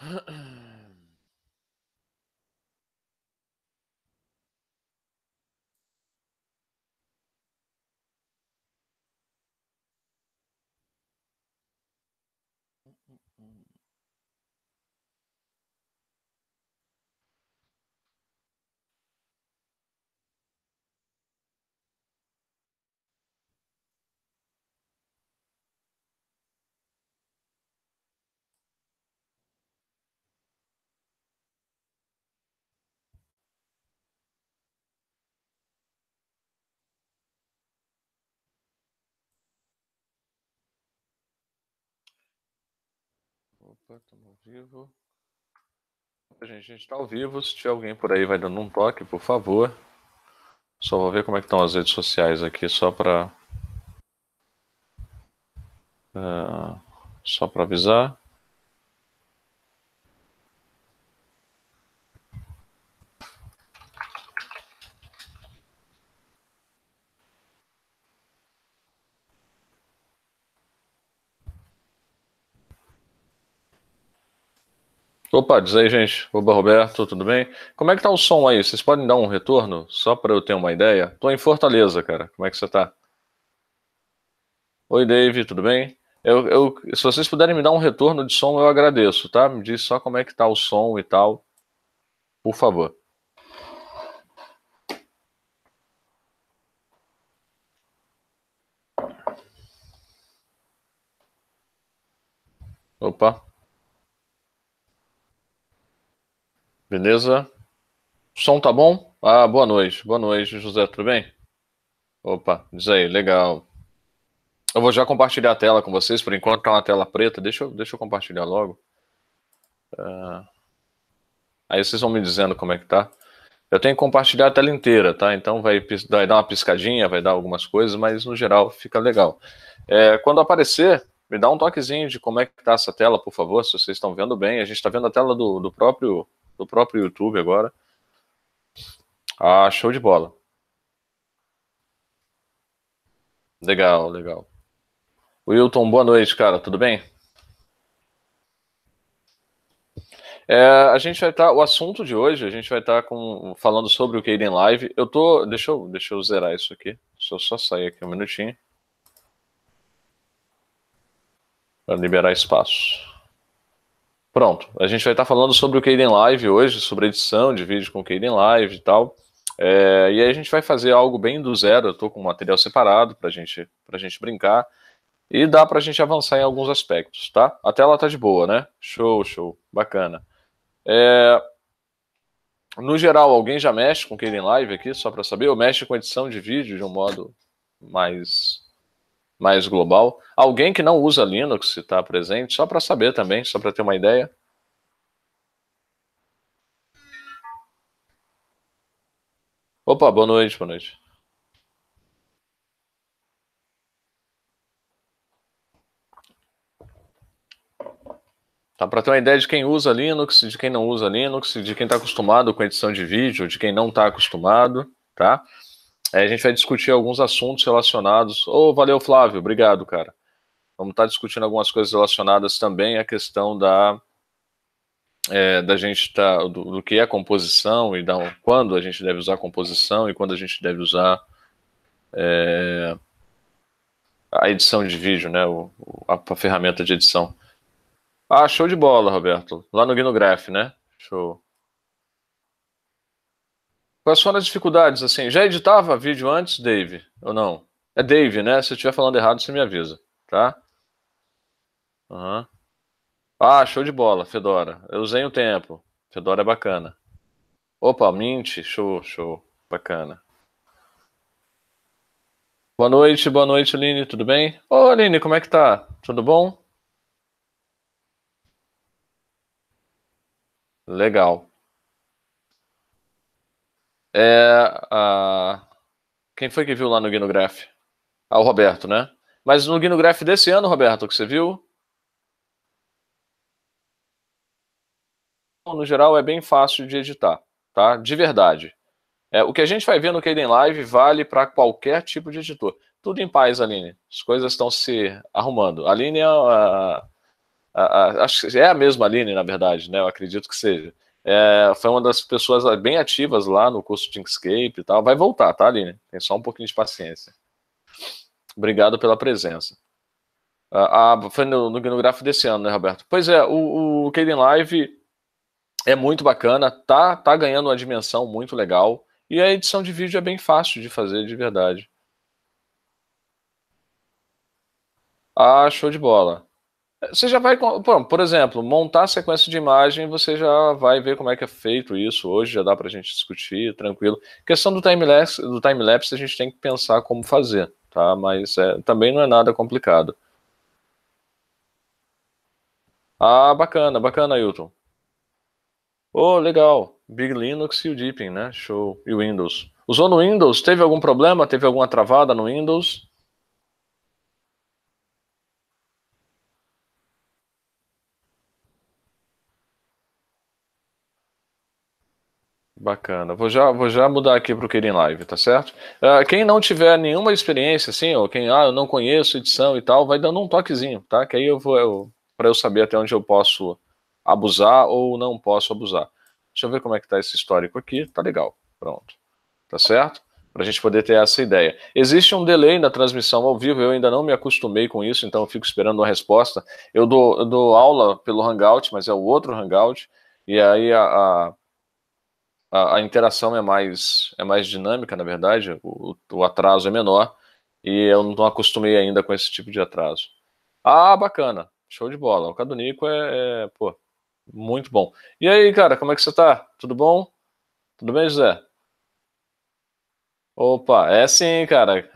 嗯嗯嗯。Opa, estamos ao vivo. Gente, a gente está ao vivo. Se tiver alguém por aí, vai dando um toque, por favor. Só vou ver como é que estão as redes sociais aqui, só para... Uh, ah, só para avisar. Opa, diz aí, gente. Oba, Roberto, tudo bem? Como é que tá o som aí? Vocês podem dar um retorno, só para eu ter uma ideia? Tô em Fortaleza, cara. Como é que você tá? Oi, Dave, tudo bem? Eu, eu, se vocês puderem me dar um retorno de som, eu agradeço, tá? Me diz só como é que tá o som e tal. Por favor. Opa. Beleza? O som tá bom? Ah, boa noite. Boa noite, José, tudo bem? Opa, diz aí, legal. Eu vou já compartilhar a tela com vocês, por enquanto tá uma tela preta, deixa eu, deixa eu compartilhar logo. Uh... Aí vocês vão me dizendo como é que tá. Eu tenho que compartilhar a tela inteira, tá? Então vai, vai dar uma piscadinha, vai dar algumas coisas, mas no geral fica legal. É, quando aparecer, me dá um toquezinho de como é que tá essa tela, por favor, se vocês estão vendo bem. A gente está vendo a tela do, do próprio do próprio YouTube agora. Ah, show de bola. Legal, legal. Wilton, boa noite, cara. Tudo bem? É, a gente vai estar. Tá, o assunto de hoje, a gente vai estar tá com, falando sobre o Caden Live. Eu tô. Deixa eu, deixa eu zerar isso aqui. Deixa eu só sair aqui um minutinho. Para liberar espaço. Pronto, a gente vai estar falando sobre o Caden Live hoje, sobre edição de vídeo com o Caden Live e tal. É, e aí a gente vai fazer algo bem do zero, eu estou com material separado para gente, a gente brincar. E dá para a gente avançar em alguns aspectos, tá? A tela tá de boa, né? Show, show, bacana. É, no geral, alguém já mexe com Caden Live aqui, só para saber? Ou mexe com edição de vídeo de um modo mais mais global. Alguém que não usa Linux, está presente, só para saber também, só para ter uma ideia. Opa, boa noite, boa noite. Tá, para ter uma ideia de quem usa Linux, de quem não usa Linux, de quem está acostumado com edição de vídeo, de quem não está acostumado, tá? Aí a gente vai discutir alguns assuntos relacionados. Ô, oh, valeu, Flávio, obrigado, cara. Vamos estar tá discutindo algumas coisas relacionadas também à questão da é, da gente tá, do, do, que é composição e da, quando a gente deve usar composição e quando a gente deve usar é, a edição de vídeo, né, o, a, a, ferramenta de edição. Ah, show de bola, Roberto. Lá no Gnograph, né? Show. Quais foram as dificuldades, assim? Já editava vídeo antes, Dave, ou não? É Dave, né? Se eu estiver falando errado, você me avisa, tá? Uhum. Ah, show de bola, Fedora. Eu usei o tempo. Fedora é bacana. Opa, Mint, show, show. Bacana. Boa noite, boa noite, Aline, tudo bem? Ô, Aline, como é que tá? Tudo bom? Legal é a. Quem foi que viu lá no Gnograph? Ah, o Roberto, né? Mas no Gnograph desse ano, Roberto, que você viu? No geral, é bem fácil de editar, tá? De verdade. É, o que a gente vai ver no Caden Live vale para qualquer tipo de editor. Tudo em paz, Aline. As coisas estão se arrumando. A Aline é a, a, a, é a mesma Aline, na verdade, né? Eu acredito que seja. É, foi uma das pessoas bem ativas lá no curso de Inkscape e tal. Vai voltar, tá, Aline? Tem só um pouquinho de paciência. Obrigado pela presença. Ah, ah foi no, no, gráfico desse ano, né, Roberto? Pois é, o, o Live é muito bacana, tá, tá ganhando uma dimensão muito legal. E a edição de vídeo é bem fácil de fazer, de verdade. Ah, show de bola. Você já vai, bom, por exemplo, montar a sequência de imagem, você já vai ver como é que é feito isso hoje, já dá para a gente discutir, tranquilo. Questão do time-lapse, do time-lapse a gente tem que pensar como fazer, tá? Mas é, também não é nada complicado. Ah, bacana, bacana, Hilton. Oh, legal. Big Linux e o Deepin, né? Show. E o Windows. Usou no Windows? Teve algum problema? Teve alguma travada no Windows? Bacana. Vou já, vou já mudar aqui para o Kirin Live, tá certo? Uh, quem não tiver nenhuma experiência, assim, ou quem, ah, eu não conheço edição e tal, vai dando um toquezinho, tá? Que aí eu vou, para eu saber até onde eu posso abusar ou não posso abusar. Deixa eu ver como é que tá esse histórico aqui. Tá legal. Pronto. Tá certo? Para a gente poder ter essa ideia. Existe um delay na transmissão ao vivo, eu ainda não me acostumei com isso, então eu fico esperando uma resposta. Eu dou, eu dou aula pelo Hangout, mas é o outro Hangout, e aí a, a a, a, interação é mais, é mais dinâmica, na verdade, o, o atraso é menor e eu não acostumei ainda com esse tipo de atraso. Ah, bacana, show de bola. O Cadunico é, é pô, muito bom. E aí, cara, como é que você tá? Tudo bom? Tudo bem, José? Opa, é sim, cara.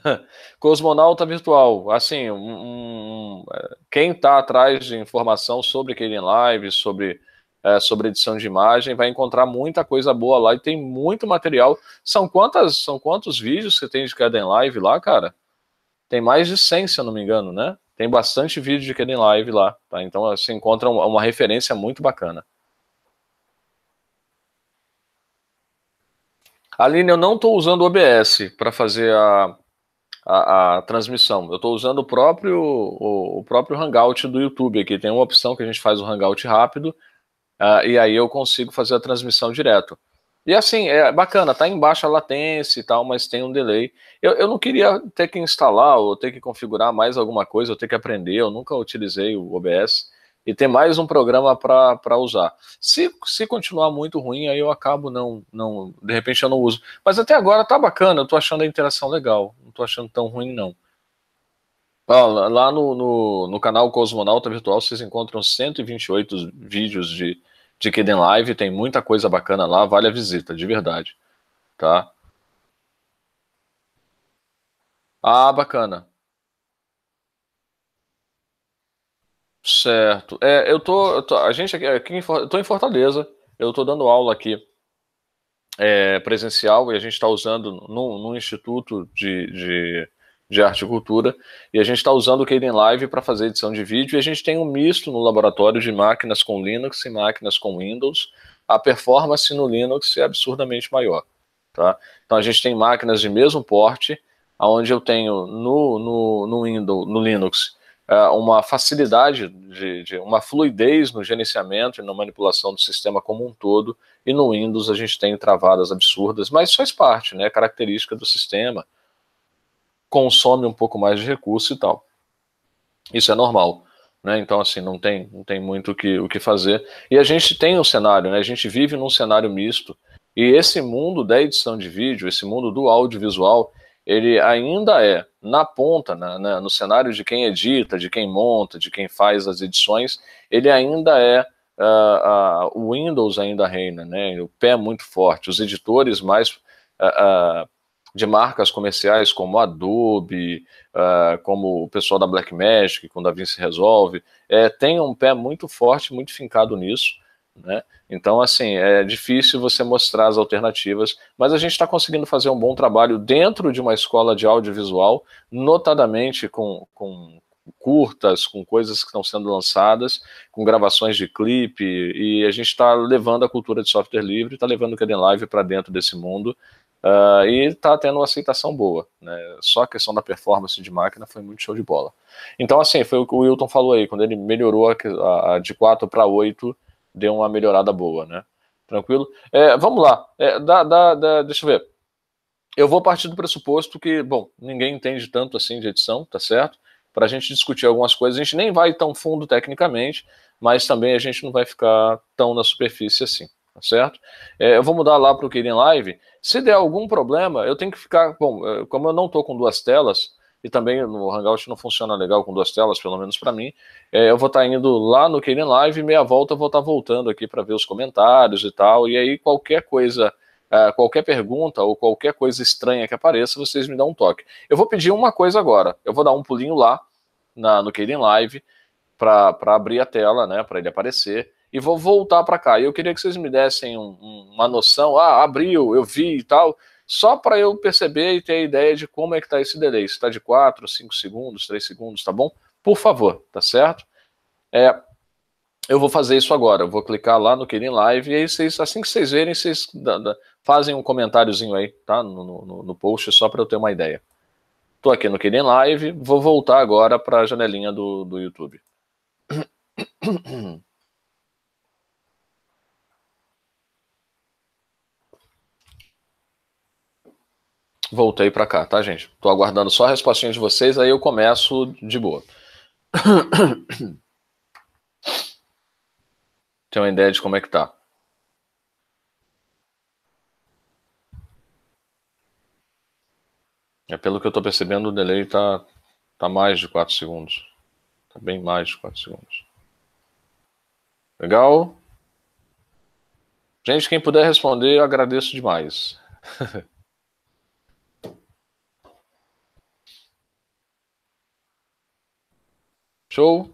Cosmonauta virtual. Assim, um, um, é, quem está atrás de informação sobre Keyring Live, sobre é, sobre edição de imagem, vai encontrar muita coisa boa lá e tem muito material. São quantas, são quantos vídeos que tem de Caden Live lá, cara? Tem mais de 100, se eu não me engano, né? Tem bastante vídeo de Caden Live lá, tá? Então você assim, encontra uma referência muito bacana. Aline, eu não estou usando o OBS para fazer a, a, a, transmissão. Eu estou usando o próprio, o, o, próprio Hangout do YouTube aqui. Tem uma opção que a gente faz o Hangout rápido Uh, e aí eu consigo fazer a transmissão direto. E assim, é bacana, tá em baixa latência e tal, mas tem um delay. Eu, eu não queria ter que instalar ou ter que configurar mais alguma coisa, ou ter que aprender, eu nunca utilizei o OBS. E ter mais um programa para usar. Se, se continuar muito ruim, aí eu acabo não, não. De repente eu não uso. Mas até agora tá bacana, eu tô achando a interação legal. Não tô achando tão ruim, não. Ah, lá no, no, no canal Cosmonauta Virtual vocês encontram 128 vídeos de Tickeden Live, tem muita coisa bacana lá, vale a visita, de verdade. Tá? Ah, bacana. Certo. É, eu tô, eu tô a gente aqui, aqui em, eu tô em Fortaleza. Eu tô dando aula aqui é, presencial e a gente está usando num, num instituto de, de de arte e cultura, e a gente está usando o Kden Live para fazer edição de vídeo, e a gente tem um misto no laboratório de máquinas com Linux e máquinas com Windows. A performance no Linux é absurdamente maior. Tá? Então a gente tem máquinas de mesmo porte, onde eu tenho no, no, no, Windows, no Linux eh, uma facilidade, de, de, uma fluidez no gerenciamento e na manipulação do sistema como um todo, e no Windows a gente tem travadas absurdas, mas faz parte, né? característica do sistema consome um pouco mais de recurso e tal. Isso é normal. Né? Então, assim, não tem, não tem muito o que, o que fazer. E a gente tem um cenário, né? a gente vive num cenário misto. E esse mundo da edição de vídeo, esse mundo do audiovisual, ele ainda é, na ponta, né, né, no cenário de quem edita, de quem monta, de quem faz as edições, ele ainda é. Uh, uh, o Windows ainda reina, né? O pé é muito forte. Os editores mais uh, de marcas comerciais como Adobe, uh, como o pessoal da Blackmagic, quando a Vinci resolve, é, tem um pé muito forte, muito fincado nisso. Né? Então, assim, é difícil você mostrar as alternativas, mas a gente está conseguindo fazer um bom trabalho dentro de uma escola de audiovisual, notadamente com, com curtas, com coisas que estão sendo lançadas, com gravações de clipe, e a gente está levando a cultura de software livre, está levando o live para dentro desse mundo, Uh, e está tendo uma aceitação boa. Né? Só a questão da performance de máquina foi muito show de bola. Então, assim, foi o que o Wilton falou aí, quando ele melhorou a, a de 4 para 8, deu uma melhorada boa, né? Tranquilo? É, vamos lá, é, dá, dá, dá, deixa eu ver. Eu vou partir do pressuposto que, bom, ninguém entende tanto assim de edição, tá certo? Para a gente discutir algumas coisas, a gente nem vai tão fundo tecnicamente, mas também a gente não vai ficar tão na superfície assim, tá certo? É, eu vou mudar lá para o Kirin Live. Se der algum problema, eu tenho que ficar. Bom, é, como eu não estou com duas telas, e também no Hangout não funciona legal com duas telas, pelo menos para mim, é, eu vou estar tá indo lá no Kirin Live e meia volta eu vou estar tá voltando aqui para ver os comentários e tal. E aí qualquer coisa. Uh, qualquer pergunta ou qualquer coisa estranha que apareça, vocês me dão um toque. Eu vou pedir uma coisa agora. Eu vou dar um pulinho lá na, no Kaden Live para abrir a tela, né? Para ele aparecer e vou voltar para cá. E eu queria que vocês me dessem um, um, uma noção, ah, abriu, eu vi e tal, só para eu perceber e ter a ideia de como é que está esse delay. Se está de 4, 5 segundos, 3 segundos, tá bom? Por favor, tá certo? É, eu vou fazer isso agora, eu vou clicar lá no Kirin Live, e aí vocês, assim que vocês verem, vocês da, da, fazem um comentáriozinho aí, tá? No, no, no post, só para eu ter uma ideia. Estou aqui no Kirin Live, vou voltar agora para a janelinha do, do YouTube. Voltei para cá, tá, gente? Tô aguardando só a resposta de vocês, aí eu começo de boa. Tem uma ideia de como é que tá. É pelo que eu tô percebendo, o delay tá, tá mais de 4 segundos. Tá bem mais de 4 segundos. Legal? Gente, quem puder responder, eu agradeço demais. Show?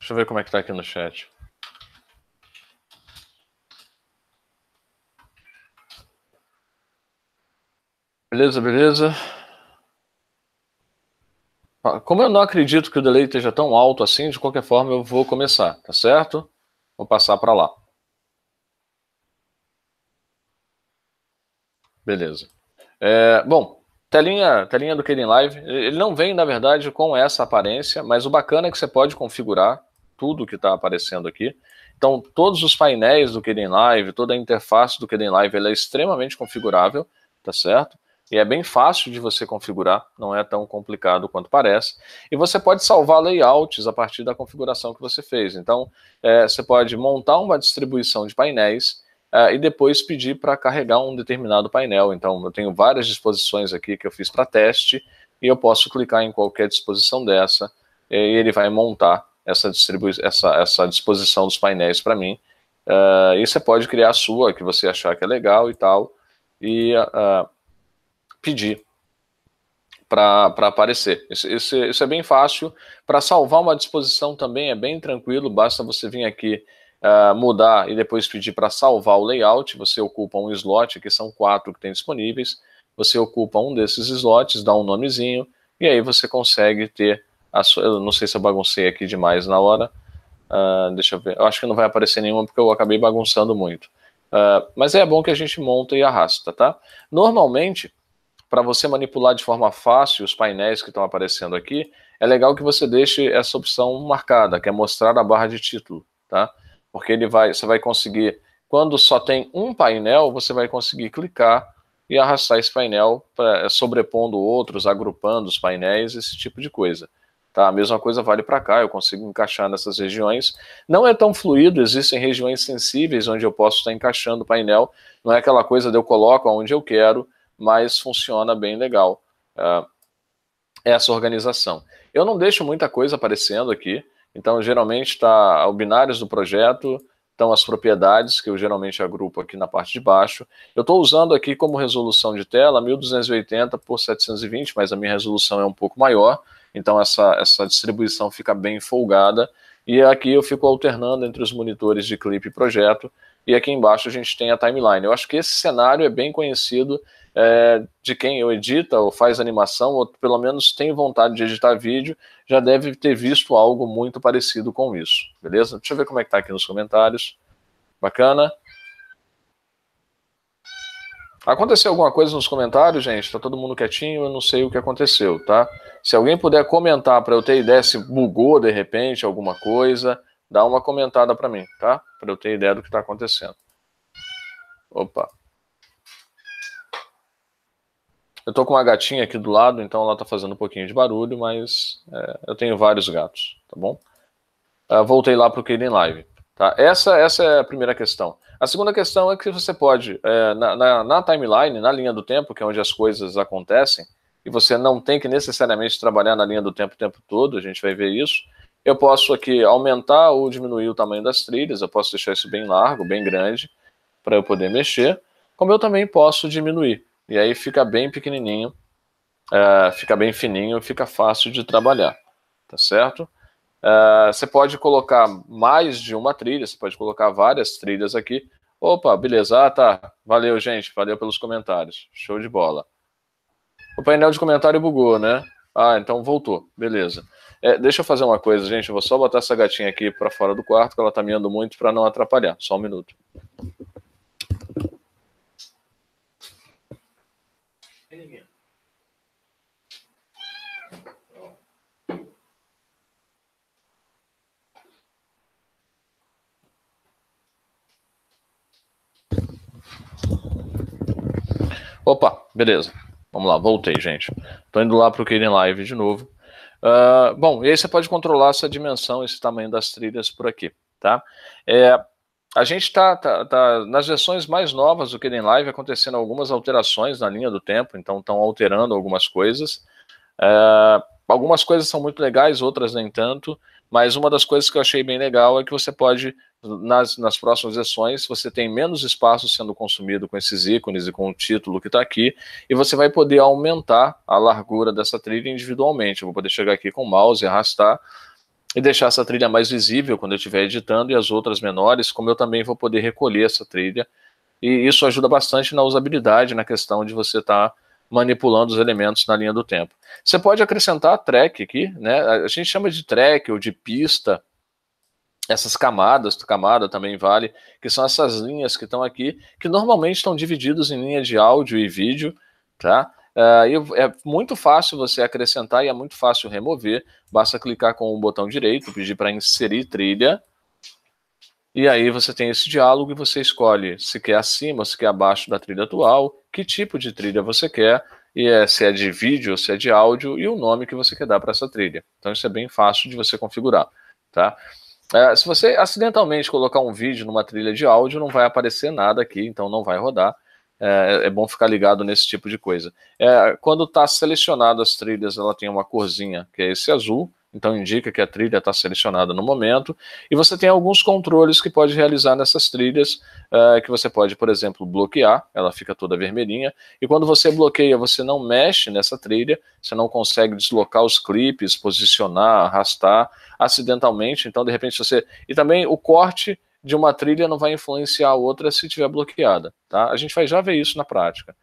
Deixa eu ver como é que tá aqui no chat. Beleza, beleza. Ah, como eu não acredito que o delay esteja tão alto assim, de qualquer forma eu vou começar, tá certo? Vou passar para lá. Beleza. É, bom, telinha, telinha do Kden Live. Ele não vem, na verdade, com essa aparência, mas o bacana é que você pode configurar tudo que está aparecendo aqui. Então, todos os painéis do Kden Live, toda a interface do Kden Live, ela é extremamente configurável, tá certo? E é bem fácil de você configurar, não é tão complicado quanto parece. E você pode salvar layouts a partir da configuração que você fez. Então, é, você pode montar uma distribuição de painéis uh, e depois pedir para carregar um determinado painel. Então, eu tenho várias disposições aqui que eu fiz para teste e eu posso clicar em qualquer disposição dessa e ele vai montar essa, essa, essa disposição dos painéis para mim. Uh, e você pode criar a sua, que você achar que é legal e tal, e uh, pedir para aparecer. Isso, isso, isso, é bem fácil. Para salvar uma disposição também é bem tranquilo, basta você vir aqui uh, mudar e depois pedir para salvar o layout, você ocupa um slot, que são quatro que tem disponíveis, você ocupa um desses slots, dá um nomezinho, e aí você consegue ter, a sua, eu não sei se eu baguncei aqui demais na hora, uh, deixa eu ver, eu acho que não vai aparecer nenhuma porque eu acabei bagunçando muito. Uh, mas é bom que a gente monta e arrasta, tá? Normalmente, para você manipular de forma fácil os painéis que estão aparecendo aqui, é legal que você deixe essa opção marcada, que é mostrar a barra de título, tá? porque ele vai, você vai conseguir, quando só tem um painel, você vai conseguir clicar e arrastar esse painel, pra, eh, sobrepondo outros, agrupando os painéis, esse tipo de coisa. Tá? A mesma coisa vale para cá, eu consigo encaixar nessas regiões. Não é tão fluido, existem regiões sensíveis onde eu posso estar encaixando o painel, não é aquela coisa de eu coloco onde eu quero, mas funciona bem legal uh, essa organização. Eu não deixo muita coisa aparecendo aqui, então, geralmente está o binários do projeto, estão as propriedades, que eu geralmente agrupo aqui na parte de baixo. Eu estou usando aqui como resolução de tela 1280 por 720, mas a minha resolução é um pouco maior, então essa, essa distribuição fica bem folgada. E aqui eu fico alternando entre os monitores de clipe e projeto, e aqui embaixo a gente tem a timeline. Eu acho que esse cenário é bem conhecido é, de quem ou edita ou faz animação, ou pelo menos tem vontade de editar vídeo, já deve ter visto algo muito parecido com isso, beleza? Deixa eu ver como é que tá aqui nos comentários. Bacana? Aconteceu alguma coisa nos comentários, gente? Tá todo mundo quietinho, eu não sei o que aconteceu, tá? Se alguém puder comentar para eu ter ideia se bugou de repente alguma coisa, dá uma comentada para mim, tá? Para eu ter ideia do que tá acontecendo. Opa. Eu tô com uma gatinha aqui do lado, então ela tá fazendo um pouquinho de barulho, mas é, eu tenho vários gatos, tá bom? Uh, voltei lá para o Keyden Live. Tá? Essa, essa é a primeira questão. A segunda questão é que você pode, é, na, na, na, timeline, na linha do tempo, que é onde as coisas acontecem, e você não tem que necessariamente trabalhar na linha do tempo o tempo todo, a gente vai ver isso. Eu posso aqui aumentar ou diminuir o tamanho das trilhas, eu posso deixar isso bem largo, bem grande, para eu poder mexer, como eu também posso diminuir. E aí fica bem pequenininho, é, fica bem fininho, fica fácil de trabalhar, tá certo? É, você pode colocar mais de uma trilha, você pode colocar várias trilhas aqui. Opa, beleza, ah, tá. Valeu, gente, valeu pelos comentários. Show de bola. O painel de comentário bugou, né? Ah, então voltou, beleza. É, deixa eu fazer uma coisa, gente. Eu vou só botar essa gatinha aqui para fora do quarto, que ela tá miando muito para não atrapalhar. Só um minuto. Opa, beleza. Vamos lá, voltei, gente. Estou indo lá para o Kirin Live de novo. Uh, bom, e aí você pode controlar essa dimensão, esse tamanho das trilhas por aqui, tá? É, a gente está tá, tá, nas versões mais novas do Kirin Live acontecendo algumas alterações na linha do tempo, então estão alterando algumas coisas. Uh, algumas coisas são muito legais, outras nem tanto, mas uma das coisas que eu achei bem legal é que você pode nas, nas próximas versões você tem menos espaço sendo consumido com esses ícones e com o título que está aqui, e você vai poder aumentar a largura dessa trilha individualmente. Eu vou poder chegar aqui com o mouse, arrastar e deixar essa trilha mais visível quando eu estiver editando e as outras menores, como eu também vou poder recolher essa trilha. E isso ajuda bastante na usabilidade, na questão de você estar. Tá manipulando os elementos na linha do tempo. Você pode acrescentar track aqui, né? A gente chama de track ou de pista, essas camadas, camada também vale, que são essas linhas que estão aqui, que normalmente estão divididos em linha de áudio e vídeo, tá? Uh, é muito fácil você acrescentar e é muito fácil remover. Basta clicar com o botão direito, pedir para inserir trilha. E aí você tem esse diálogo e você escolhe se quer acima, se quer abaixo da trilha atual, que tipo de trilha você quer, e é, se é de vídeo, se é de áudio, e o nome que você quer dar para essa trilha. Então isso é bem fácil de você configurar, tá? É, se você acidentalmente colocar um vídeo numa trilha de áudio, não vai aparecer nada aqui, então não vai rodar. É, é, é bom ficar ligado nesse tipo de coisa. É, quando está selecionado as trilhas, ela tem uma corzinha que é esse azul então indica que a trilha está selecionada no momento, e você tem alguns controles que pode realizar nessas trilhas, uh, que você pode, por exemplo, bloquear, ela fica toda vermelhinha, e quando você bloqueia, você não mexe nessa trilha, você não consegue deslocar os clipes, posicionar, arrastar acidentalmente, então de repente você... E também o corte de uma trilha não vai influenciar a outra se tiver bloqueada, tá? A gente vai já ver isso na prática.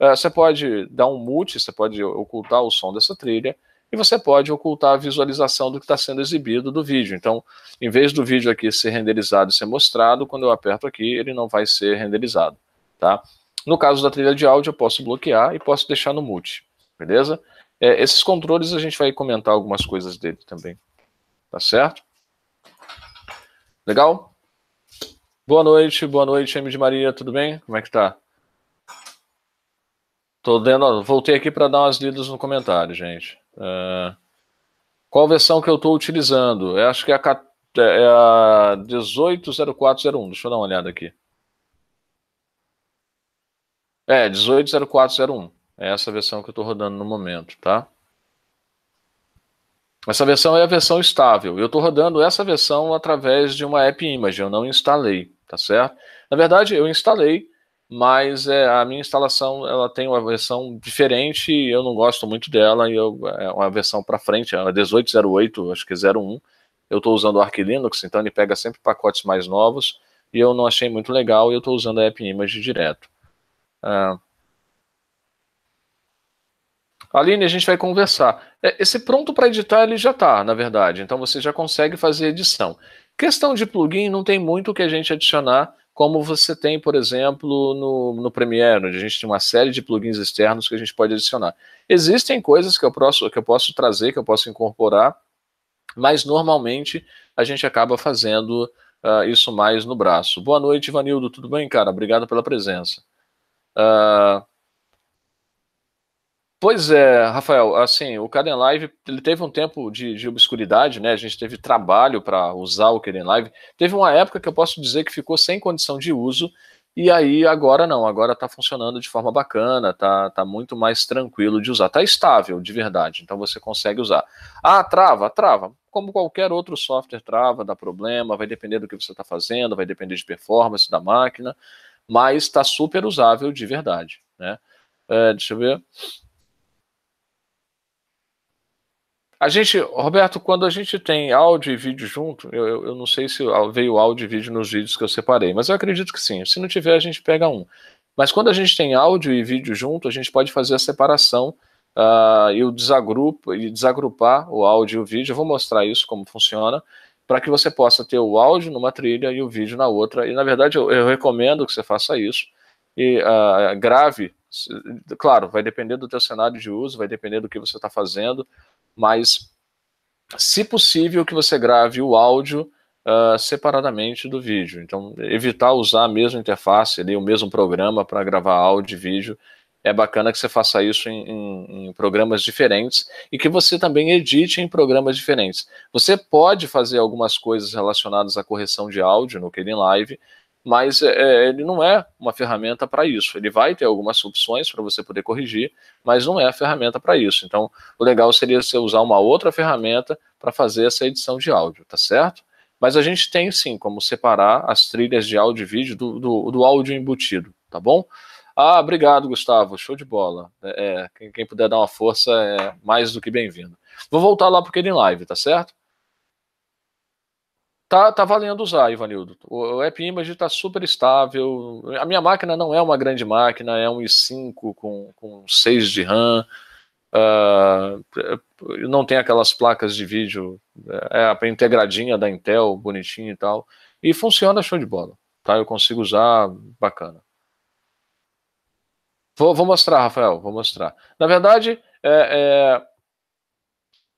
Uh, você pode dar um mute, você pode ocultar o som dessa trilha, e você pode ocultar a visualização do que está sendo exibido do vídeo. Então, em vez do vídeo aqui ser renderizado e ser mostrado, quando eu aperto aqui, ele não vai ser renderizado, tá? No caso da trilha de áudio, eu posso bloquear e posso deixar no mute, beleza? É, esses controles a gente vai comentar algumas coisas dele também, tá certo? Legal? Boa noite, boa noite, M de Maria, tudo bem? Como é que tá? Tô dando, voltei aqui para dar umas lidas no comentário, gente. Uh, qual versão que eu estou utilizando? Eu acho que é a, é, é a 180401. Deixa eu dar uma olhada aqui. É, 180401. É essa versão que eu estou rodando no momento, tá? Essa versão é a versão estável. Eu estou rodando essa versão através de uma app image, eu não instalei, tá certo? Na verdade, eu instalei, mas é, a minha instalação ela tem uma versão diferente, e eu não gosto muito dela, e eu, é uma versão para frente, é 1808, acho que é 01. Eu estou usando o Arch Linux, então ele pega sempre pacotes mais novos, e eu não achei muito legal, e eu estou usando a App Image direto. Ah. Aline, a gente vai conversar. É, esse pronto para editar ele já está, na verdade, então você já consegue fazer edição. Questão de plugin, não tem muito o que a gente adicionar, como você tem, por exemplo, no, no Premiere, onde a gente tem uma série de plugins externos que a gente pode adicionar. Existem coisas que eu posso, que eu posso trazer, que eu posso incorporar, mas normalmente a gente acaba fazendo uh, isso mais no braço. Boa noite, Ivanildo. tudo bem, cara? Obrigado pela presença. Uh, Pois é, Rafael, assim, o Caden Live ele teve um tempo de, de obscuridade, né? A gente teve trabalho para usar o Caden Live. Teve uma época que eu posso dizer que ficou sem condição de uso, e aí agora não, agora está funcionando de forma bacana, tá, tá muito mais tranquilo de usar, tá estável de verdade, então você consegue usar. Ah, trava, trava. Como qualquer outro software trava, dá problema, vai depender do que você está fazendo, vai depender de performance da máquina, mas está super usável de verdade, né? É, deixa eu ver. A gente, Roberto, quando a gente tem áudio e vídeo junto, eu, eu, eu não sei se veio áudio e vídeo nos vídeos que eu separei, mas eu acredito que sim. Se não tiver, a gente pega um. Mas quando a gente tem áudio e vídeo junto, a gente pode fazer a separação uh, e, o desagrupo, e desagrupar o áudio e o vídeo. Eu vou mostrar isso, como funciona, para que você possa ter o áudio numa trilha e o vídeo na outra. E, na verdade, eu, eu recomendo que você faça isso e uh, grave. Claro, vai depender do teu cenário de uso, vai depender do que você está fazendo, mas se possível que você grave o áudio uh, separadamente do vídeo. Então, evitar usar a mesma interface ali, o mesmo programa para gravar áudio e vídeo. É bacana que você faça isso em, em, em, programas diferentes e que você também edite em programas diferentes. Você pode fazer algumas coisas relacionadas à correção de áudio no Kden Live, mas é, é, ele não é uma ferramenta para isso. Ele vai ter algumas opções para você poder corrigir, mas não é a ferramenta para isso. Então, o legal seria você usar uma outra ferramenta para fazer essa edição de áudio, tá certo? Mas a gente tem sim como separar as trilhas de áudio e vídeo do, do, do áudio embutido, tá bom? Ah, obrigado, Gustavo, show de bola. É, é quem, quem puder dar uma força é mais do que bem-vindo. Vou voltar lá para o live, tá certo? Tá, tá valendo usar, Ivanildo. O, o App Image está super estável. A minha máquina não é uma grande máquina, é um i5 com, com 6 de RAM. Uh, não tem aquelas placas de vídeo é, é integradinha da Intel, bonitinha e tal. E funciona show de bola. Tá? Eu consigo usar bacana. Vou, vou mostrar, Rafael, vou mostrar. Na verdade, é, é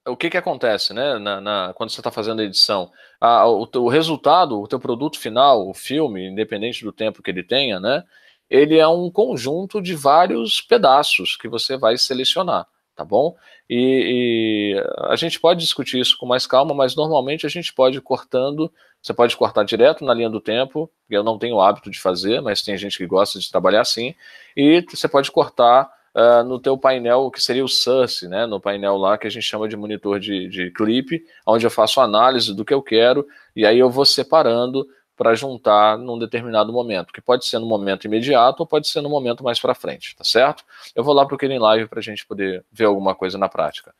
o que, que acontece, né, na, na quando você está fazendo a edição? o, o, resultado, o teu produto final, o filme, independente do tempo que ele tenha, né, ele é um conjunto de vários pedaços que você vai selecionar, tá bom? E, e a gente pode discutir isso com mais calma, mas normalmente a gente pode ir cortando, você pode cortar direto na linha do tempo, eu não tenho o hábito de fazer, mas tem gente que gosta de trabalhar assim, e você pode cortar uh, no teu painel, que seria o SUS, né? No painel lá que a gente chama de monitor de, de clipe, onde eu faço análise do que eu quero, e aí eu vou separando para juntar num determinado momento, que pode ser no momento imediato ou pode ser no momento mais para frente, tá certo? Eu vou lá para o querem Live para a gente poder ver alguma coisa na prática.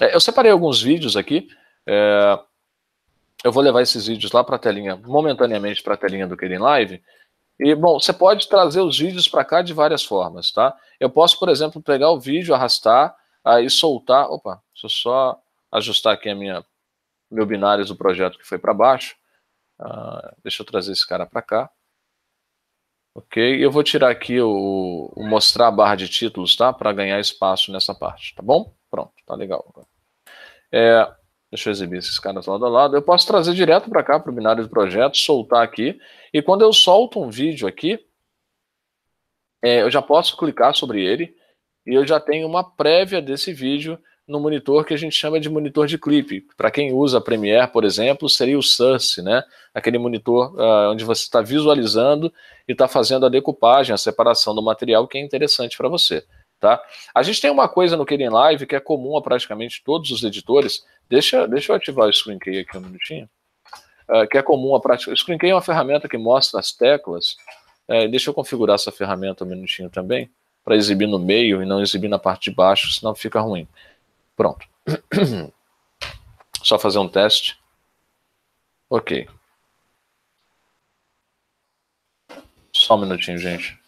É, eu separei alguns vídeos aqui, é, eu vou levar esses vídeos lá para a telinha, momentaneamente para a telinha do querem Live, e, bom, você pode trazer os vídeos para cá de várias formas, tá? Eu posso, por exemplo, pegar o vídeo, arrastar aí soltar. Opa, deixa eu só ajustar aqui a minha meu binário do projeto que foi para baixo. Uh, deixa eu trazer esse cara para cá. Ok, eu vou tirar aqui o, o mostrar a barra de títulos, tá? Para ganhar espaço nessa parte, tá bom? Pronto, tá legal. É, Deixa eu exibir esses caras lado a lado. Eu posso trazer direto para cá, para o binário de projeto, soltar aqui. E quando eu solto um vídeo aqui, é, eu já posso clicar sobre ele e eu já tenho uma prévia desse vídeo no monitor que a gente chama de monitor de clipe. Para quem usa Premiere, por exemplo, seria o Source, né? Aquele monitor uh, onde você está visualizando e está fazendo a decupagem, a separação do material, que é interessante para você. Tá? A gente tem uma coisa no Querem Live que é comum a praticamente todos os editores. Deixa, deixa eu ativar o Screen Key aqui um minutinho. Uh, que é comum a prática. O Screen Key é uma ferramenta que mostra as teclas. Uh, deixa eu configurar essa ferramenta um minutinho também, para exibir no meio e não exibir na parte de baixo, senão fica ruim. Pronto. Só fazer um teste. Ok. Só um minutinho, gente.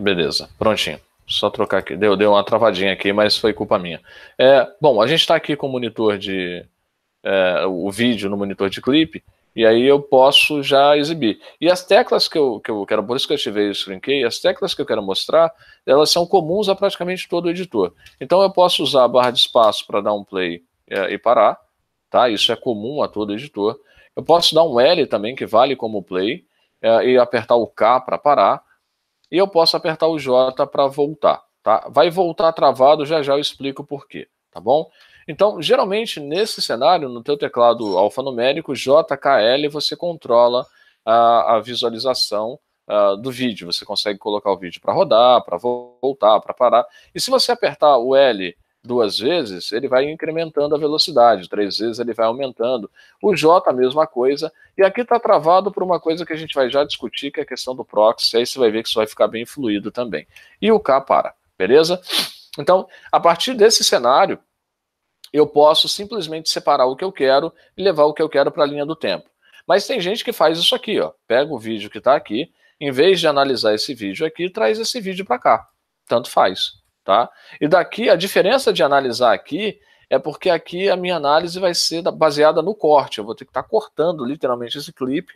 Beleza, prontinho. Só trocar aqui. Deu, deu uma travadinha aqui, mas foi culpa minha. É, bom, a gente está aqui com o monitor de. É, o vídeo no monitor de clipe, e aí eu posso já exibir. E as teclas que eu, que eu quero, por isso que eu ativei o linkei as teclas que eu quero mostrar, elas são comuns a praticamente todo editor. Então eu posso usar a barra de espaço para dar um play é, e parar, tá? Isso é comum a todo editor. Eu posso dar um L também, que vale como play, é, e apertar o K para parar. E eu posso apertar o J para voltar, tá? Vai voltar travado, já já eu explico por quê, tá bom? Então, geralmente, nesse cenário, no teu teclado alfanumérico, JKL, você controla a, a visualização ah, do vídeo. Você consegue colocar o vídeo para rodar, para voltar, para parar. E se você apertar o L duas vezes, ele vai incrementando a velocidade, três vezes ele vai aumentando. O J, a mesma coisa. E aqui está travado por uma coisa que a gente vai já discutir, que é a questão do proxy, aí você vai ver que isso vai ficar bem fluido também. E o K para, beleza? Então, a partir desse cenário, eu posso simplesmente separar o que eu quero e levar o que eu quero para a linha do tempo. Mas tem gente que faz isso aqui, ó. Pega o vídeo que está aqui, em vez de analisar esse vídeo aqui, traz esse vídeo para cá. Tanto faz. Tá? E daqui, a diferença de analisar aqui é porque aqui a minha análise vai ser baseada no corte. Eu vou ter que estar tá cortando literalmente esse clipe.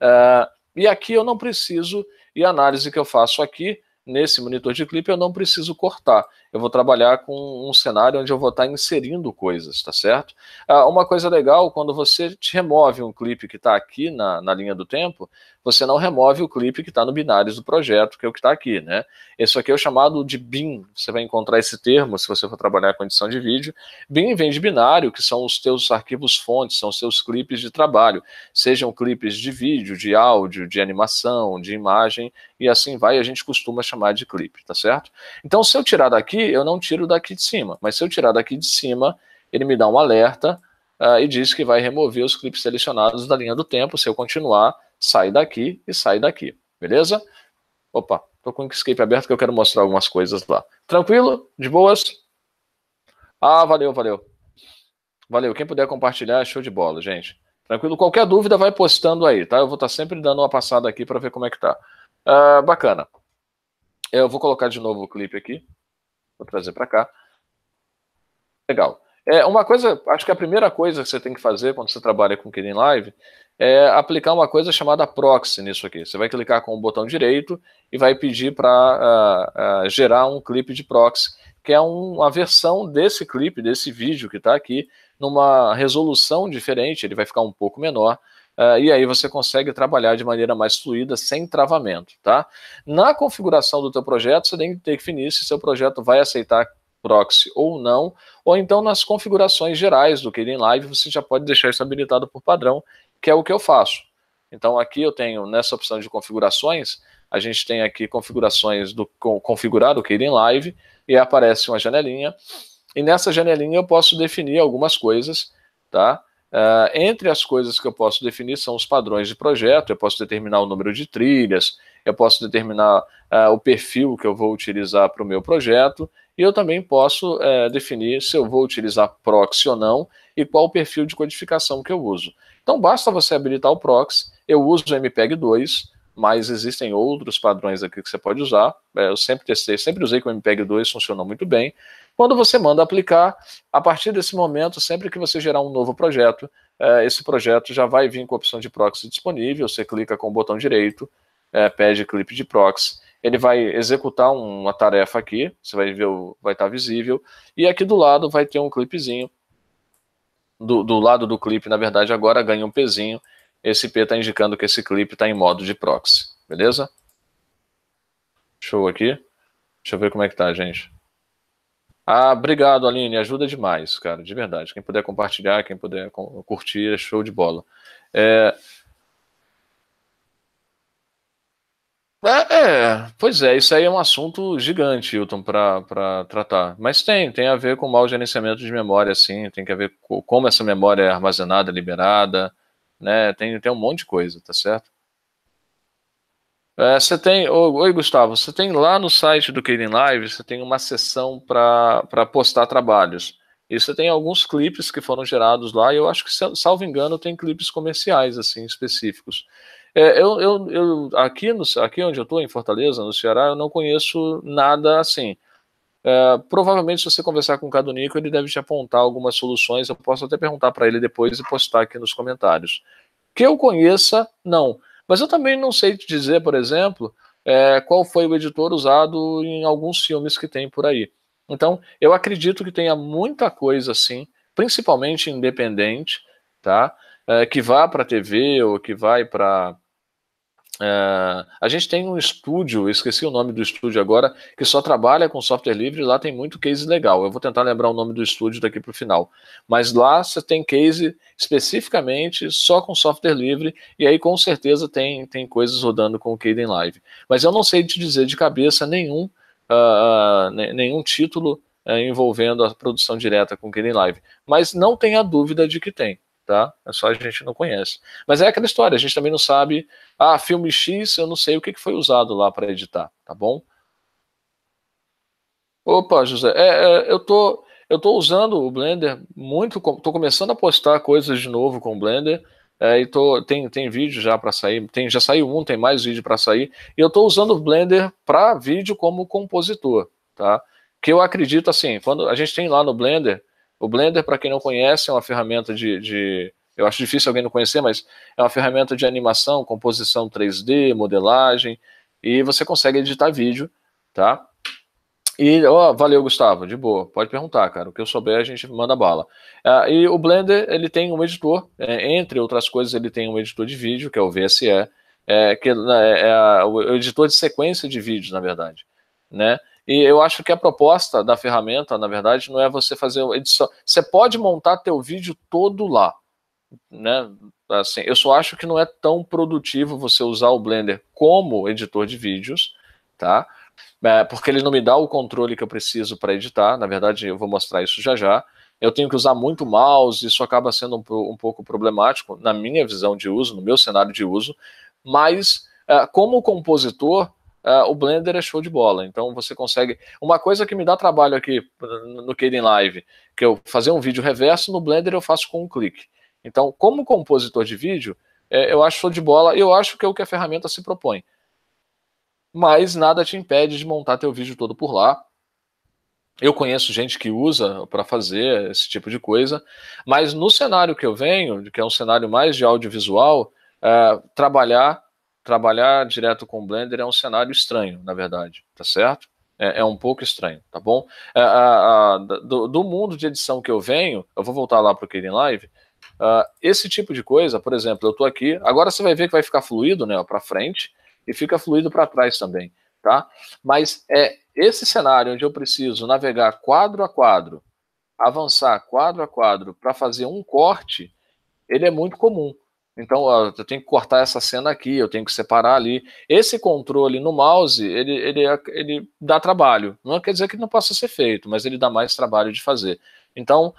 Uh, e aqui eu não preciso, e a análise que eu faço aqui, nesse monitor de clipe, eu não preciso cortar eu vou trabalhar com um cenário onde eu vou estar inserindo coisas, tá certo? Ah, uma coisa legal, quando você remove um clipe que está aqui na, na linha do tempo, você não remove o clipe que está no binários do projeto, que é o que está aqui, né? Isso aqui é o chamado de BIM, você vai encontrar esse termo se você for trabalhar com edição de vídeo. BIM vem de binário, que são os teus arquivos fontes, são os seus clipes de trabalho, sejam clipes de vídeo, de áudio, de animação, de imagem, e assim vai, a gente costuma chamar de clipe, tá certo? Então, se eu tirar daqui, eu não tiro daqui de cima. Mas se eu tirar daqui de cima, ele me dá um alerta uh, e diz que vai remover os clipes selecionados da linha do tempo. Se eu continuar, sai daqui e sai daqui. Beleza? Opa, tô com o Inkscape aberto que eu quero mostrar algumas coisas lá. Tranquilo? De boas? Ah, valeu, valeu. Valeu. Quem puder compartilhar, é show de bola, gente. Tranquilo? Qualquer dúvida, vai postando aí, tá? Eu vou estar tá sempre dando uma passada aqui para ver como é que tá. Uh, bacana. Eu vou colocar de novo o clipe aqui vou trazer para cá. Legal. É, uma coisa, acho que a primeira coisa que você tem que fazer quando você trabalha com Kdenlive Live é aplicar uma coisa chamada proxy nisso aqui. Você vai clicar com o botão direito e vai pedir para uh, ah, uh, ah, gerar um clipe de proxy, que é um, uma versão desse clipe, desse vídeo que está aqui, numa resolução diferente, ele vai ficar um pouco menor, Uh, e aí você consegue trabalhar de maneira mais fluida, sem travamento, tá? Na configuração do teu projeto, você tem que definir se seu projeto vai aceitar proxy ou não, ou então nas configurações gerais do Keyring Live, você já pode deixar isso habilitado por padrão, que é o que eu faço. Então aqui eu tenho, nessa opção de configurações, a gente tem aqui configurações do configurar o Keyring Live, e aparece uma janelinha, e nessa janelinha eu posso definir algumas coisas, tá? Uh, entre as coisas que eu posso definir são os padrões de projeto, eu posso determinar o número de trilhas, eu posso determinar uh, o perfil que eu vou utilizar para o meu projeto, e eu também posso uh, definir se eu vou utilizar proxy ou não e qual o perfil de codificação que eu uso. Então basta você habilitar o proxy, eu uso o MPEG 2, mas existem outros padrões aqui que você pode usar. Eh, eu sempre testei, sempre usei com o MPEG 2, funcionou muito bem. Quando você manda aplicar, a partir desse momento, sempre que você gerar um novo projeto, é, esse projeto já vai vir com a opção de proxy disponível. Você clica com o botão direito, é, pede clipe de proxy. Ele vai executar uma tarefa aqui, você vai ver, vai estar tá visível. E aqui do lado vai ter um clipezinho. Do, do lado do clipe, na verdade, agora ganha um pezinho. Esse P está indicando que esse clipe está em modo de proxy, beleza? Show aqui. Deixa eu ver como é que tá, gente. Ah, obrigado, Aline. Ajuda demais, cara, de verdade. Quem puder compartilhar, quem puder curtir, é show de bola. É... É, é, pois é, isso aí é um assunto gigante, Hilton, para tratar. Mas tem, tem a ver com mau gerenciamento de memória, sim, tem que ver com como essa memória é armazenada, liberada, né? Tem, tem um monte de coisa, tá certo? É, você tem, oi Gustavo, você tem lá no site do Keyring Live, você tem uma sessão para postar trabalhos. E você tem alguns clipes que foram gerados lá, e eu acho que, salvo engano, tem clipes comerciais, assim, específicos. É, eu, eu, eu, aqui, no, aqui onde eu estou, em Fortaleza, no Ceará, eu não conheço nada assim. É, provavelmente, se você conversar com o Nico, ele deve te apontar algumas soluções. Eu posso até perguntar para ele depois e postar aqui nos comentários. Que eu conheça, não. Mas eu também não sei te dizer, por exemplo, é, qual foi o editor usado em alguns filmes que tem por aí. Então, eu acredito que tenha muita coisa assim, principalmente independente, tá? É, que vá para a TV ou que vai para Uh, a gente tem um estúdio, esqueci o nome do estúdio agora, que só trabalha com software livre. Lá tem muito case legal. Eu vou tentar lembrar o nome do estúdio daqui para o final. Mas lá você tem case especificamente só com software livre. E aí com certeza tem, tem coisas rodando com o Kden Live. Mas eu não sei te dizer de cabeça nenhum, uh, nenhum título uh, envolvendo a produção direta com o Kden Live. Mas não tenha dúvida de que tem tá? É só a gente não conhece. Mas é aquela história, a gente também não sabe, ah, filme X, eu não sei o que foi usado lá para editar, tá bom? Opa, José, é, é, eu tô eu tô usando o Blender muito, tô começando a postar coisas de novo com o Blender. É, e tô, tem, tem vídeo já para sair, tem, já saiu um, tem mais vídeo para sair. E eu estou usando o Blender para vídeo como compositor, tá? Que eu acredito assim, quando a gente tem lá no Blender, o Blender, para quem não conhece, é uma ferramenta de, de, Eu acho difícil alguém não conhecer, mas é uma ferramenta de animação, composição 3D, modelagem, e você consegue editar vídeo, tá? E, ó, oh, valeu, Gustavo, de boa, pode perguntar, cara, o que eu souber a gente manda bala. Ah, e o Blender, ele tem um editor, é, entre outras coisas, ele tem um editor de vídeo, que é o VSE, é, que né, é, é, é, o editor de sequência de vídeos, na verdade, né? E eu acho que a proposta da ferramenta, na verdade, não é você fazer edição. Você pode montar teu vídeo todo lá, né? Assim, eu só acho que não é tão produtivo você usar o Blender como editor de vídeos, tá? É, porque ele não me dá o controle que eu preciso para editar. Na verdade, eu vou mostrar isso já já. Eu tenho que usar muito mouse, isso acaba sendo um, um pouco problemático na minha visão de uso, no meu cenário de uso. Mas, é, como compositor, uh, o Blender é show de bola. Então você consegue. Uma coisa que me dá trabalho aqui no Caden Live, que eu fazer um vídeo reverso, no Blender eu faço com um clique. Então, como compositor de vídeo, é, eu acho show de bola, eu acho que é o que a ferramenta se propõe. Mas nada te impede de montar teu vídeo todo por lá. Eu conheço gente que usa para fazer esse tipo de coisa, mas no cenário que eu venho, que é um cenário mais de audiovisual, uh, trabalhar trabalhar direto com o Blender é um cenário estranho, na verdade, tá certo? É, é um pouco estranho, tá bom? É, a, a, do, do, mundo de edição que eu venho, eu vou voltar lá para o Keyring Live, uh, esse tipo de coisa, por exemplo, eu estou aqui, agora você vai ver que vai ficar fluido né, para frente e fica fluido para trás também, tá? Mas é esse cenário onde eu preciso navegar quadro a quadro, avançar quadro a quadro para fazer um corte, ele é muito comum. Então, eu tenho que cortar essa cena aqui, eu tenho que separar ali. Esse controle no mouse, ele, ele, é, ele dá trabalho. Não quer dizer que não possa ser feito, mas ele dá mais trabalho de fazer. Então,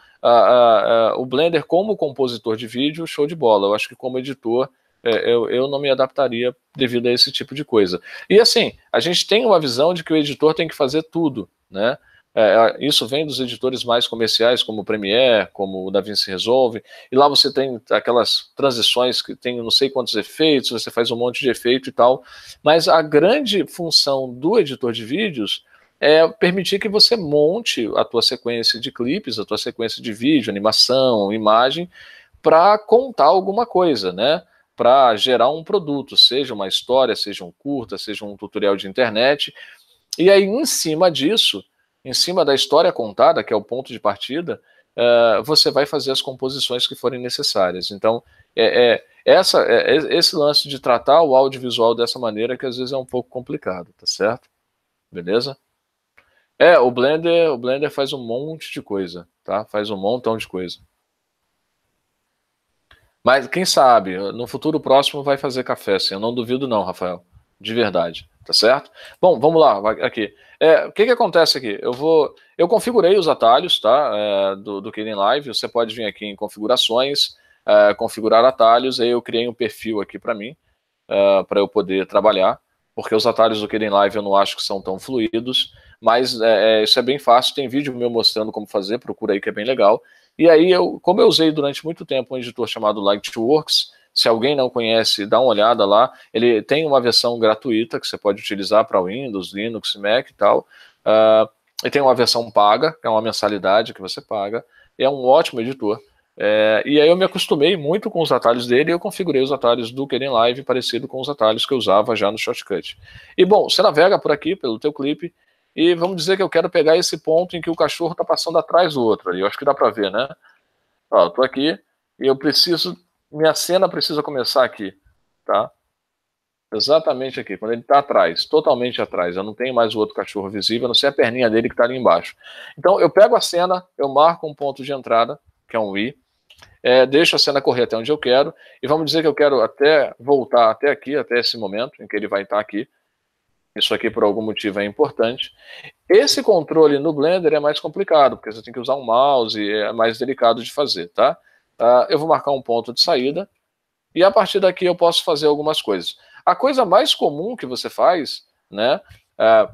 o Blender, como compositor de vídeo, show de bola. Eu acho que como editor, é, eu, eu não me adaptaria devido a esse tipo de coisa. E assim, a gente tem uma visão de que o editor tem que fazer tudo, né? É, é, isso vem dos editores mais comerciais, como o Premiere, como o DaVinci Resolve, e lá você tem aquelas transições que tem não sei quantos efeitos, você faz um monte de efeito e tal, mas a grande função do editor de vídeos é permitir que você monte a tua sequência de clipes, a tua sequência de vídeo, animação, imagem, para contar alguma coisa, né? Para gerar um produto, seja uma história, seja um curta, seja um tutorial de internet. E aí, em cima disso, em cima da história contada, que é o ponto de partida, uh, você vai fazer as composições que forem necessárias. Então, é, é essa, é, é, esse lance de tratar o audiovisual dessa maneira que às vezes é um pouco complicado, tá certo? Beleza? É, o Blender, o Blender faz um monte de coisa, tá? Faz um montão de coisa. Mas quem sabe, no futuro próximo vai fazer café, assim, eu não duvido não, Rafael, de verdade, tá certo? Bom, vamos lá, aqui. É, o que, que acontece aqui? Eu vou, eu configurei os atalhos, tá? É, do, do Kden Live. Você pode vir aqui em configurações, é, configurar atalhos. Aí eu criei um perfil aqui para mim, é, para eu poder trabalhar, porque os atalhos do Kden Live eu não acho que são tão fluidos, mas é, é, isso é bem fácil. Tem vídeo meu mostrando como fazer. Procura aí que é bem legal. E aí eu, como eu usei durante muito tempo um editor chamado Lightworks se alguém não conhece, dá uma olhada lá. Ele tem uma versão gratuita que você pode utilizar para Windows, Linux, Mac e tal. Uh, e tem uma versão paga, é uma mensalidade que você paga. É um ótimo editor. É, e aí eu me acostumei muito com os atalhos dele e eu configurei os atalhos do Kden Live parecido com os atalhos que eu usava já no Shortcut. E bom, você navega por aqui pelo teu clipe e vamos dizer que eu quero pegar esse ponto em que o cachorro está passando atrás do outro ali. Eu acho que dá para ver, né? Ó, eu tô aqui e eu preciso minha cena precisa começar aqui, tá? Exatamente aqui, quando ele está atrás, totalmente atrás. Eu não tenho mais o outro cachorro visível, a não ser a perninha dele que está ali embaixo. Então eu pego a cena, eu marco um ponto de entrada, que é um I, é, deixo a cena correr até onde eu quero, e vamos dizer que eu quero até voltar até aqui, até esse momento em que ele vai estar tá aqui. Isso aqui, por algum motivo, é importante. Esse controle no Blender é mais complicado, porque você tem que usar um mouse, é mais delicado de fazer, tá? Uh, eu vou marcar um ponto de saída e a partir daqui eu posso fazer algumas coisas. A coisa mais comum que você faz, né, uh,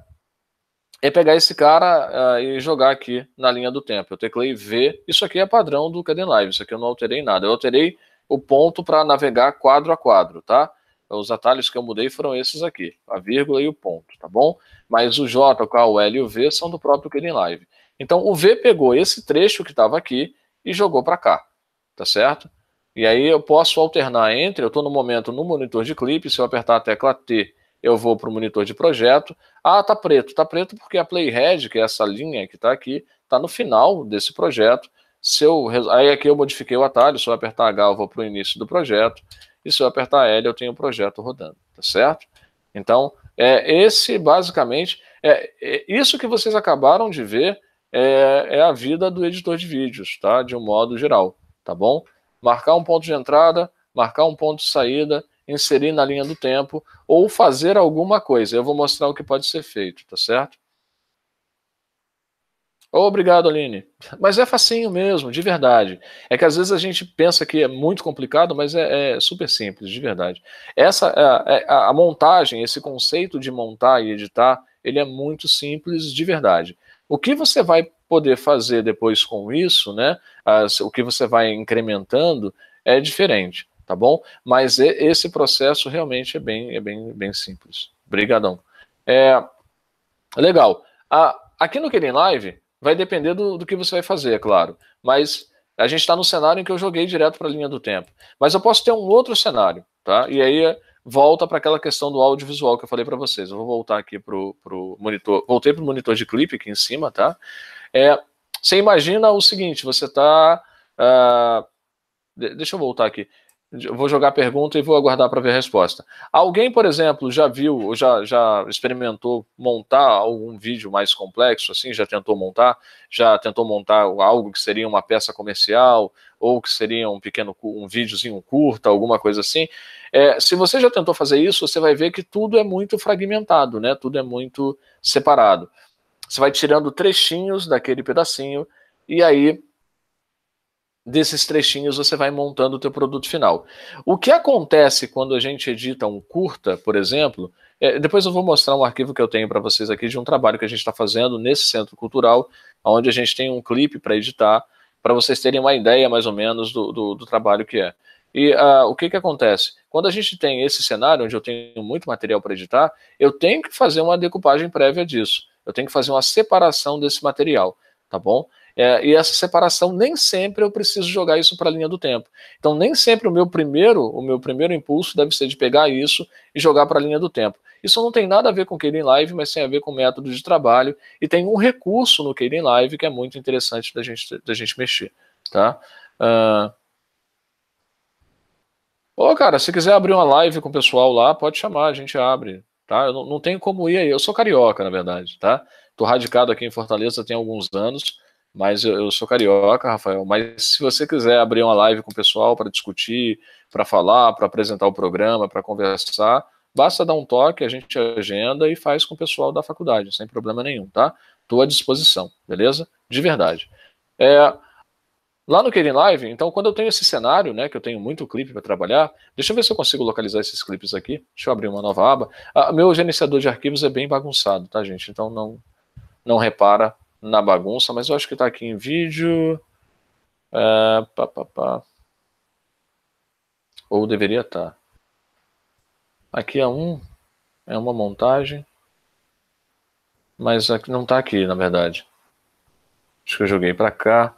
é pegar esse cara uh, e jogar aqui na linha do tempo. Eu teclei V, isso aqui é padrão do Caden Live, isso aqui eu não alterei nada. Eu alterei o ponto para navegar quadro a quadro, tá? Os atalhos que eu mudei foram esses aqui, a vírgula e o ponto, tá bom? Mas o J, o K, o L e o V são do próprio Caden Live. Então o V pegou esse trecho que estava aqui e jogou para cá tá certo? E aí eu posso alternar entre, eu estou no momento no monitor de clipe, se eu apertar a tecla T, eu vou para o monitor de projeto. Ah, tá preto, tá preto porque a Playhead, que é essa linha que está aqui, está no final desse projeto. Se eu, aí aqui eu modifiquei o atalho, se eu apertar H eu vou para o início do projeto, e se eu apertar L eu tenho o projeto rodando, tá certo? Então, é esse basicamente, é, é isso que vocês acabaram de ver é, é a vida do editor de vídeos, tá? De um modo geral tá bom? Marcar um ponto de entrada, marcar um ponto de saída, inserir na linha do tempo ou fazer alguma coisa. Eu vou mostrar o que pode ser feito, tá certo? Obrigado, Aline. Mas é facinho mesmo, de verdade. É que às vezes a gente pensa que é muito complicado, mas é, é super simples, de verdade. Essa é a, montagem, esse conceito de montar e editar, ele é muito simples, de verdade. O que você vai poder fazer depois com isso, né? As, o que você vai incrementando é diferente, tá bom? Mas esse processo realmente é bem, é bem, bem simples. Obrigadão. É, legal. A, aqui no Querem Live vai depender do, do que você vai fazer, é claro. Mas a gente está no cenário em que eu joguei direto para a linha do tempo. Mas eu posso ter um outro cenário, tá? E aí volta para aquela questão do audiovisual que eu falei para vocês. Eu vou voltar aqui para o monitor. Voltei para o monitor de clipe aqui em cima, tá? É, você imagina o seguinte: você está. Uh, ah, deixa eu voltar aqui. Vou jogar a pergunta e vou aguardar para ver a resposta. Alguém, por exemplo, já viu ou já, já experimentou montar algum vídeo mais complexo assim? Já tentou montar? Já tentou montar algo que seria uma peça comercial ou que seria um pequeno um videozinho curto, alguma coisa assim? É, se você já tentou fazer isso, você vai ver que tudo é muito fragmentado, né? Tudo é muito separado. Você vai tirando trechinhos daquele pedacinho e aí desses trechinhos você vai montando o teu produto final. O que acontece quando a gente edita um curta, por exemplo, é, depois eu vou mostrar um arquivo que eu tenho para vocês aqui de um trabalho que a gente está fazendo nesse centro cultural, onde a gente tem um clipe para editar, para vocês terem uma ideia mais ou menos do, do, do trabalho que é. E uh, o que, que acontece? Quando a gente tem esse cenário, onde eu tenho muito material para editar, eu tenho que fazer uma decupagem prévia disso. Eu tenho que fazer uma separação desse material, tá bom? É, e essa separação nem sempre eu preciso jogar isso para a linha do tempo. Então nem sempre o meu primeiro, o meu primeiro impulso deve ser de pegar isso e jogar para a linha do tempo. Isso não tem nada a ver com Keyring Live, mas tem a ver com método de trabalho e tem um recurso no Keyring Live que é muito interessante da gente da gente mexer, tá? Uh... Ô, cara, se quiser abrir uma live com o pessoal lá, pode chamar, a gente abre tá? Eu não, não tenho como ir aí. Eu sou carioca, na verdade, tá? Tô radicado aqui em Fortaleza tem alguns anos, mas eu, eu sou carioca, Rafael. Mas se você quiser abrir uma live com o pessoal para discutir, para falar, para apresentar o programa, para conversar, basta dar um toque, a gente agenda e faz com o pessoal da faculdade, sem problema nenhum, tá? Tô à disposição, beleza? De verdade. É, Lá no Kden Live, então, quando eu tenho esse cenário, né, que eu tenho muito clipe para trabalhar, deixa eu ver se eu consigo localizar esses clipes aqui. Deixa eu abrir uma nova aba. Ah, meu gerenciador de arquivos é bem bagunçado, tá, gente? Então não, não repara na bagunça, mas eu acho que está aqui em vídeo. É, pá, pá, pá. Ou deveria estar. Tá. Aqui é um, é uma montagem, mas aqui não está aqui, na verdade. Acho que eu joguei para cá.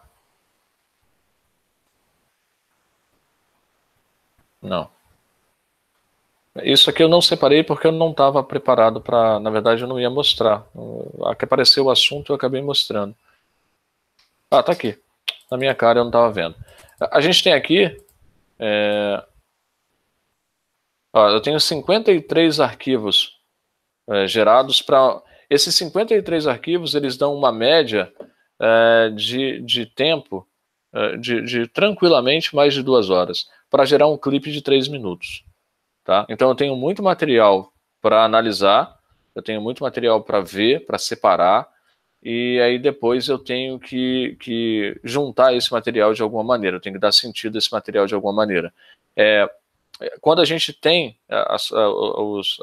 Não. Isso aqui eu não separei porque eu não estava preparado para. Na verdade, eu não ia mostrar. A que apareceu o assunto eu acabei mostrando. Ah, tá aqui. Na minha cara eu não estava vendo. A gente tem aqui. É... Ó, eu tenho 53 arquivos é, gerados para. Esses 53 arquivos eles dão uma média é, de, de tempo é, de, de tranquilamente mais de duas horas para gerar um clipe de três minutos. Tá? Então eu tenho muito material para analisar, eu tenho muito material para ver, para separar, e aí depois eu tenho que, que juntar esse material de alguma maneira, eu tenho que dar sentido a esse material de alguma maneira. É, quando a gente tem é, as, as,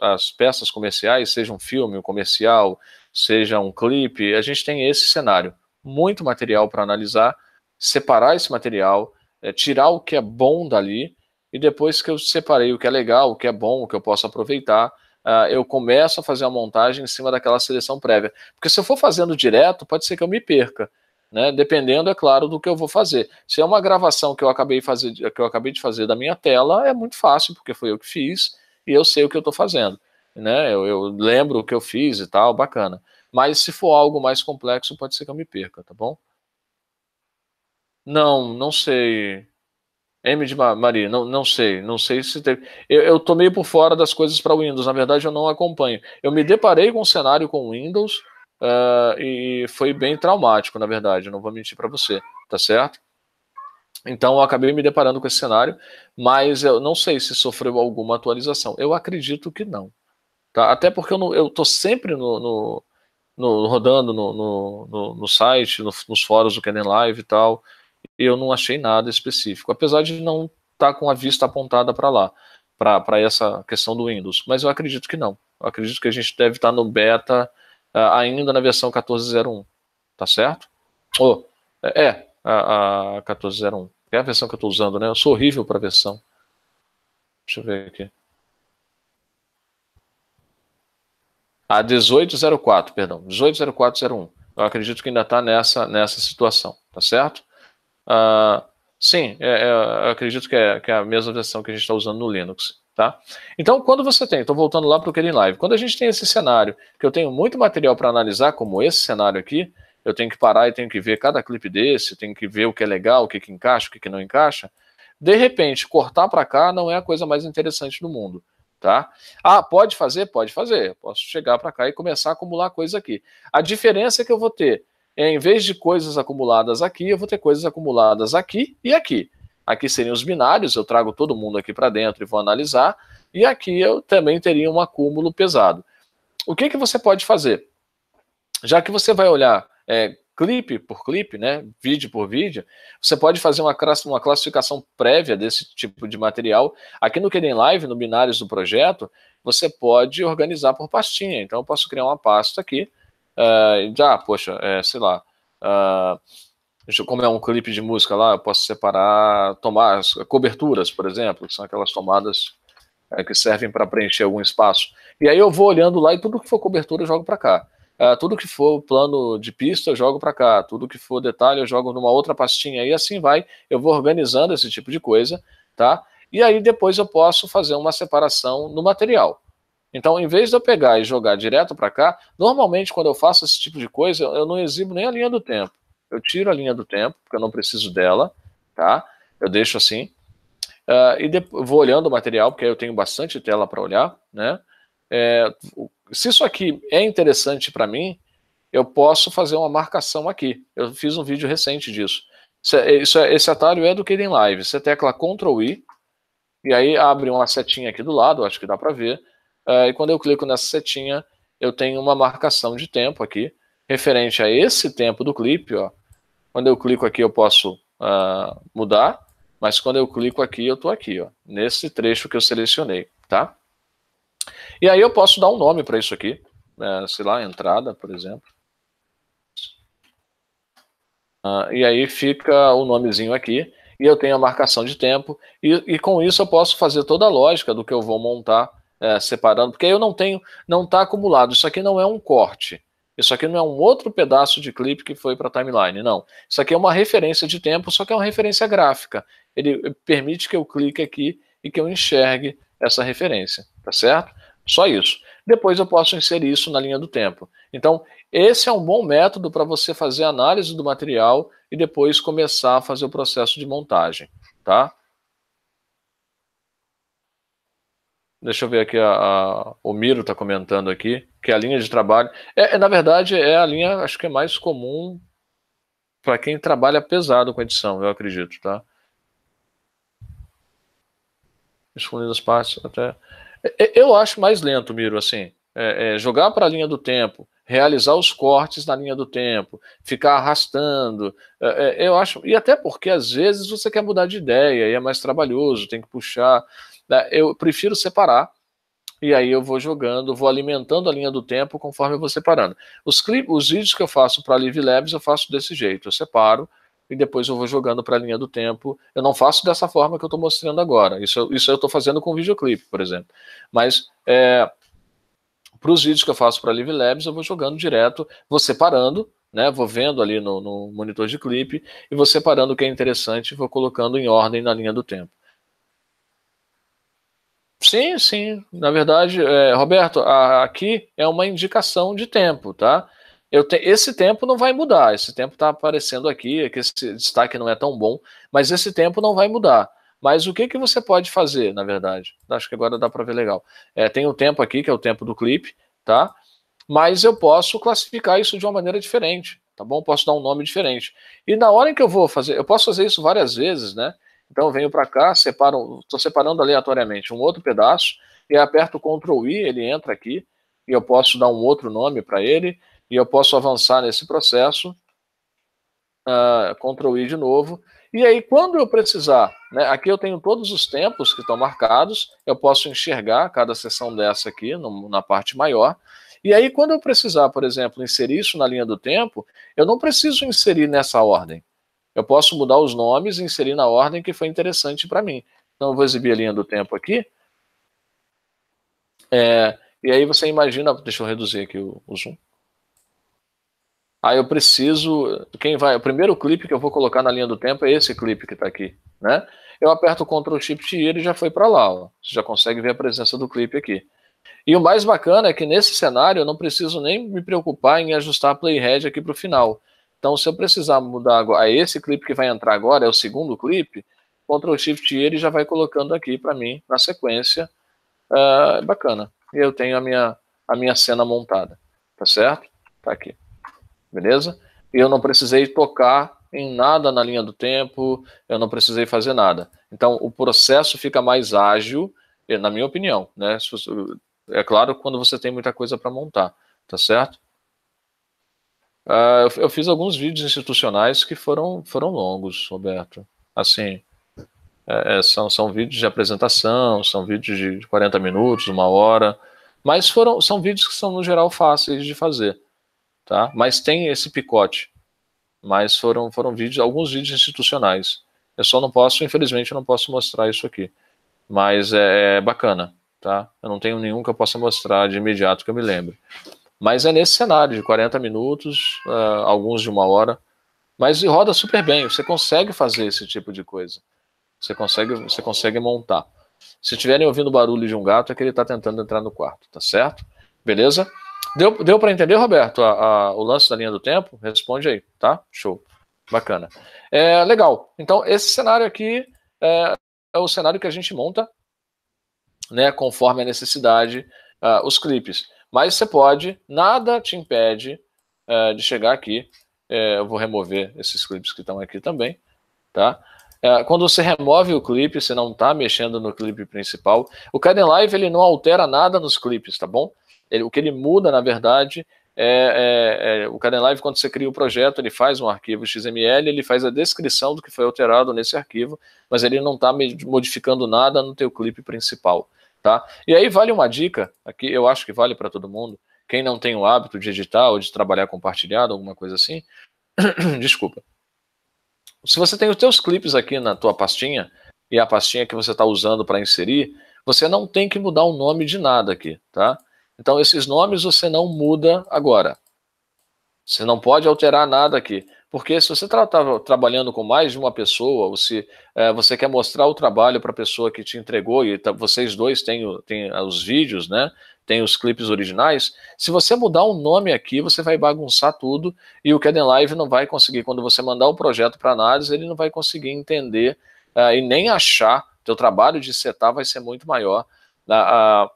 é, as peças comerciais, seja um filme, um comercial, seja um clipe, a gente tem esse cenário. Muito material para analisar, separar esse material, é, tirar o que é bom dali e depois que eu separei o que é legal, o que é bom, o que eu posso aproveitar, uh, eu começo a fazer a montagem em cima daquela seleção prévia. Porque se eu for fazendo direto, pode ser que eu me perca. Né? Dependendo, é claro, do que eu vou fazer. Se é uma gravação que eu acabei, fazer, que eu acabei de fazer da minha tela, é muito fácil, porque foi eu que fiz e eu sei o que eu estou fazendo. Né? Eu, eu lembro o que eu fiz e tal, bacana. Mas se for algo mais complexo, pode ser que eu me perca, tá bom? Não, não sei. M de Maria, não, não sei, não sei se teve. Eu, eu tô meio por fora das coisas para Windows, na verdade eu não acompanho. Eu me deparei com um cenário com Windows uh, e foi bem traumático, na verdade, não vou mentir para você, tá certo? Então eu acabei me deparando com esse cenário, mas eu não sei se sofreu alguma atualização. Eu acredito que não. Tá? Até porque eu, não, eu tô sempre no, no, no rodando no, no, no site, nos fóruns do Canon Live e tal eu não achei nada específico, apesar de não estar tá com a vista apontada para lá, para essa questão do Windows, mas eu acredito que não. Eu acredito que a gente deve estar tá no beta uh, ainda na versão 14.01, tá certo? Oh, é, a, a 14.01, é a versão que eu estou usando, né? Eu sou horrível para a versão. Deixa eu ver aqui. A 1804, perdão, 180401. Eu acredito que ainda está nessa, nessa situação, tá certo? Uh, sim, é, é, acredito que é, que é a mesma versão que a gente está usando no Linux. Tá? Então, quando você tem, estou voltando lá para o Kdenlive, Live, quando a gente tem esse cenário, que eu tenho muito material para analisar, como esse cenário aqui, eu tenho que parar e tenho que ver cada clipe desse, tenho que ver o que é legal, o que, que encaixa, o que, que não encaixa. De repente, cortar para cá não é a coisa mais interessante do mundo. Tá? Ah, pode fazer? Pode fazer. posso chegar para cá e começar a acumular coisa aqui. A diferença é que eu vou ter em vez de coisas acumuladas aqui, eu vou ter coisas acumuladas aqui e aqui. Aqui seriam os binários, eu trago todo mundo aqui para dentro e vou analisar. E aqui eu também teria um acúmulo pesado. O que, que você pode fazer? Já que você vai olhar é, clipe por clipe, né, vídeo por vídeo, você pode fazer uma, uma classificação prévia desse tipo de material. Aqui no Querem Live, no binários do projeto, você pode organizar por pastinha. Então eu posso criar uma pasta aqui já, é, ah, poxa, é, sei lá. Ah, como é um clipe de música lá, eu posso separar, tomar coberturas, por exemplo, que são aquelas tomadas é, que servem para preencher algum espaço. E aí eu vou olhando lá e tudo que for cobertura eu jogo para cá. Uh, tudo que for plano de pista eu jogo para cá, tudo que for detalhe eu jogo numa outra pastinha e assim vai. Eu vou organizando esse tipo de coisa, tá? E aí depois eu posso fazer uma separação no material. Então, em vez de eu pegar e jogar direto para cá, normalmente quando eu faço esse tipo de coisa, eu não exibo nem a linha do tempo. Eu tiro a linha do tempo, porque eu não preciso dela, tá? Eu deixo assim. Uh, e depois, vou olhando o material, porque aí eu tenho bastante tela para olhar, né? É, se isso aqui é interessante para mim, eu posso fazer uma marcação aqui. Eu fiz um vídeo recente disso. Isso, é, é, esse atalho é do Kden Live. Você tecla Ctrl I, e aí abre uma setinha aqui do lado, acho que dá para ver. É, e quando eu clico nessa setinha, eu tenho uma marcação de tempo aqui, referente a esse tempo do clipe. Ó. Quando eu clico aqui, eu posso uh, mudar, mas quando eu clico aqui, eu estou aqui, ó, nesse trecho que eu selecionei. Tá? E aí eu posso dar um nome para isso aqui, né, sei lá, entrada, por exemplo. Uh, e aí fica o nomezinho aqui, e eu tenho a marcação de tempo, e, e com isso eu posso fazer toda a lógica do que eu vou montar é, separando, porque eu não tenho, não está acumulado. Isso aqui não é um corte. Isso aqui não é um outro pedaço de clipe que foi para a timeline, não. Isso aqui é uma referência de tempo, só que é uma referência gráfica. Ele permite que eu clique aqui e que eu enxergue essa referência, tá certo? Só isso. Depois eu posso inserir isso na linha do tempo. Então, esse é um bom método para você fazer análise do material e depois começar a fazer o processo de montagem, tá? Deixa eu ver aqui, a, a, o Miro está comentando aqui, que é a linha de trabalho. É, é, na verdade, é a linha, acho que é mais comum para quem trabalha pesado com edição, eu acredito, tá? Excluindo as partes até. É, é, eu acho mais lento, Miro, assim. É, é, jogar para a linha do tempo, realizar os cortes na linha do tempo, ficar arrastando. eu acho. E até porque, às vezes, você quer mudar de ideia e é mais trabalhoso, tem que puxar. Né? Eu prefiro separar e aí eu vou jogando, vou alimentando a linha do tempo conforme eu vou separando. Os, os vídeos que eu faço para Live Labs eu faço desse jeito, eu separo e depois eu vou jogando para a linha do tempo. Eu não faço dessa forma que eu estou mostrando agora. Isso, isso eu estou fazendo com videoclipe, por exemplo. Mas é, para os vídeos que eu faço para Live Labs eu vou jogando direto, vou separando, né? Vou vendo ali no, no monitor de clipe e vou separando o que é interessante e vou colocando em ordem na linha do tempo. Sim, sim. Na verdade, é, Roberto, a, aqui é uma indicação de tempo, tá? Eu te, esse tempo não vai mudar. Esse tempo está aparecendo aqui, é que esse destaque não é tão bom, mas esse tempo não vai mudar. Mas o que, que você pode fazer, na verdade? Acho que agora dá para ver legal. É, tem o um tempo aqui, que é o tempo do clipe, tá? Mas eu posso classificar isso de uma maneira diferente, tá bom? Posso dar um nome diferente. E na hora em que eu vou fazer, eu posso fazer isso várias vezes, né? Então eu venho para cá, separo, estou separando aleatoriamente um outro pedaço e aperto Ctrl I, ele entra aqui e eu posso dar um outro nome para ele e eu posso avançar nesse processo, uh, ah, Ctrl I de novo. E aí quando eu precisar, né, aqui eu tenho todos os tempos que estão marcados, eu posso enxergar cada seção dessa aqui no, na parte maior. E aí quando eu precisar, por exemplo, inserir isso na linha do tempo, eu não preciso inserir nessa ordem. Eu posso mudar os nomes e inserir na ordem que foi interessante para mim. Então, eu vou exibir a linha do tempo aqui. É, e aí você imagina, deixa eu reduzir aqui o, o zoom. Aí eu preciso, quem vai, o primeiro clipe que eu vou colocar na linha do tempo é esse clipe que está aqui, né? Eu aperto Ctrl Shift e ele já foi para lá, ó. Você já consegue ver a presença do clipe aqui. E o mais bacana é que nesse cenário eu não preciso nem me preocupar em ajustar a playhead aqui para o final. Então, se eu precisar mudar agora, esse clipe que vai entrar agora é o segundo clipe, Ctrl Shift e ele já vai colocando aqui para mim na sequência. Uh, bacana. E eu tenho a minha, a minha cena montada. Tá certo? Tá aqui. Beleza? E eu não precisei tocar em nada na linha do tempo, eu não precisei fazer nada. Então, o processo fica mais ágil, eh, na minha opinião, né? É claro quando você tem muita coisa para montar, tá certo? Uh, eu, eu, fiz alguns vídeos institucionais que foram, foram longos, Roberto. Assim, é, é são, são vídeos de apresentação, são vídeos de 40 minutos, uma hora, mas foram, são vídeos que são, no geral, fáceis de fazer. Tá? Mas tem esse picote. Mas foram, foram vídeos, alguns vídeos institucionais. Eu só não posso, infelizmente, eu não posso mostrar isso aqui. Mas é, é bacana, tá? Eu não tenho nenhum que eu possa mostrar de imediato que eu me lembre. Mas é nesse cenário de 40 minutos, uh, alguns de uma hora. Mas roda super bem, você consegue fazer esse tipo de coisa. Você consegue, você consegue montar. Se estiverem ouvindo barulho de um gato, é que ele está tentando entrar no quarto, tá certo? Beleza? Deu, deu para entender, Roberto, a, a, o lance da linha do tempo? Responde aí, tá? Show. Bacana. É, legal. Então, esse cenário aqui é, é o cenário que a gente monta né, conforme a necessidade, uh, os clipes. Mas você pode, nada te impede é, de chegar aqui. É, eu vou remover esses clipes que estão aqui também, tá? É, quando você remove o clipe, você não está mexendo no clipe principal. O Caden Live ele não altera nada nos clipes, tá bom? Ele, o que ele muda, na verdade, é, é, o Caden Live, quando você cria o um projeto, ele faz um arquivo XML, ele faz a descrição do que foi alterado nesse arquivo, mas ele não está modificando nada no teu clipe principal tá? E aí vale uma dica, aqui eu acho que vale para todo mundo. Quem não tem o hábito de editar ou de trabalhar compartilhado, alguma coisa assim, desculpa. Se você tem os teus clipes aqui na tua pastinha e a pastinha que você está usando para inserir, você não tem que mudar o nome de nada aqui, tá? Então esses nomes você não muda agora. Você não pode alterar nada aqui. Porque se você está tá trabalhando com mais de uma pessoa, ou se é, você quer mostrar o trabalho para a pessoa que te entregou, e tá, vocês dois têm, têm os vídeos, né? Tem os clipes originais. Se você mudar o um nome aqui, você vai bagunçar tudo e o Caden Live não vai conseguir. Quando você mandar o um projeto para análise, ele não vai conseguir entender uh, e nem achar. Teu trabalho de setar vai ser muito maior. Uh, uh,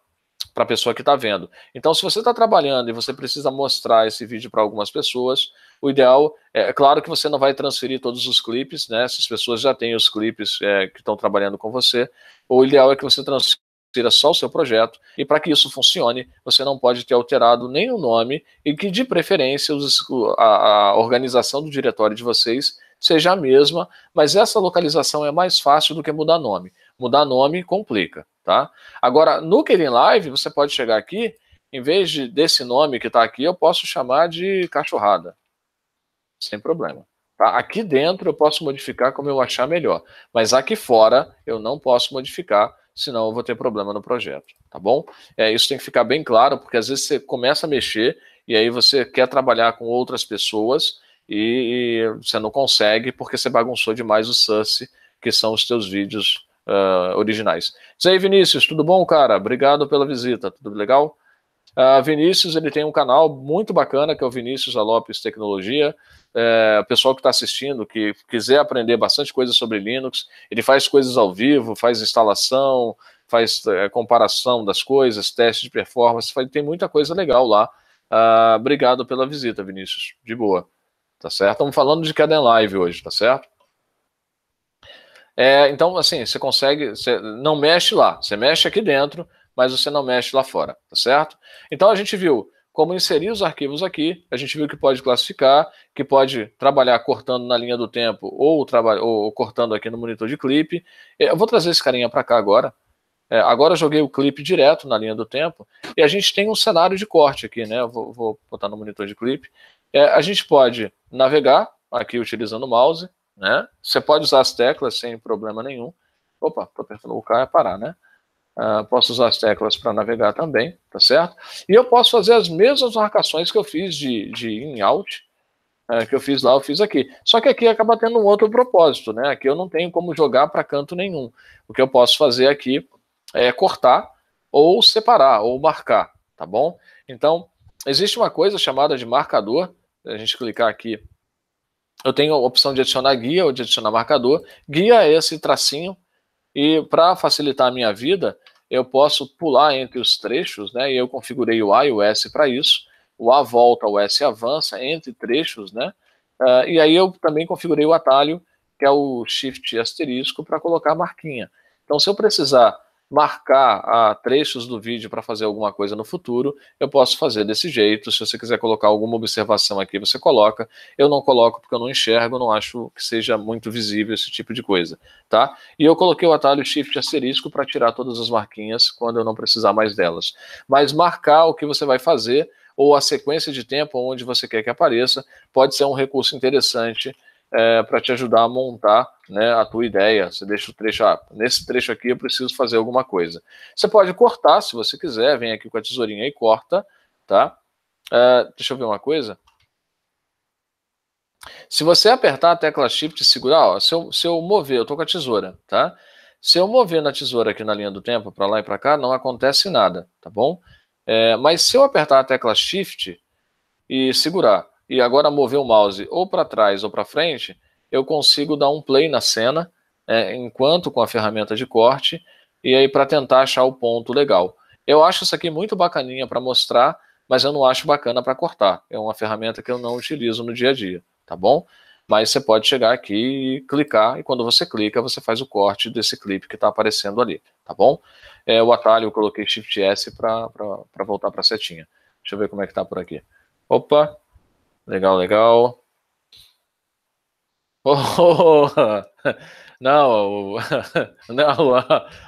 para a pessoa que está vendo. Então, se você está trabalhando e você precisa mostrar esse vídeo para algumas pessoas, o ideal é, é, claro que você não vai transferir todos os clipes, né? Se as pessoas já têm os clipes é, que estão trabalhando com você, o ideal é que você transfira só o seu projeto e para que isso funcione, você não pode ter alterado nem o nome e que de preferência os, a, a organização do diretório de vocês seja a mesma, mas essa localização é mais fácil do que mudar nome. Mudar nome complica tá? Agora, no Keyring Live, você pode chegar aqui, em vez de, desse nome que está aqui, eu posso chamar de cachorrada, sem problema. Tá? Aqui dentro eu posso modificar como eu achar melhor, mas aqui fora eu não posso modificar, senão eu vou ter problema no projeto, tá bom? É, isso tem que ficar bem claro, porque às vezes você começa a mexer e aí você quer trabalhar com outras pessoas e, e você não consegue porque você bagunçou demais o SUS, que são os teus vídeos uh, originais. E aí, Vinícius, tudo bom, cara? Obrigado pela visita, tudo legal? Uh, Vinícius, ele tem um canal muito bacana, que é o Vinícius Alopes Tecnologia. É, pessoal que está assistindo, que quiser aprender bastante coisa sobre Linux, ele faz coisas ao vivo, faz instalação, faz é, comparação das coisas, teste de performance, faz, tem muita coisa legal lá. Uh, obrigado pela visita, Vinícius. De boa. Tá certo? Estamos falando de Caden Live hoje, tá certo? É, então, assim, você consegue, você não mexe lá, você mexe aqui dentro, mas você não mexe lá fora, tá certo? Então a gente viu como inserir os arquivos aqui, a gente viu que pode classificar, que pode trabalhar cortando na linha do tempo ou, ou cortando aqui no monitor de clipe. É, eu vou trazer esse carinha para cá agora. É, agora eu joguei o clipe direto na linha do tempo e a gente tem um cenário de corte aqui, né? Eu vou, vou botar no monitor de clipe. É, a gente pode navegar aqui utilizando o mouse, né? Você pode usar as teclas sem problema nenhum. Opa, tô apertando o carro é parar, né? Uh, posso usar as teclas para navegar também, tá certo? E eu posso fazer as mesmas marcações que eu fiz de, de in-out, uh, eh, que eu fiz lá, eu fiz aqui. Só que aqui acaba tendo um outro propósito, né? Aqui eu não tenho como jogar para canto nenhum. O que eu posso fazer aqui é cortar ou separar, ou marcar, tá bom? Então, existe uma coisa chamada de marcador, a gente clicar aqui eu tenho a opção de adicionar guia ou de adicionar marcador. Guia é esse tracinho e para facilitar a minha vida, eu posso pular entre os trechos, né? E eu configurei o A e o S para isso. O A volta, o S avança entre trechos, né? Uh, e aí eu também configurei o atalho, que é o Shift asterisco, para colocar a marquinha. Então, se eu precisar marcar ah, trechos do vídeo para fazer alguma coisa no futuro, eu posso fazer desse jeito. Se você quiser colocar alguma observação aqui, você coloca. Eu não coloco porque eu não enxergo, não acho que seja muito visível esse tipo de coisa, tá? E eu coloquei o atalho Shift asterisco para tirar todas as marquinhas quando eu não precisar mais delas. Mas marcar o que você vai fazer ou a sequência de tempo onde você quer que apareça pode ser um recurso interessante é, para te ajudar a montar né, a tua ideia. Você deixa o trecho, ah, nesse trecho aqui eu preciso fazer alguma coisa. Você pode cortar se você quiser, vem aqui com a tesourinha e corta, tá? Uh, deixa eu ver uma coisa. Se você apertar a tecla Shift e segurar, ó, se, eu, se eu mover, eu estou com a tesoura, tá? Se eu mover na tesoura aqui na linha do tempo, para lá e para cá, não acontece nada, tá bom? É, mas se eu apertar a tecla Shift e segurar, e agora mover o mouse ou para trás ou para frente, eu consigo dar um play na cena, é, enquanto com a ferramenta de corte, e aí para tentar achar o ponto legal. Eu acho isso aqui muito bacaninha para mostrar, mas eu não acho bacana para cortar. É uma ferramenta que eu não utilizo no dia a dia, tá bom? Mas você pode chegar aqui e clicar, e quando você clica, você faz o corte desse clipe que está aparecendo ali, tá bom? É, o atalho eu coloquei Shift S para voltar para a setinha. Deixa eu ver como é que está por aqui. Opa, Legal, legal. Oh, não, não,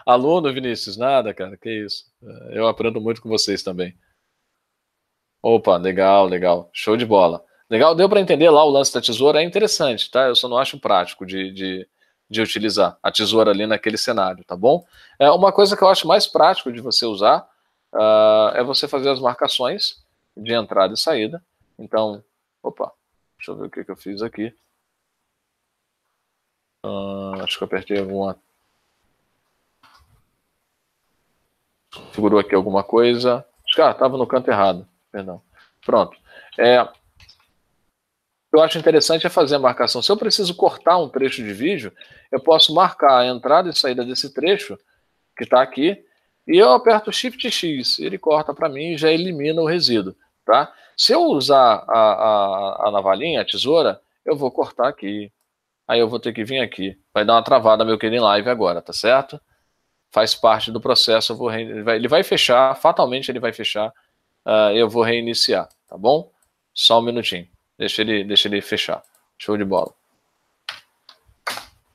aluno Vinícius, nada, cara, que isso. É, eu aprendo muito com vocês também. Opa, legal, legal, show de bola. Legal, deu para entender lá o lance da tesoura, é interessante, tá? Eu só não acho prático de, de, de utilizar a tesoura ali naquele cenário, tá bom? É, uma coisa que eu acho mais prático de você usar uh, é você fazer as marcações de entrada e saída. Então, Opa, deixa eu ver o que, que eu fiz aqui. Uh, acho que eu apertei alguma. Segurou aqui alguma coisa. Acho que ah, estava no canto errado. Perdão. Pronto. É, eu acho interessante é fazer a marcação. Se eu preciso cortar um trecho de vídeo, eu posso marcar a entrada e saída desse trecho, que está aqui, e eu aperto Shift X, ele corta para mim e já elimina o resíduo. Tá? Se eu usar a, a, a navalhinha, a tesoura, eu vou cortar aqui. Aí eu vou ter que vir aqui. Vai dar uma travada, meu querido, em live agora, tá certo? Faz parte do processo. Vou rein... ele, vai, ele vai fechar, fatalmente ele vai fechar. Uh, eu vou reiniciar, tá bom? Só um minutinho. Deixa ele, deixa ele fechar. Show de bola.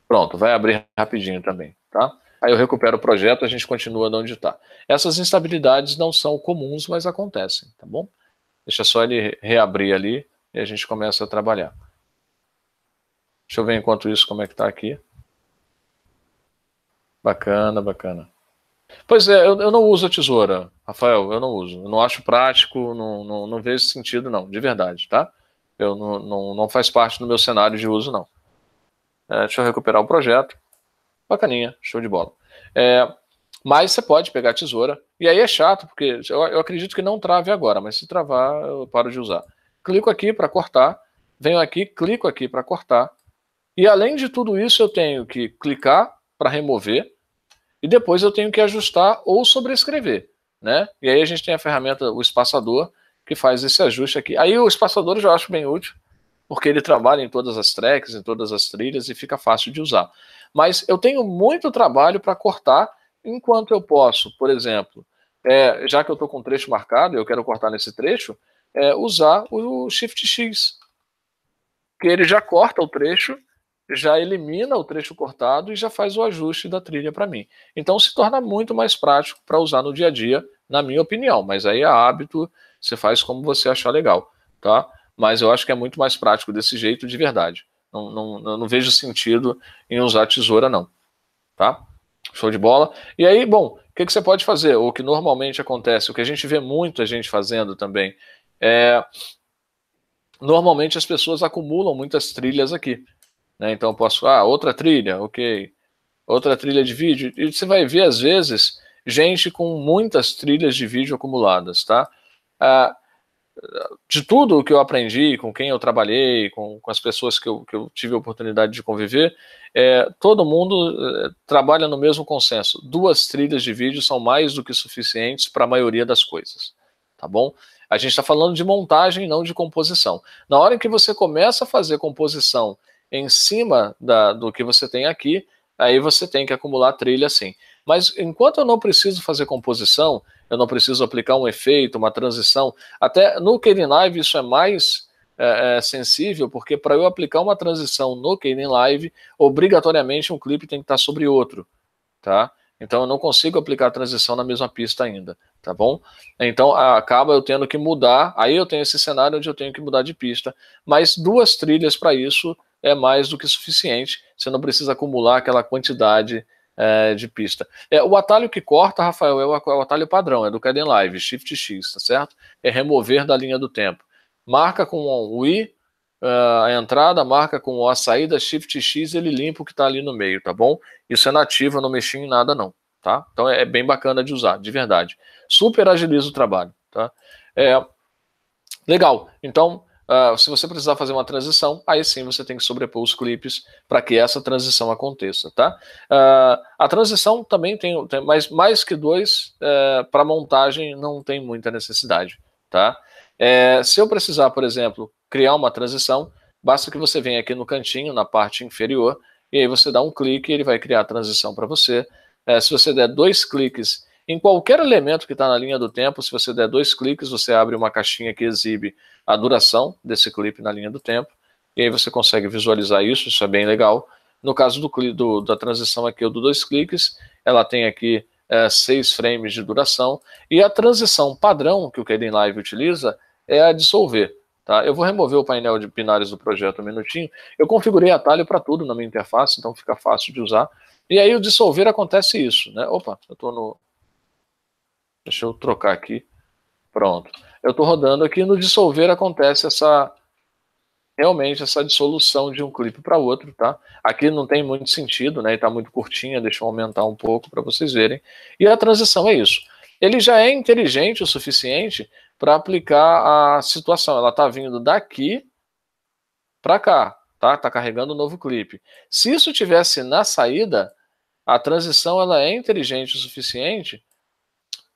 Pronto, vai abrir rapidinho também, tá? Aí eu recupero o projeto, a gente continua de onde está. Essas instabilidades não são comuns, mas acontecem, tá bom? Deixa só ele reabrir ali e a gente começa a trabalhar. Deixa eu ver enquanto isso como é que está aqui. Bacana, bacana. Pois é, eu, eu não uso a tesoura, Rafael, eu não uso. Eu não acho prático, não, não, não vejo sentido, não, de verdade, tá? Eu não, não, não faz parte do meu cenário de uso, não. É, deixa eu recuperar o projeto. Bacaninha, show de bola. É, mas você pode pegar a tesoura, e aí é chato, porque eu, eu acredito que não trave agora, mas se travar, eu paro de usar. Clico aqui para cortar, venho aqui, clico aqui para cortar, e além de tudo isso, eu tenho que clicar para remover, e depois eu tenho que ajustar ou sobrescrever. Né? E aí a gente tem a ferramenta, o espaçador, que faz esse ajuste aqui. Aí o espaçador eu já acho bem útil, porque ele trabalha em todas as tracks, em todas as trilhas e fica fácil de usar. Mas eu tenho muito trabalho para cortar enquanto eu posso, por exemplo, é, já que eu estou com um trecho marcado, eu quero cortar nesse trecho, é, usar o Shift X, que ele já corta o trecho, já elimina o trecho cortado e já faz o ajuste da trilha para mim. Então se torna muito mais prático para usar no dia a dia, na minha opinião. Mas aí é hábito, você faz como você achar legal, tá? Mas eu acho que é muito mais prático desse jeito de verdade. Não, não, não vejo sentido em usar tesoura, não. Tá? Show de bola. E aí, bom, o que, que você pode fazer? O que normalmente acontece, o que a gente vê muita gente fazendo também, é. Normalmente as pessoas acumulam muitas trilhas aqui. Né? Então eu posso, ah, outra trilha, ok. Outra trilha de vídeo. E você vai ver, às vezes, gente com muitas trilhas de vídeo acumuladas, tá? Ah, de tudo que eu aprendi, com quem eu trabalhei, com, com as pessoas que eu, que eu, tive a oportunidade de conviver, é, todo mundo é, trabalha no mesmo consenso. Duas trilhas de vídeo são mais do que suficientes para a maioria das coisas, tá bom? A gente está falando de montagem, não de composição. Na hora em que você começa a fazer composição em cima da, do que você tem aqui, aí você tem que acumular trilha sim. Mas enquanto eu não preciso fazer composição, eu não preciso aplicar um efeito, uma transição. Até no Live isso é mais é, é, sensível, porque para eu aplicar uma transição no Live, obrigatoriamente um clipe tem que estar tá sobre outro, tá? Então eu não consigo aplicar a transição na mesma pista ainda, tá bom? Então acaba eu tendo que mudar, aí eu tenho esse cenário onde eu tenho que mudar de pista, mas duas trilhas para isso é mais do que suficiente, você não precisa acumular aquela quantidade é, de pista. É, o atalho que corta, Rafael, é o, é o atalho padrão, é do Caden Live, Shift X, tá certo? É remover da linha do tempo. Marca com o I uh, a entrada, marca com o a saída, Shift X, ele limpa o que está ali no meio, tá bom? Isso é nativo, eu não mexi em nada não, tá? Então é, é bem bacana de usar, de verdade. Super agiliza o trabalho, tá? É, legal, então ah, se você precisar fazer uma transição, aí sim você tem que sobrepor os clipes para que essa transição aconteça, tá? Uh, a transição também tem, tem mas mais que dois, uh, é, para montagem não tem muita necessidade, tá? É, se eu precisar, por exemplo, criar uma transição, basta que você venha aqui no cantinho, na parte inferior, e aí você dá um clique e ele vai criar a transição para você. É, se você der dois cliques em qualquer elemento que está na linha do tempo, se você der dois cliques, você abre uma caixinha que exibe a duração desse clipe na linha do tempo. E aí você consegue visualizar isso, isso é bem legal. No caso do, do da transição aqui, do dois cliques, ela tem aqui é, seis frames de duração. E a transição padrão que o Kden Live utiliza é a dissolver. Tá? Eu vou remover o painel de binários do projeto um minutinho. Eu configurei atalho para tudo na minha interface, então fica fácil de usar. E aí o dissolver acontece isso. Né? Opa, eu estou no Deixa eu trocar aqui. Pronto. Eu estou rodando aqui no dissolver acontece essa realmente essa dissolução de um clipe para outro, tá? Aqui não tem muito sentido, né? Está muito curtinha, deixa eu aumentar um pouco para vocês verem. E a transição é isso. Ele já é inteligente o suficiente para aplicar a situação. Ela está vindo daqui para cá, tá? Está carregando o um novo clipe. Se isso tivesse na saída, a transição ela é inteligente o suficiente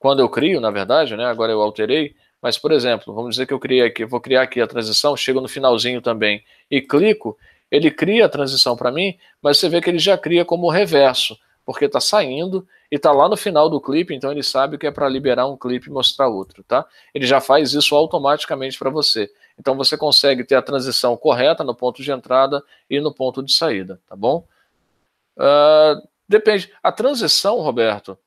quando eu crio, na verdade, né? Agora eu alterei, mas por exemplo, vamos dizer que eu criei aqui, vou criar aqui a transição, chego no finalzinho também e clico, ele cria a transição para mim, mas você vê que ele já cria como reverso, porque está saindo e está lá no final do clipe, então ele sabe que é para liberar um clipe e mostrar outro, tá? Ele já faz isso automaticamente para você. Então você consegue ter a transição correta no ponto de entrada e no ponto de saída, tá bom? Uh, depende. A transição, Roberto,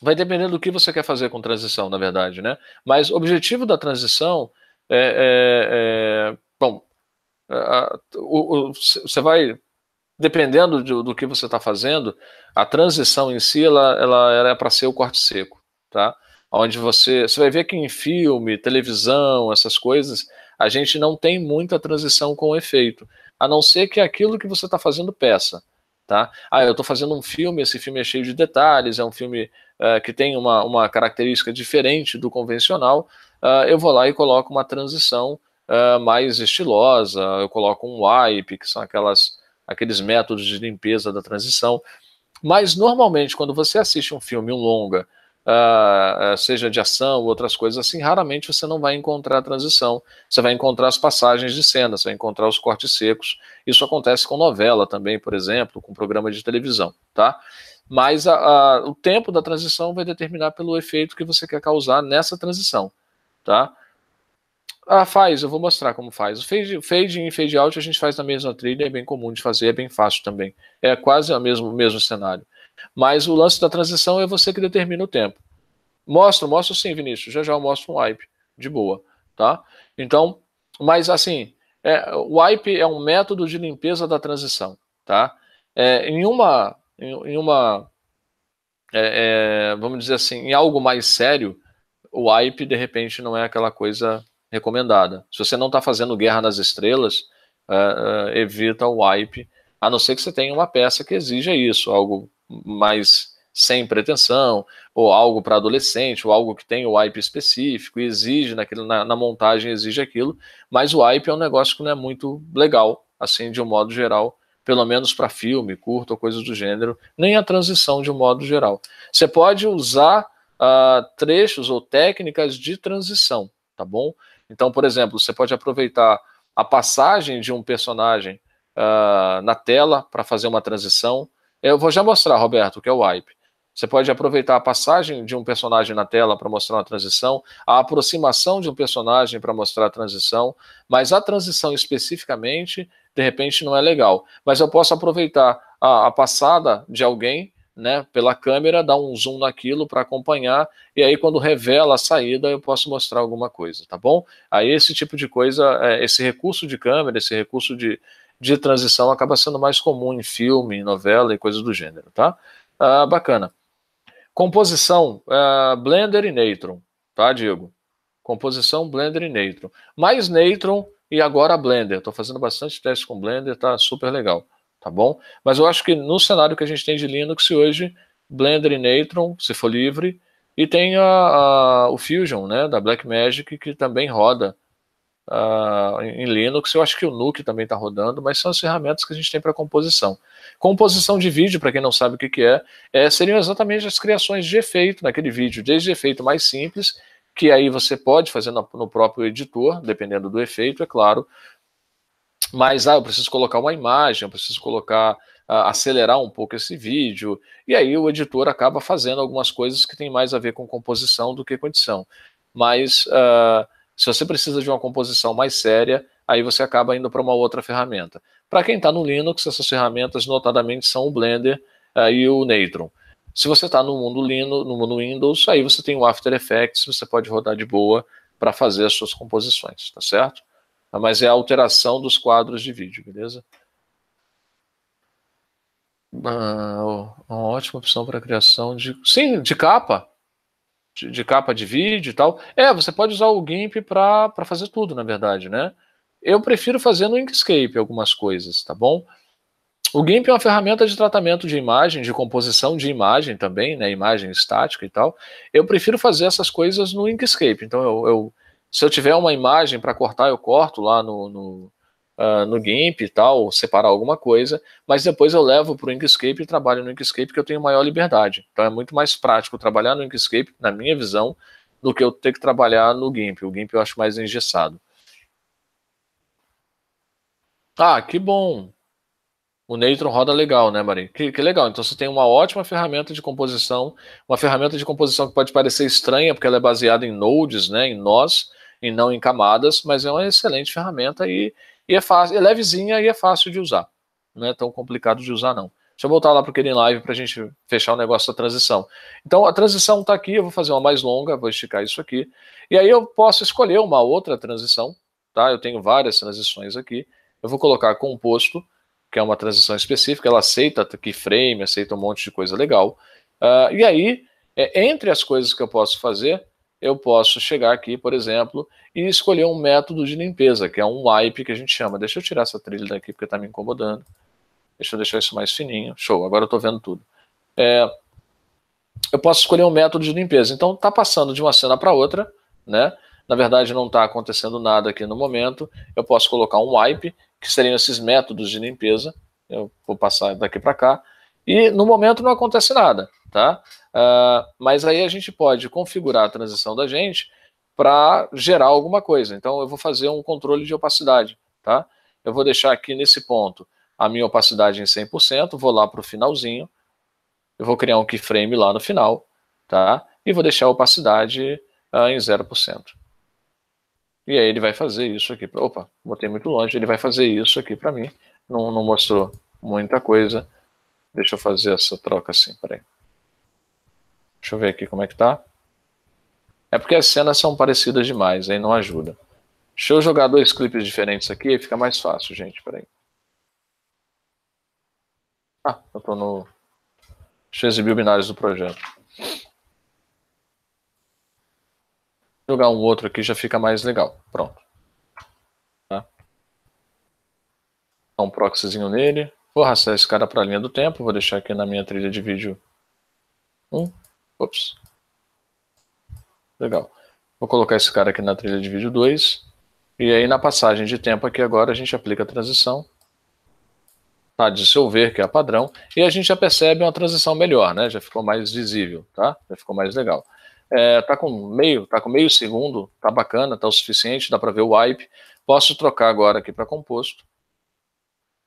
vai depender do que você quer fazer com transição, na verdade, né? Mas o objetivo da transição é, é, é bom, você vai dependendo de, do que você está fazendo, a transição em si ela, ela, ela é para ser o corte seco, tá? Onde você, você vai ver que em filme, televisão, essas coisas, a gente não tem muita transição com efeito, a não ser que aquilo que você está fazendo peça, tá? Ah, eu estou fazendo um filme, esse filme é cheio de detalhes, é um filme ah, que tem uma, uma característica diferente do convencional, uh, eu vou lá e coloco uma transição uh, mais estilosa, eu coloco um wipe, que são aquelas, aqueles métodos de limpeza da transição. Mas normalmente, quando você assiste um filme, um longa, Uh, seja de ação ou outras coisas assim, raramente você não vai encontrar a transição. Você vai encontrar as passagens de cena, você vai encontrar os cortes secos. Isso acontece com novela também, por exemplo, com programa de televisão, tá? mas a, a, o tempo da transição vai determinar pelo efeito que você quer causar nessa transição, tá? Ah, faz, eu vou mostrar como faz. O fade, fade in e fade out a gente faz na mesma trilha, é bem comum de fazer, é bem fácil também. É quase o mesmo, mesmo cenário. Mas o lance da transição é você que determina o tempo. Mostro, mostro sim, Vinícius, já já eu mostro um wipe, de boa, tá? Então, mas assim, é, wipe é um método de limpeza da transição, tá? É, em uma em, uma. É, é, vamos dizer assim, em algo mais sério, o hype de repente não é aquela coisa recomendada. Se você não está fazendo guerra nas estrelas, é, é, evita o hype, a não ser que você tenha uma peça que exija isso, algo mais sem pretensão, ou algo para adolescente, ou algo que tem o hype específico, exige naquilo, na, na, montagem exige aquilo, mas o hype é um negócio que não é muito legal, assim, de um modo geral, pelo menos para filme, curto ou coisas do gênero, nem a transição de um modo geral. Você pode usar uh, trechos ou técnicas de transição, tá bom? Então, por exemplo, você pode aproveitar a passagem de um personagem uh, na tela para fazer uma transição. Eu vou já mostrar, Roberto, o que é o wipe. Você pode aproveitar a passagem de um personagem na tela para mostrar uma transição, a aproximação de um personagem para mostrar a transição, mas a transição especificamente, de repente, não é legal. Mas eu posso aproveitar a, a passada de alguém né, pela câmera, dar um zoom naquilo para acompanhar, e aí quando revela a saída eu posso mostrar alguma coisa, tá bom? Aí esse tipo de coisa, é, esse recurso de câmera, esse recurso de, de transição acaba sendo mais comum em filme, em novela e coisas do gênero, tá? Ah, bacana. Composição, uh, Blender e Natron, tá, Diego? Composição, Blender e Natron. Mais Natron e agora Blender. Estou fazendo bastante teste com Blender, tá super legal, tá bom? Mas eu acho que no cenário que a gente tem de Linux hoje, Blender e Natron, se for livre, e tem a, a, o Fusion, né, da Blackmagic, que também roda uh, em Linux. Eu acho que o Nuke também está rodando, mas são as ferramentas que a gente tem para composição. Composição de vídeo, para quem não sabe o que, que é, é, seriam exatamente as criações de efeito naquele vídeo, desde efeito mais simples, que aí você pode fazer no, no próprio editor, dependendo do efeito, é claro. Mas ah, eu preciso colocar uma imagem, eu preciso colocar acelerar um pouco esse vídeo, e aí o editor acaba fazendo algumas coisas que tem mais a ver com composição do que condição. Mas uh, se você precisa de uma composição mais séria, aí você acaba indo para uma outra ferramenta. Para quem está no Linux, essas ferramentas notadamente são o Blender uh, e o Natron. Se você está no mundo Linux, no mundo Windows, aí você tem o After Effects, você pode rodar de boa para fazer as suas composições, tá certo? Mas é a alteração dos quadros de vídeo, beleza? Ah, uma ótima opção para criação de. Sim, de capa de, de, capa de vídeo e tal. É, você pode usar o GIMP para fazer tudo, na verdade, né? Eu prefiro fazer no Inkscape algumas coisas, tá bom? O GIMP é uma ferramenta de tratamento de imagem, de composição de imagem também, né? Imagem estática e tal. Eu prefiro fazer essas coisas no Inkscape. Então, eu, eu se eu tiver uma imagem para cortar, eu corto lá no, no, uh, no GIMP e tal, separar alguma coisa, mas depois eu levo para o Inkscape e trabalho no Inkscape que eu tenho maior liberdade. Então é muito mais prático trabalhar no Inkscape, na minha visão, do que eu ter que trabalhar no GIMP. O GIMP eu acho mais engessado. Ah, que bom! O Neutron roda legal, né, Mari? Que, que, legal. Então você tem uma ótima ferramenta de composição, uma ferramenta de composição que pode parecer estranha, porque ela é baseada em nodes, né, em nós, e não em camadas, mas é uma excelente ferramenta e e é fácil, é levezinha e é fácil de usar. Não é tão complicado de usar, não. Deixa eu voltar lá para o Kden Live para a gente fechar o negócio da transição. Então, a transição está aqui, eu vou fazer uma mais longa, vou esticar isso aqui. E aí eu posso escolher uma outra transição, tá? Eu tenho várias transições aqui. Eu vou colocar composto, que é uma transição específica, ela aceita keyframe, aceita um monte de coisa legal. Uh, e aí, é, entre as coisas que eu posso fazer, eu posso chegar aqui, por exemplo, e escolher um método de limpeza, que é um wipe que a gente chama. Deixa eu tirar essa trilha daqui porque está me incomodando. Deixa eu deixar isso mais fininho. Show, agora eu estou vendo tudo. É, eu posso escolher um método de limpeza. Então, está passando de uma cena para outra, né? Na verdade, não está acontecendo nada aqui no momento. Eu posso colocar um wipe, que seriam esses métodos de limpeza. Eu vou passar daqui para cá. E no momento não acontece nada tá? Uh, mas aí a gente pode configurar a transição da gente para gerar alguma coisa. Então eu vou fazer um controle de opacidade, tá? Eu vou deixar aqui nesse ponto a minha opacidade em 100%, vou lá para o finalzinho, eu vou criar um keyframe lá no final, tá? E vou deixar a opacidade uh, em 0%. E aí ele vai fazer isso aqui. Opa, botei muito longe. Ele vai fazer isso aqui para mim. Não, não mostrou muita coisa. Deixa eu fazer essa troca assim, peraí. Deixa eu ver aqui como é que tá. É porque as cenas são parecidas demais, aí não ajuda. Deixa eu jogar dois clipes diferentes aqui, aí fica mais fácil, gente. Peraí. Ah, eu tô no. Deixa eu exibir o binários do projeto. Jogar um outro aqui já fica mais legal. Pronto. Tá. Dá um proxyzinho nele. Vou arrastar esse cara para a linha do tempo. Vou deixar aqui na minha trilha de vídeo 1. Um. Ops. Legal. Vou colocar esse cara aqui na trilha de vídeo 2. E aí na passagem de tempo aqui agora a gente aplica a transição. Tá, de dissolver, que é a padrão. E a gente já percebe uma transição melhor, né? Já ficou mais visível, tá? Já ficou mais legal. É, tá com meio, tá com meio segundo, tá bacana, tá o suficiente, dá para ver o wipe. Posso trocar agora aqui para composto.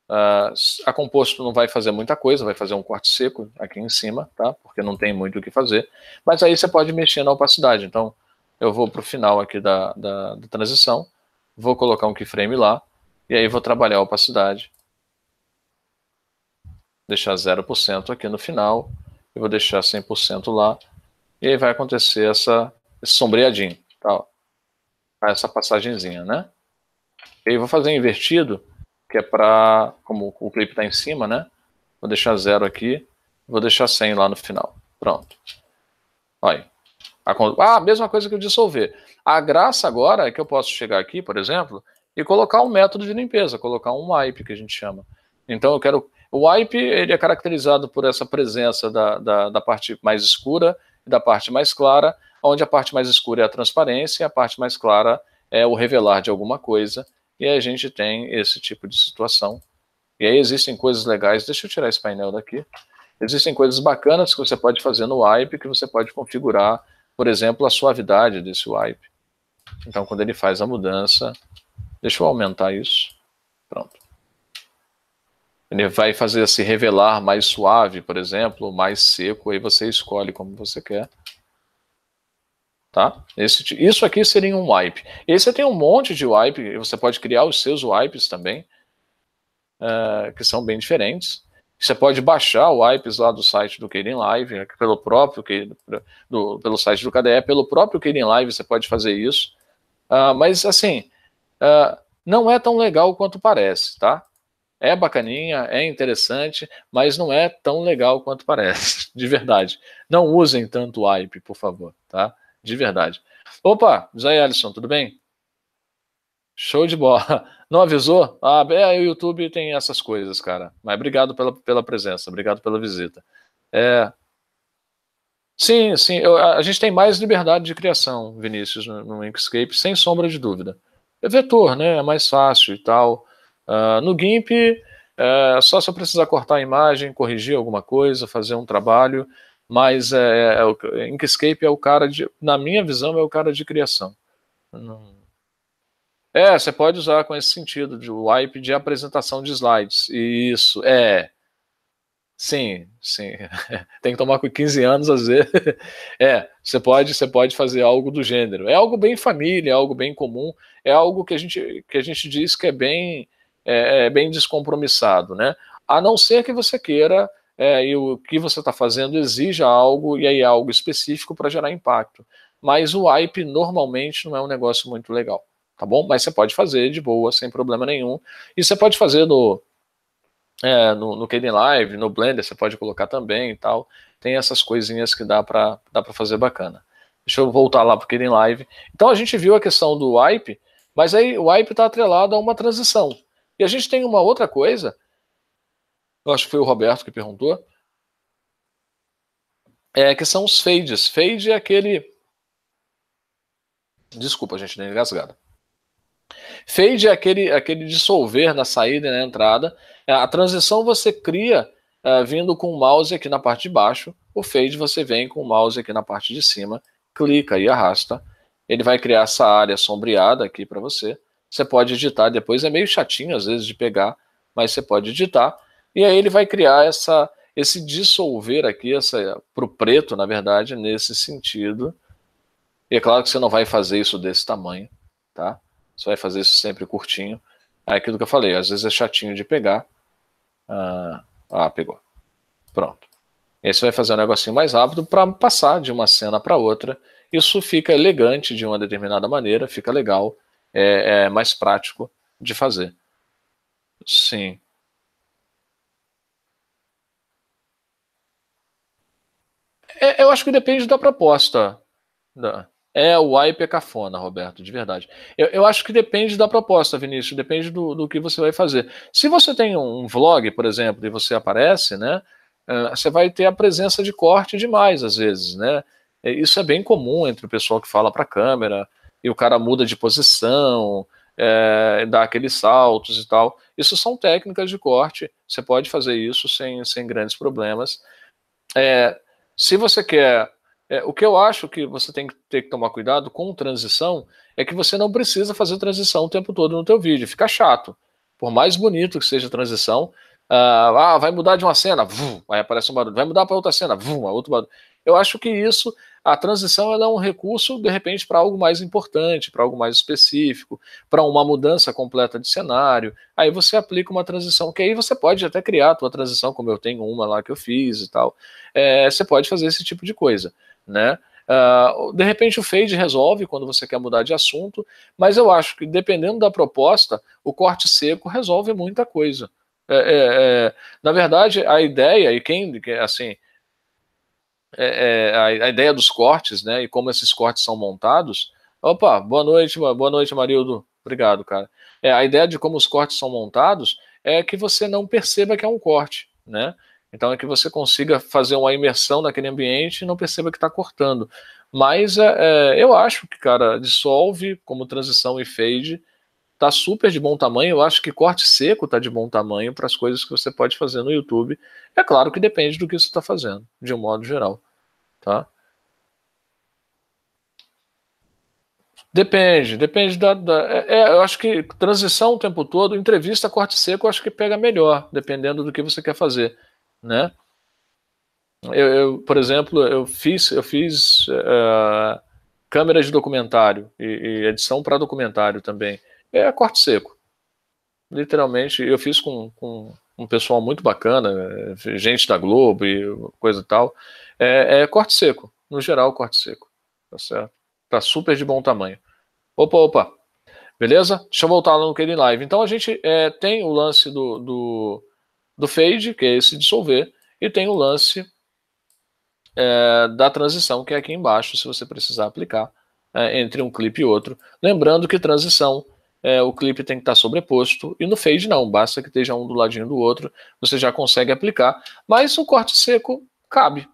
Uh, a composto não vai fazer muita coisa, vai fazer um corte seco aqui em cima, tá? Porque não tem muito o que fazer. Mas aí você pode mexer na opacidade. Então, eu vou para o final aqui da, da, da, transição, vou colocar um keyframe lá, e aí vou trabalhar a opacidade. Deixar 0% aqui no final, e vou deixar 100% lá, e aí vai acontecer essa, esse sombreadinho, tá? Essa passagenzinha, né? E aí vou fazer invertido, que é para, como o clipe está em cima, né? Vou deixar zero aqui, vou deixar 100 lá no final. Pronto. Olha Ah, mesma coisa que o dissolver. A graça agora é que eu posso chegar aqui, por exemplo, e colocar um método de limpeza, colocar um wipe, que a gente chama. Então eu quero... O wipe, ele é caracterizado por essa presença da, da, da parte mais escura e da parte mais clara, onde a parte mais escura é a transparência e a parte mais clara é o revelar de alguma coisa, e a gente tem esse tipo de situação. E aí existem coisas legais. Deixa eu tirar esse painel daqui. Existem coisas bacanas que você pode fazer no wipe, que você pode configurar, por exemplo, a suavidade desse wipe. Então, quando ele faz a mudança, deixa eu aumentar isso. Pronto. Ele vai fazer se revelar mais suave, por exemplo, mais seco, aí você escolhe como você quer. Tá? Esse, isso aqui seria um wipe. E você tem um monte de wipe, você pode criar os seus wipes também, uh, que são bem diferentes. Você pode baixar o wipes lá do site do Keirin Live, eh, pelo próprio do, pelo site do KDE, pelo próprio Keirin Live você pode fazer isso. Uh, mas assim, uh, não é tão legal quanto parece, tá? É bacaninha, é interessante, mas não é tão legal quanto parece, de verdade. Não usem tanto wipe, por favor, tá? de verdade. Opa, Zé Alisson, tudo bem? Show de bola. Não avisou? Ah, é, o YouTube tem essas coisas, cara. Mas obrigado pela, pela presença, obrigado pela visita. É... Sim, sim, eu, a gente tem mais liberdade de criação, Vinícius, no, no Inkscape, sem sombra de dúvida. É vetor, né? É mais fácil e tal. Uh, no GIMP, uh, só se eu precisar cortar a imagem, corrigir alguma coisa, fazer um trabalho. Mas é, é, é Inkscape é o cara de, na minha visão, é o cara de criação. É, você pode usar com esse sentido de wipe de apresentação de slides. Isso, é. Sim, sim. Tem que tomar com 15 anos às vezes. É, você pode, você pode fazer algo do gênero. É algo bem família, é algo bem comum, é algo que a gente, que a gente diz que é bem, é, é bem descompromissado, né? A não ser que você queira é, e o que você está fazendo exija algo, e aí algo específico para gerar impacto. Mas o hype normalmente não é um negócio muito legal, tá bom? Mas você pode fazer de boa, sem problema nenhum. E você pode fazer no, é, no, no Live, no Blender, você pode colocar também e tal. Tem essas coisinhas que dá para dá fazer bacana. Deixa eu voltar lá para o KDN Live. Então a gente viu a questão do hype, mas aí o hype está atrelado a uma transição. E a gente tem uma outra coisa eu acho que foi o Roberto que perguntou, é, que são os fades. Fade é aquele. Desculpa, gente, nem engasgada. Fade é aquele, aquele dissolver na saída e na entrada. É, a transição você cria uh, vindo com o mouse aqui na parte de baixo. O fade você vem com o mouse aqui na parte de cima, clica e arrasta. Ele vai criar essa área sombreada aqui para você. Você pode editar depois, é meio chatinho às vezes de pegar, mas você pode editar e aí ele vai criar essa, esse dissolver aqui, essa para o preto, na verdade, nesse sentido. E é claro que você não vai fazer isso desse tamanho, tá? Você vai fazer isso sempre curtinho. É aquilo que eu falei, às vezes é chatinho de pegar. Ah, ah pegou. Pronto. E aí você vai fazer um negocinho mais rápido para passar de uma cena para outra. Isso fica elegante de uma determinada maneira, fica legal, é, é mais prático de fazer. Sim. É, eu acho que depende da proposta. É o hype é cafona, Roberto, de verdade. Eu, eu acho que depende da proposta, Vinícius, depende do, do, que você vai fazer. Se você tem um vlog, por exemplo, e você aparece, né? É, você vai ter a presença de corte demais, às vezes, né? É, isso é bem comum entre o pessoal que fala para a câmera e o cara muda de posição, é, dá aqueles saltos e tal. Isso são técnicas de corte, você pode fazer isso sem, sem grandes problemas. É, se você quer. É, o que eu acho que você tem que ter que tomar cuidado com transição é que você não precisa fazer transição o tempo todo no teu vídeo, fica chato. Por mais bonito que seja a transição, ah, ah vai mudar de uma cena, vum, aí aparece um barulho, vai mudar para outra cena, vum, outro barulho. Eu acho que isso a transição é um recurso, de repente, para algo mais importante, para algo mais específico, para uma mudança completa de cenário. Aí você aplica uma transição, que aí você pode até criar a tua transição, como eu tenho uma lá que eu fiz e tal. É, você pode fazer esse tipo de coisa, né? Uh, de repente o fade resolve quando você quer mudar de assunto, mas eu acho que dependendo da proposta, o corte seco resolve muita coisa. É, é, é na verdade, a ideia, e quem, assim, é, é, a, a, ideia dos cortes, né? E como esses cortes são montados. Opa, boa noite, boa noite, Marildo. Obrigado, cara. É, a ideia de como os cortes são montados é que você não perceba que é um corte, né? Então é que você consiga fazer uma imersão naquele ambiente e não perceba que está cortando. Mas é, é, eu acho que, cara, dissolve como transição e fade tá super de bom tamanho. Eu acho que corte seco tá de bom tamanho para as coisas que você pode fazer no YouTube. É claro que depende do que você está fazendo, de um modo geral, tá? Depende, depende da. da é, é, eu acho que transição o tempo todo, entrevista, corte seco, eu acho que pega melhor, dependendo do que você quer fazer, né? Eu, eu por exemplo, eu fiz, eu fiz uh, é, é, câmera de documentário e, e edição para documentário também é corte seco. Literalmente, eu fiz com, com um pessoal muito bacana, gente da Globo e coisa e tal. É, é corte seco, no geral, corte seco. Tá certo? Tá super de bom tamanho. Opa, opa. Beleza? Deixa eu voltar lá no ele Live. Então a gente é, tem o lance do, do, do, fade, que é esse dissolver, e tem o lance é, da transição, que é aqui embaixo, se você precisar aplicar, é, entre um clipe e outro. Lembrando que transição é, o clipe tem que estar tá sobreposto, e no fade não, basta que esteja um do ladinho do outro, você já consegue aplicar, mas o corte seco cabe,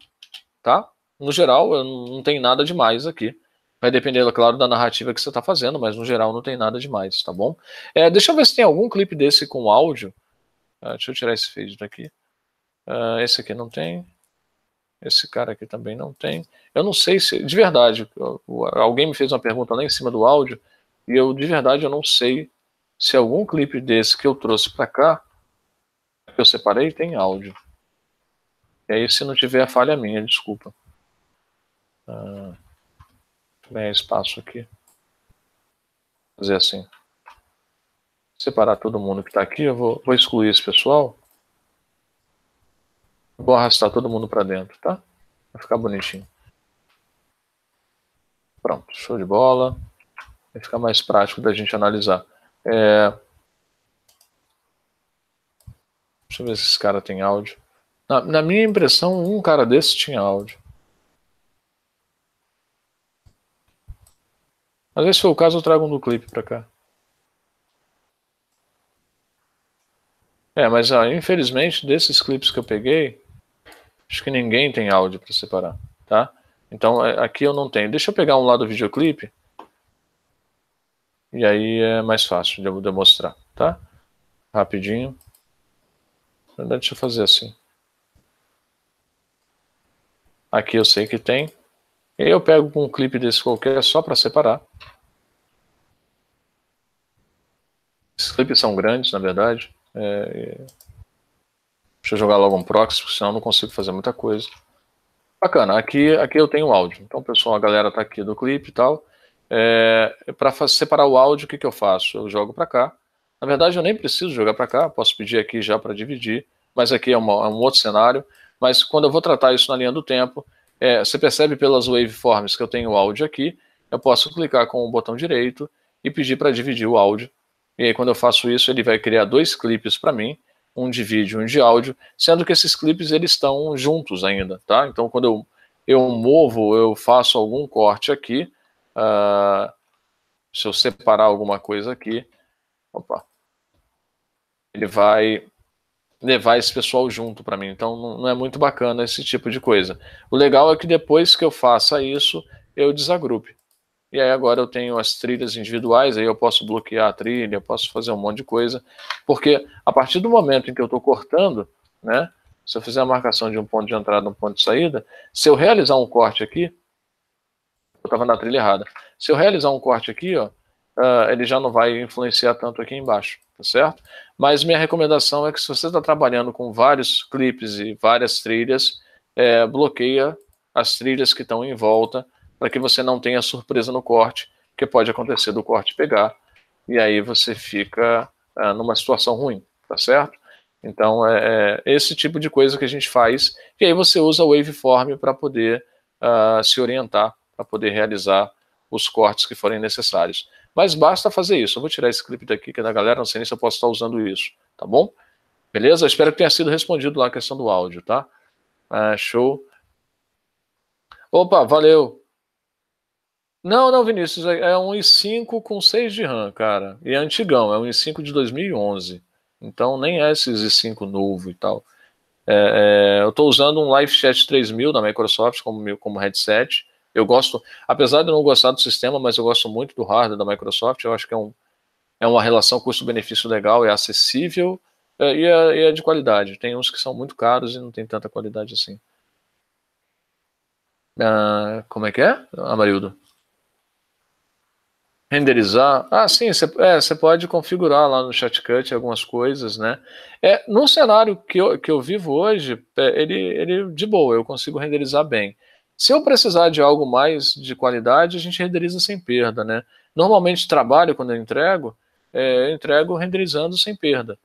tá? No geral, não tem nada demais aqui. Vai depender, é claro, da narrativa que você está fazendo, mas no geral não tem nada demais, tá bom? É, deixa eu ver se tem algum clipe desse com áudio. Uh, deixa eu tirar esse fade daqui. Uh, esse aqui não tem. Esse cara aqui também não tem. Eu não sei se, de verdade, alguém me fez uma pergunta lá em cima do áudio. E eu, de verdade, eu não sei se algum clipe desse que eu trouxe para cá, que eu separei, tem áudio. E aí, se não tiver, a falha é minha, desculpa. Ah, ganhar espaço aqui. Vou fazer assim. Separar todo mundo que está aqui. Eu vou, vou excluir esse pessoal. Vou arrastar todo mundo para dentro, tá? Vai ficar bonitinho. Pronto, show de bola. Vai ficar mais prático da gente analisar. É... Deixa eu ver se esse cara tem áudio. Na, na minha impressão, um cara desse tinha áudio. Mas esse foi o caso, eu trago um do clipe para cá. É, mas ó, infelizmente desses clipes que eu peguei, acho que ninguém tem áudio para separar, tá? Então é, aqui eu não tenho. Deixa eu pegar um lá do videoclipe e aí é mais fácil de eu demonstrar, tá? Rapidinho. Na verdade, deixa eu fazer assim. Aqui eu sei que tem. E eu pego um clipe desse qualquer só para separar. Esses clipes são grandes, na verdade. É... Deixa eu jogar logo um proxy, senão eu não consigo fazer muita coisa. Bacana, aqui, aqui eu tenho áudio. Então, pessoal, a galera está aqui do clipe e tal. É, para separar o áudio, o que, que eu faço? Eu jogo para cá. Na verdade, eu nem preciso jogar para cá, posso pedir aqui já para dividir, mas aqui é, uma, é, um outro cenário. Mas quando eu vou tratar isso na linha do tempo, é, você percebe pelas waveforms que eu tenho o áudio aqui, eu posso clicar com o botão direito e pedir para dividir o áudio. E aí, quando eu faço isso, ele vai criar dois clipes para mim, um de vídeo e um de áudio, sendo que esses clipes eles estão juntos ainda, tá? Então, quando eu, eu movo, eu faço algum corte aqui, Uh, se eu separar alguma coisa aqui, opa, ele vai levar esse pessoal junto para mim. Então não, é muito bacana esse tipo de coisa. O legal é que depois que eu faça isso, eu desagrupe. E aí agora eu tenho as trilhas individuais, aí eu posso bloquear a trilha, eu posso fazer um monte de coisa, porque a partir do momento em que eu estou cortando, né, se eu fizer a marcação de um ponto de entrada, um ponto de saída, se eu realizar um corte aqui, eu estava na trilha errada. Se eu realizar um corte aqui, ó, uh, ele já não vai influenciar tanto aqui embaixo, tá certo? Mas minha recomendação é que se você está trabalhando com vários clipes e várias trilhas, é, bloqueia as trilhas que estão em volta para que você não tenha surpresa no corte, que pode acontecer do corte pegar e aí você fica uh, numa situação ruim, tá certo? Então é, é, esse tipo de coisa que a gente faz e aí você usa o waveform para poder uh, se orientar para poder realizar os cortes que forem necessários. Mas basta fazer isso. Eu vou tirar esse clipe daqui, que é da galera, não sei nem se eu posso estar usando isso, tá bom? Beleza? Espero que tenha sido respondido lá a questão do áudio, tá? Ah, show. Opa, valeu. Não, não, Vinícius, é, é um i5 com 6 de RAM, cara. E é antigão, é um i5 de 2011. Então nem é esses i5 novo e tal. É, é, eu estou usando um LiveChat 3000 da Microsoft como, como headset eu gosto, apesar de não gostar do sistema, mas eu gosto muito do hardware da Microsoft. Eu acho que é, um, é uma relação custo-benefício legal, é acessível é, e, é, e é de qualidade. Tem uns que são muito caros e não tem tanta qualidade assim. Ah, como é que é, Amarildo? renderizar. Ah, sim, você é, pode configurar lá no shortcut algumas coisas, né? É, no cenário que eu, que eu vivo hoje, é, ele, ele de boa, eu consigo renderizar bem. Se eu precisar de algo mais de qualidade, a gente renderiza sem perda, né? Normalmente trabalho quando eu entrego, é, eu entrego renderizando sem perda.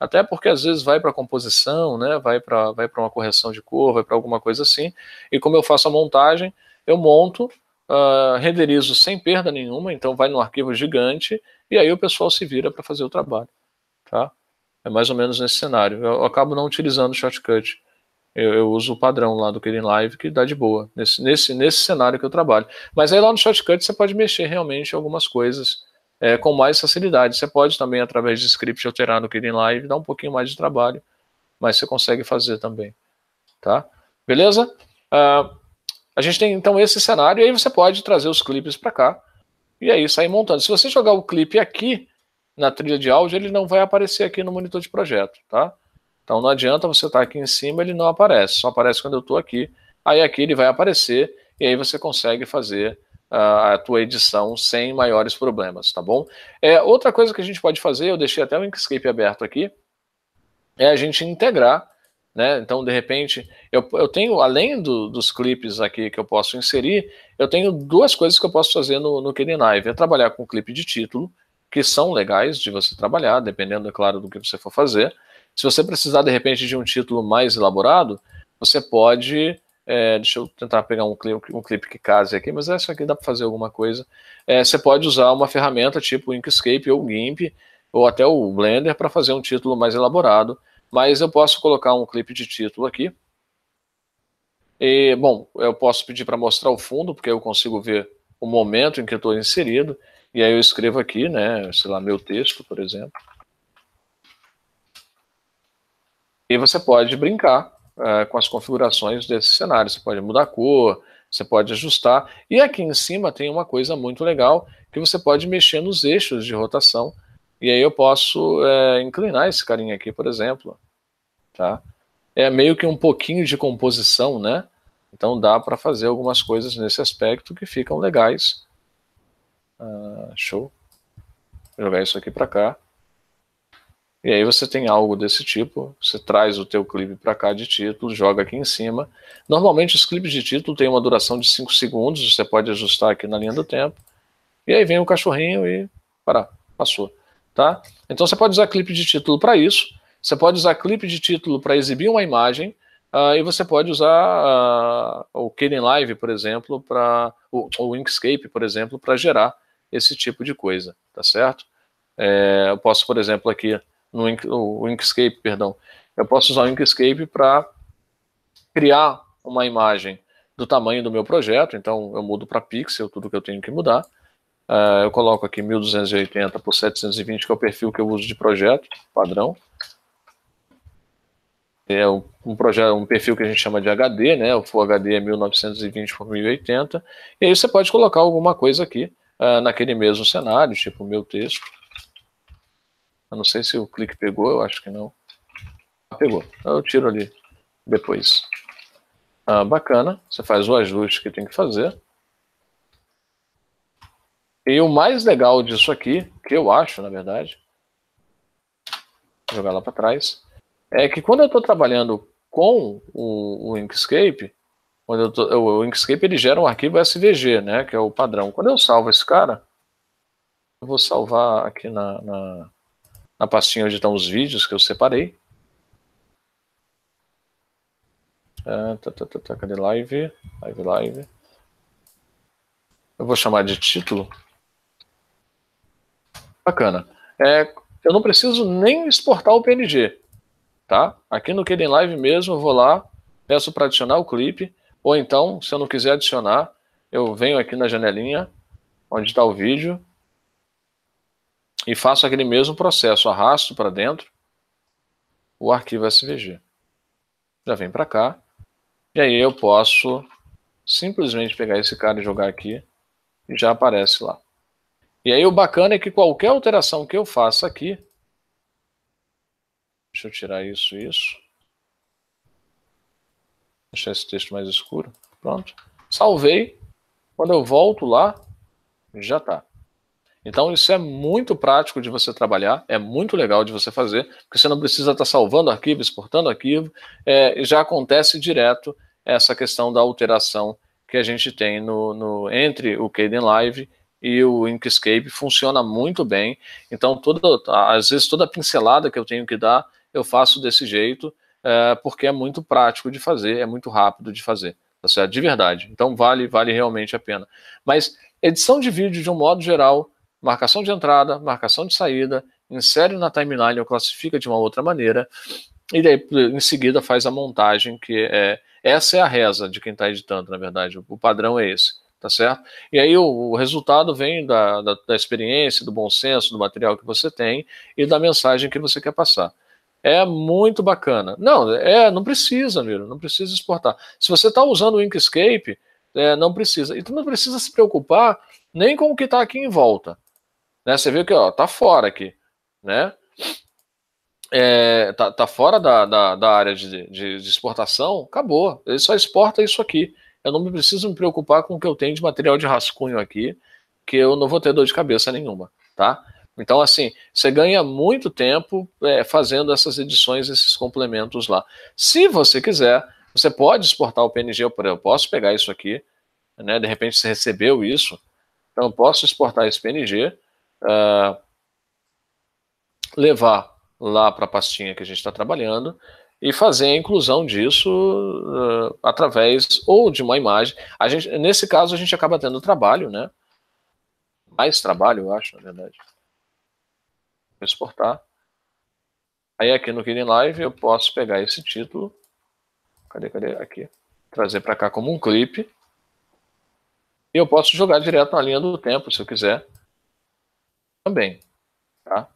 Até porque às vezes vai para composição, né? Vai para vai para uma correção de cor, vai para alguma coisa assim. E como eu faço a montagem, eu monto Uh, renderizo sem perda nenhuma, então vai num arquivo gigante e aí o pessoal se vira para fazer o trabalho, tá? É mais ou menos nesse cenário. Eu, eu acabo não utilizando o shortcut. Eu, eu, uso o padrão lá do Kirin Live, que dá de boa, nesse, nesse, nesse cenário que eu trabalho. Mas aí lá no Shortcut você pode mexer realmente algumas coisas é, com mais facilidade. Você pode também, através de script, alterar no Kirin Live, dá um pouquinho mais de trabalho, mas você consegue fazer também. Tá? Beleza? Uh, a gente tem então esse cenário, e aí você pode trazer os clipes para cá, e aí sair montando. Se você jogar o clipe aqui, na trilha de áudio, ele não vai aparecer aqui no monitor de projeto, tá? Então não adianta você estar tá aqui em cima, ele não aparece, só aparece quando eu estou aqui. Aí aqui ele vai aparecer e aí você consegue fazer a, ah, a tua edição sem maiores problemas, tá bom? É, outra coisa que a gente pode fazer, eu deixei até o Inkscape aberto aqui, é a gente integrar, né? Então, de repente, eu, eu tenho, além do, dos clipes aqui que eu posso inserir, eu tenho duas coisas que eu posso fazer no, no É trabalhar com clipe de título, que são legais de você trabalhar, dependendo, é claro, do que você for fazer. Se você precisar, de repente, de um título mais elaborado, você pode. É, deixa eu tentar pegar um clipe, um clipe que case aqui, mas essa aqui dá para fazer alguma coisa. É, você pode usar uma ferramenta tipo o Inkscape ou o GIMP, ou até o Blender, para fazer um título mais elaborado. Mas eu posso colocar um clipe de título aqui. E, bom, eu posso pedir para mostrar o fundo, porque eu consigo ver o momento em que estou inserido, e aí eu escrevo aqui, né, sei lá, meu texto, por exemplo. E você pode brincar uh, com as configurações desse cenário. Você pode mudar a cor, você pode ajustar. E aqui em cima tem uma coisa muito legal que você pode mexer nos eixos de rotação. E aí eu posso é, inclinar esse carinha aqui, por exemplo. Tá? É meio que um pouquinho de composição, né? Então dá para fazer algumas coisas nesse aspecto que ficam legais. Uh, show. Vou jogar isso aqui para cá. E aí você tem algo desse tipo, você traz o teu clipe para cá de título, joga aqui em cima. Normalmente os clipes de título têm uma duração de 5 segundos, você pode ajustar aqui na linha do tempo. E aí vem o cachorrinho e para, passou, tá? Então você pode usar clipe de título para isso, você pode usar clipe de título para exibir uma imagem, uh, e você pode usar uh, o Kden Live, por exemplo, para ou o Inkscape, por exemplo, para gerar esse tipo de coisa, tá certo? É, eu posso, por exemplo, aqui no Ink, o Inkscape, perdão. Eu posso usar o Inkscape para criar uma imagem do tamanho do meu projeto, então eu mudo para pixel tudo que eu tenho que mudar. Uh, eu coloco aqui 1280 por 720, que é o perfil que eu uso de projeto, padrão. É um, projeto, um perfil que a gente chama de HD, né? O Full HD é 1920 por 1080. E aí você pode colocar alguma coisa aqui uh, naquele mesmo cenário, tipo o meu texto. Eu não sei se o clique pegou, eu acho que não. Ah, pegou. Então, eu tiro ali depois. Ah, bacana. Você faz o ajuste que tem que fazer. E o mais legal disso aqui, que eu acho, na verdade, jogar lá para trás, é que quando eu estou trabalhando com o, o Inkscape, quando eu tô, o Inkscape ele gera um arquivo SVG, né, que é o padrão. Quando eu salvo esse cara, eu vou salvar aqui na, na na pastinha onde estão os vídeos que eu separei. Ah, tá, tá, tá, tá, cadê live? Live, live. Eu vou chamar de título. Bacana. É, eu não preciso nem exportar o PNG, tá? Aqui no Kden Live mesmo, eu vou lá, peço para adicionar o clipe, ou então, se eu não quiser adicionar, eu venho aqui na janelinha, onde está o vídeo, e faço aquele mesmo processo, arrasto para dentro o arquivo SVG. Já vem para cá, e aí eu posso simplesmente pegar esse cara e jogar aqui, e já aparece lá. E aí o bacana é que qualquer alteração que eu faça aqui, deixa eu tirar isso e isso, deixar esse texto mais escuro, pronto. Salvei, quando eu volto lá, já está. Então, isso é muito prático de você trabalhar, é muito legal de você fazer, porque você não precisa estar tá salvando arquivo, exportando arquivo, é, já acontece direto essa questão da alteração que a gente tem no, no entre o Kdenlive Live e o Inkscape funciona muito bem. Então, toda, às vezes, toda pincelada que eu tenho que dar, eu faço desse jeito, é, porque é muito prático de fazer, é muito rápido de fazer, tá certo? De verdade. Então, vale, vale realmente a pena. Mas edição de vídeo, de um modo geral, marcação de entrada, marcação de saída, insere na timeline ou classifica de uma outra maneira, e daí em seguida faz a montagem, que é. Essa é a reza de quem está editando, na verdade. O padrão é esse, tá certo? E aí o, o resultado vem da, da, da experiência, do bom senso, do material que você tem e da mensagem que você quer passar. É muito bacana. Não, é, não precisa, Miro, não precisa exportar. Se você está usando o Inkscape, é, não precisa. E tu não precisa se preocupar nem com o que está aqui em volta. Né? Você viu que ó, tá fora aqui, né? É, tá, tá, fora da, da, da área de, de, de, exportação, acabou. Ele só exporta isso aqui. Eu não preciso me preocupar com o que eu tenho de material de rascunho aqui, que eu não vou ter dor de cabeça nenhuma, tá? Então, assim, você ganha muito tempo é, fazendo essas edições, esses complementos lá. Se você quiser, você pode exportar o PNG, eu, eu posso pegar isso aqui, né? De repente você recebeu isso, então eu posso exportar esse PNG, uh, levar lá para a pastinha que a gente está trabalhando e fazer a inclusão disso uh, através ou de uma imagem. A gente, nesse caso, a gente acaba tendo trabalho, né? Mais trabalho, eu acho, na verdade. Vou exportar. Aí aqui no Killing Live eu posso pegar esse título. Cadê, cadê? Aqui. Trazer para cá como um clipe. E eu posso jogar direto na linha do tempo, se eu quiser também, tá?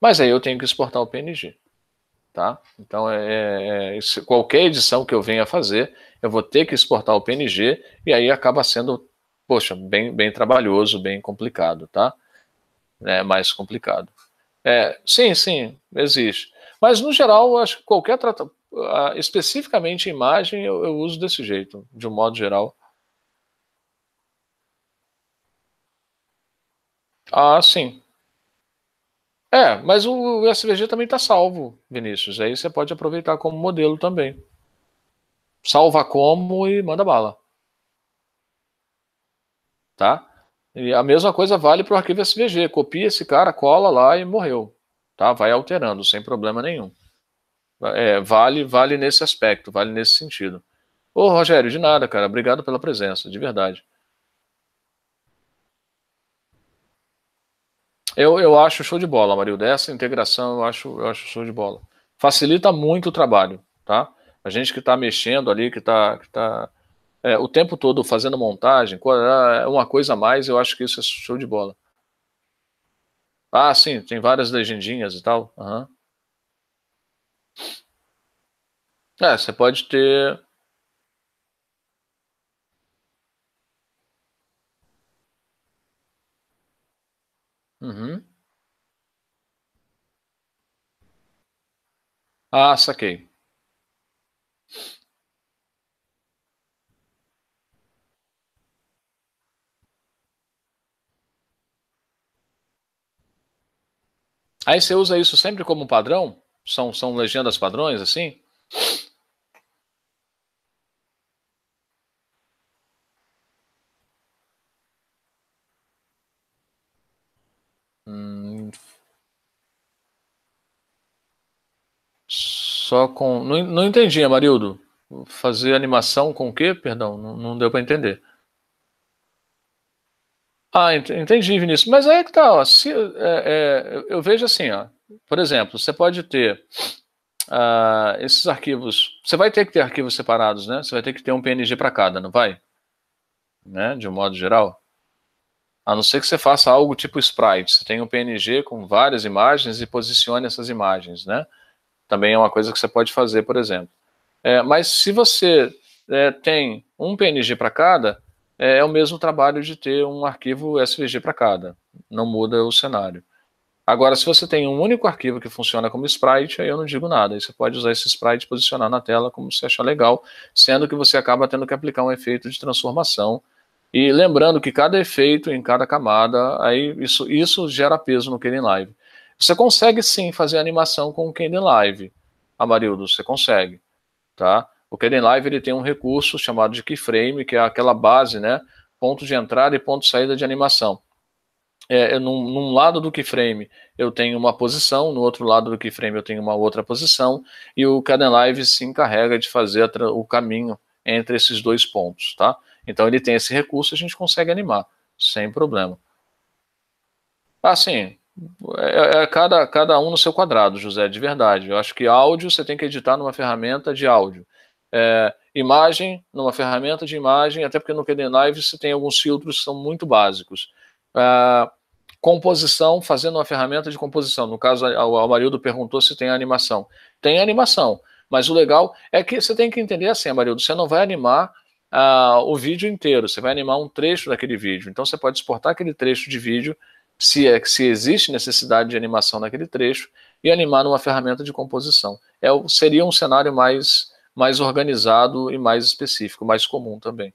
Mas aí eu tenho que exportar o PNG, tá? Então, é, é, é qualquer edição que eu venha fazer, eu vou ter que exportar o PNG e aí acaba sendo, poxa, bem, bem trabalhoso, bem complicado, tá? É mais complicado. É, sim, sim, existe. Mas, no geral, acho que qualquer tratamento, ah, especificamente imagem, eu, eu uso desse jeito, de um modo geral. Ah, sim. É, mas o SVG também está salvo, Vinícius. Aí você pode aproveitar como modelo também. Salva como e manda bala. Tá? E a mesma coisa vale para o arquivo SVG. Copia esse cara, cola lá e morreu. Tá? Vai alterando, sem problema nenhum. É, vale, vale nesse aspecto, vale nesse sentido. Ô, Rogério, de nada, cara. Obrigado pela presença, de verdade. Eu, eu acho show de bola, Marildo. Essa integração eu acho, eu acho show de bola. Facilita muito o trabalho, tá? A gente que está mexendo ali, que está que tá, é, o tempo todo fazendo montagem, é, é uma coisa a mais, eu acho que isso é show de bola. Ah, sim, tem várias legendinhas e tal. Uhum. É, você pode ter Uhum. Ah, saquei. Aí você usa isso sempre como padrão? São, são legendas padrões, assim? Só com. Não, não entendi, Amarildo. Fazer animação com o quê? Perdão, não, não deu para entender. Ah, entendi, Vinícius. Mas aí é que tá, ó, se, é, é, eu vejo assim, ó, por exemplo, você pode ter uh, esses arquivos. Você vai ter que ter arquivos separados, né? Você vai ter que ter um PNG para cada, não vai? Né? De um modo geral. A não ser que você faça algo tipo sprite. Você tem um PNG com várias imagens e posicione essas imagens, né? Também é uma coisa que você pode fazer, por exemplo. É, mas se você é, tem um PNG para cada, é, é, o mesmo trabalho de ter um arquivo SVG para cada. Não muda o cenário. Agora, se você tem um único arquivo que funciona como sprite, aí eu não digo nada. Aí você pode usar esse sprite e posicionar na tela como você achar legal, sendo que você acaba tendo que aplicar um efeito de transformação. E lembrando que cada efeito em cada camada, aí isso, isso gera peso no Kden Live. Você consegue sim fazer animação com o Kden Live, Amarildo, você consegue, tá? O Kden Live ele tem um recurso chamado de keyframe, que é aquela base, né? Ponto de entrada e ponto de saída de animação. É, num, num, lado do keyframe eu tenho uma posição, no outro lado do keyframe eu tenho uma outra posição, e o Kden Live se encarrega de fazer o caminho entre esses dois pontos, tá? Então ele tem esse recurso, a gente consegue animar, sem problema. Assim, é, é, é, cada, cada um no seu quadrado, José, de verdade. Eu acho que áudio você tem que editar numa ferramenta de áudio. É, imagem, numa ferramenta de imagem, até porque no KDNive você tem alguns filtros que são muito básicos. É, composição, fazendo uma ferramenta de composição. No caso, o Amarildo perguntou se tem animação. Tem animação, mas o legal é que você tem que entender assim, Amarildo, você não vai animar ah, o vídeo inteiro, você vai animar um trecho daquele vídeo. Então você pode exportar aquele trecho de vídeo se, é, se existe necessidade de animação naquele trecho, e animar numa ferramenta de composição. É, seria um cenário mais, mais organizado e mais específico, mais comum também.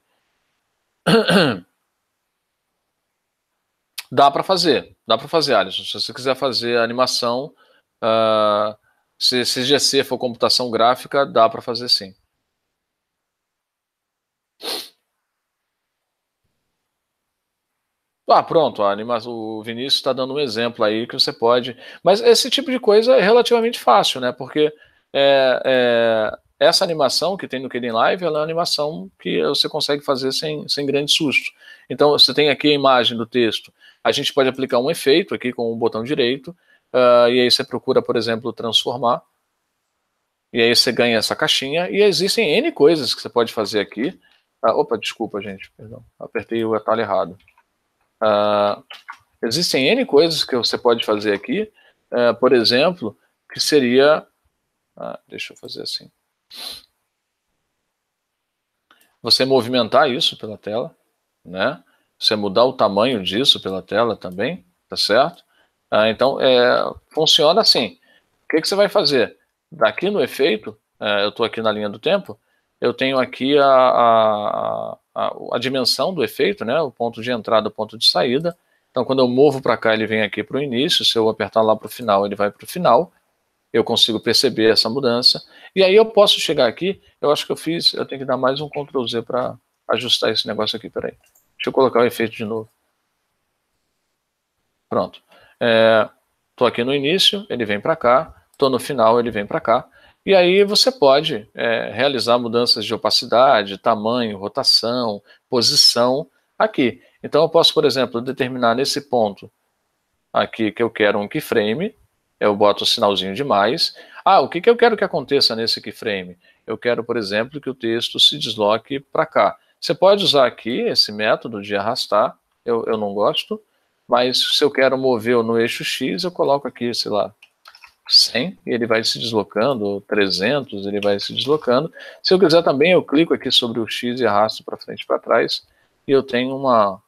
dá para fazer, dá para fazer, Alisson. Se você quiser fazer animação, uh, se, se GC for computação gráfica, dá para fazer sim. Ah, pronto, ó, o Vinícius está dando um exemplo aí que você pode. Mas esse tipo de coisa é relativamente fácil, né? Porque é, é, essa animação que tem no Kden Live ela é uma animação que você consegue fazer sem, sem grande susto. Então você tem aqui a imagem do texto. A gente pode aplicar um efeito aqui com o botão direito. Uh, e aí você procura, por exemplo, transformar. E aí você ganha essa caixinha. E existem N coisas que você pode fazer aqui. Ah, opa, desculpa, gente, perdão. Apertei o atalho errado. Uh, existem N coisas que você pode fazer aqui, uh, por exemplo, que seria. Uh, deixa eu fazer assim. Você movimentar isso pela tela, né? Você mudar o tamanho disso pela tela também, tá certo? Ah, então, é, funciona assim. O que, que você vai fazer? Daqui no efeito, eh, eu estou aqui na linha do tempo, eu tenho aqui a, a, a, a dimensão do efeito, né? O ponto de entrada, o ponto de saída. Então, quando eu movo para cá, ele vem aqui para o início. Se eu apertar lá para o final, ele vai para o final. Eu consigo perceber essa mudança. E aí eu posso chegar aqui. Eu acho que eu fiz. Eu tenho que dar mais um Ctrl Z para ajustar esse negócio aqui. Peraí. Deixa eu colocar o efeito de novo. Pronto. Estou é, aqui no início, ele vem para cá. Estou no final, ele vem para cá. E aí você pode é, realizar mudanças de opacidade, tamanho, rotação, posição aqui. Então eu posso, por exemplo, determinar nesse ponto aqui que eu quero um keyframe, eu boto o sinalzinho de mais. Ah, o que, que eu quero que aconteça nesse keyframe? Eu quero, por exemplo, que o texto se desloque para cá. Você pode usar aqui esse método de arrastar, eu, eu não gosto, mas se eu quero mover no eixo X, eu coloco aqui, sei lá, 100, ele vai se deslocando, 300, ele vai se deslocando. Se eu quiser também, eu clico aqui sobre o X e arrasto para frente e para trás, e eu tenho uma,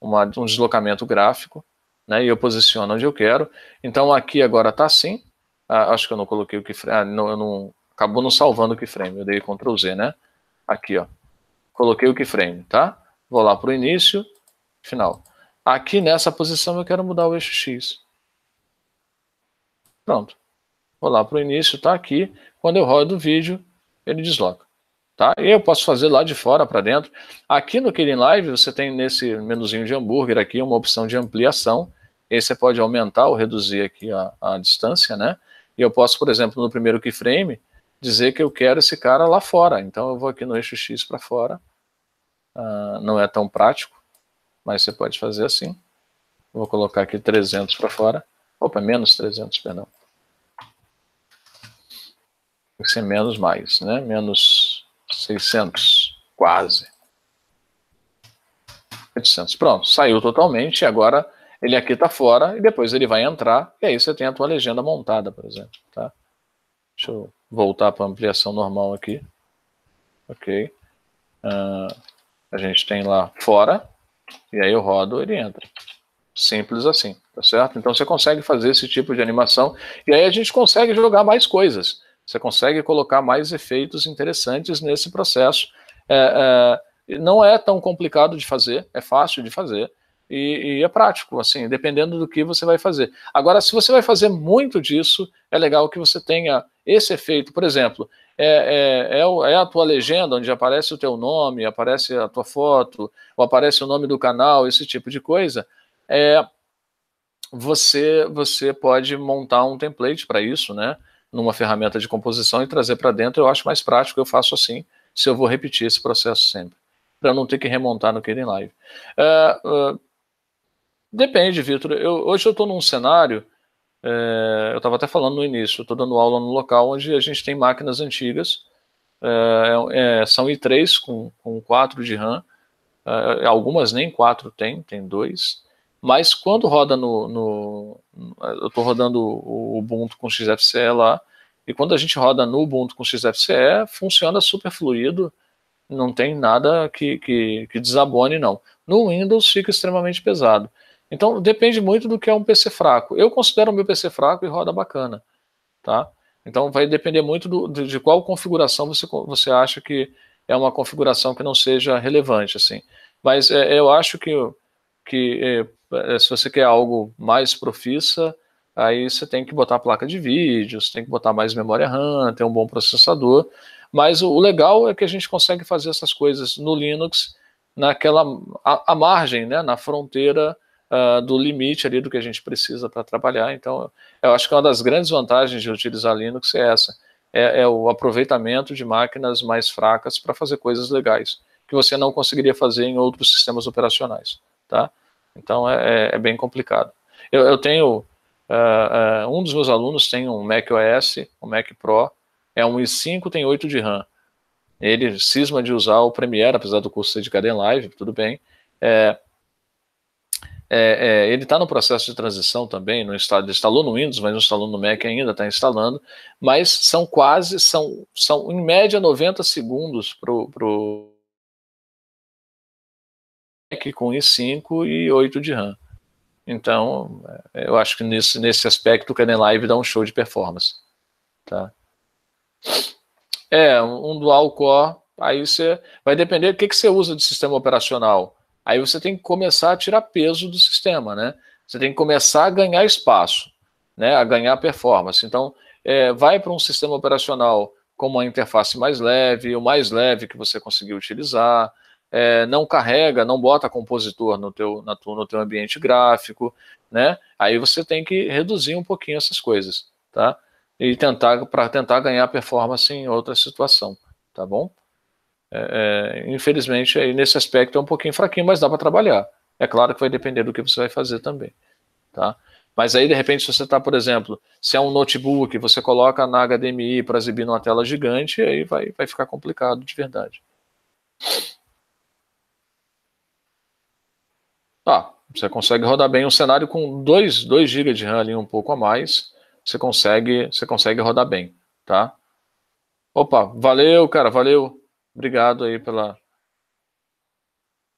uma, um deslocamento gráfico, né, e eu posiciono onde eu quero. Então aqui agora está assim, ah, acho que eu não coloquei o keyframe, ah, não, não, acabou não salvando o keyframe, eu dei Ctrl Z, né? Aqui, ó, coloquei o keyframe, tá? Vou lá para o início, final. Aqui nessa posição eu quero mudar o eixo X. Pronto vou lá para o início, está aqui. Quando eu rodo o vídeo, ele desloca. Tá? E eu posso fazer lá de fora para dentro. Aqui no Kirin Live, você tem nesse menuzinho de hambúrguer aqui uma opção de ampliação. Esse você pode aumentar ou reduzir aqui a, a distância, né? E eu posso, por exemplo, no primeiro keyframe, dizer que eu quero esse cara lá fora. Então eu vou aqui no eixo X para fora. Uh, não é tão prático, mas você pode fazer assim. Vou colocar aqui 300 para fora. Opa, menos 300, perdão. Tem que ser menos mais, né? Menos 600, quase. 800. Pronto, saiu totalmente. Agora ele aqui está fora e depois ele vai entrar. E aí você tem a tua legenda montada, por exemplo. Tá? Deixa eu voltar para a ampliação normal aqui. Ok. Uh, a gente tem lá fora. E aí eu rodo, ele entra. Simples assim, tá certo? Então você consegue fazer esse tipo de animação. E aí a gente consegue jogar mais coisas. Você consegue colocar mais efeitos interessantes nesse processo. É, é, não é tão complicado de fazer, é fácil de fazer e, e, é prático, assim, dependendo do que você vai fazer. Agora, se você vai fazer muito disso, é legal que você tenha esse efeito. Por exemplo, é, é, é, é a tua legenda onde aparece o teu nome, aparece a tua foto, ou aparece o nome do canal, esse tipo de coisa. É, você você pode montar um template para isso, né? numa ferramenta de composição e trazer para dentro, eu acho mais prático, eu faço assim, se eu vou repetir esse processo sempre, para não ter que remontar no Kden Live. Uh, uh, depende, Vitor. hoje eu estou num cenário, é, eu estava até falando no início, estou dando aula no local onde a gente tem máquinas antigas, é, são i3 com, com 4 de RAM, algumas nem 4 tem, tem 2, mas quando roda no. no eu estou rodando o Ubuntu com XFCE lá, e quando a gente roda no Ubuntu com XFCE, funciona super fluido, não tem nada que, que, que desabone, não. No Windows fica extremamente pesado. Então depende muito do que é um PC fraco. Eu considero o meu PC fraco e roda bacana, tá? Então vai depender muito do, de, qual configuração você, você acha que é uma configuração que não seja relevante, assim. Mas é, eu acho que, que é, eh, se você quer algo mais profissa, aí você tem que botar placa de vídeo, você tem que botar mais memória RAM, ter um bom processador. Mas o, legal é que a gente consegue fazer essas coisas no Linux naquela a, a margem, né, na fronteira uh, do limite ali do que a gente precisa para trabalhar. Então, eu acho que uma das grandes vantagens de utilizar Linux é essa, é, é o aproveitamento de máquinas mais fracas para fazer coisas legais que você não conseguiria fazer em outros sistemas operacionais, tá? Então é, é, é bem complicado. Eu, eu tenho, uh, uh, um dos meus alunos tem um Mac OS, um Mac Pro, é um i5, tem 8 de RAM. Ele cisma de usar o Premiere, apesar do curso ser de cadeia live, tudo bem. É, é, é, ele está no processo de transição também, não está, instalou no Windows, mas não instalou no Mac ainda, está instalando, mas são quase, são, são em média 90 segundos para o com i5 e 8 de RAM. Então, é, eu acho que nesse, nesse aspecto o Kden Live dá um show de performance. Tá? É, um dual core, aí você vai depender do que, que você usa de sistema operacional. Aí você tem que começar a tirar peso do sistema, né? Você tem que começar a ganhar espaço, né? A ganhar performance. Então, é, vai para um sistema operacional com uma interface mais leve, o mais leve que você conseguir utilizar, é, não carrega, não bota compositor no teu, na tu, no teu ambiente gráfico, né? Aí você tem que reduzir um pouquinho essas coisas, tá? E tentar para tentar ganhar performance em outra situação, tá bom? É, é, infelizmente, aí nesse aspecto é um pouquinho fraquinho, mas dá para trabalhar. É claro que vai depender do que você vai fazer também, tá? Mas aí, de repente, se você está, por exemplo, se é um notebook, você coloca na HDMI para exibir numa tela gigante, aí vai, vai ficar complicado de verdade. Tá, você consegue rodar bem um cenário com 2 GB de RAM ali, um pouco a mais, você consegue, você consegue rodar bem, tá? Opa, valeu, cara, valeu. Obrigado aí pela.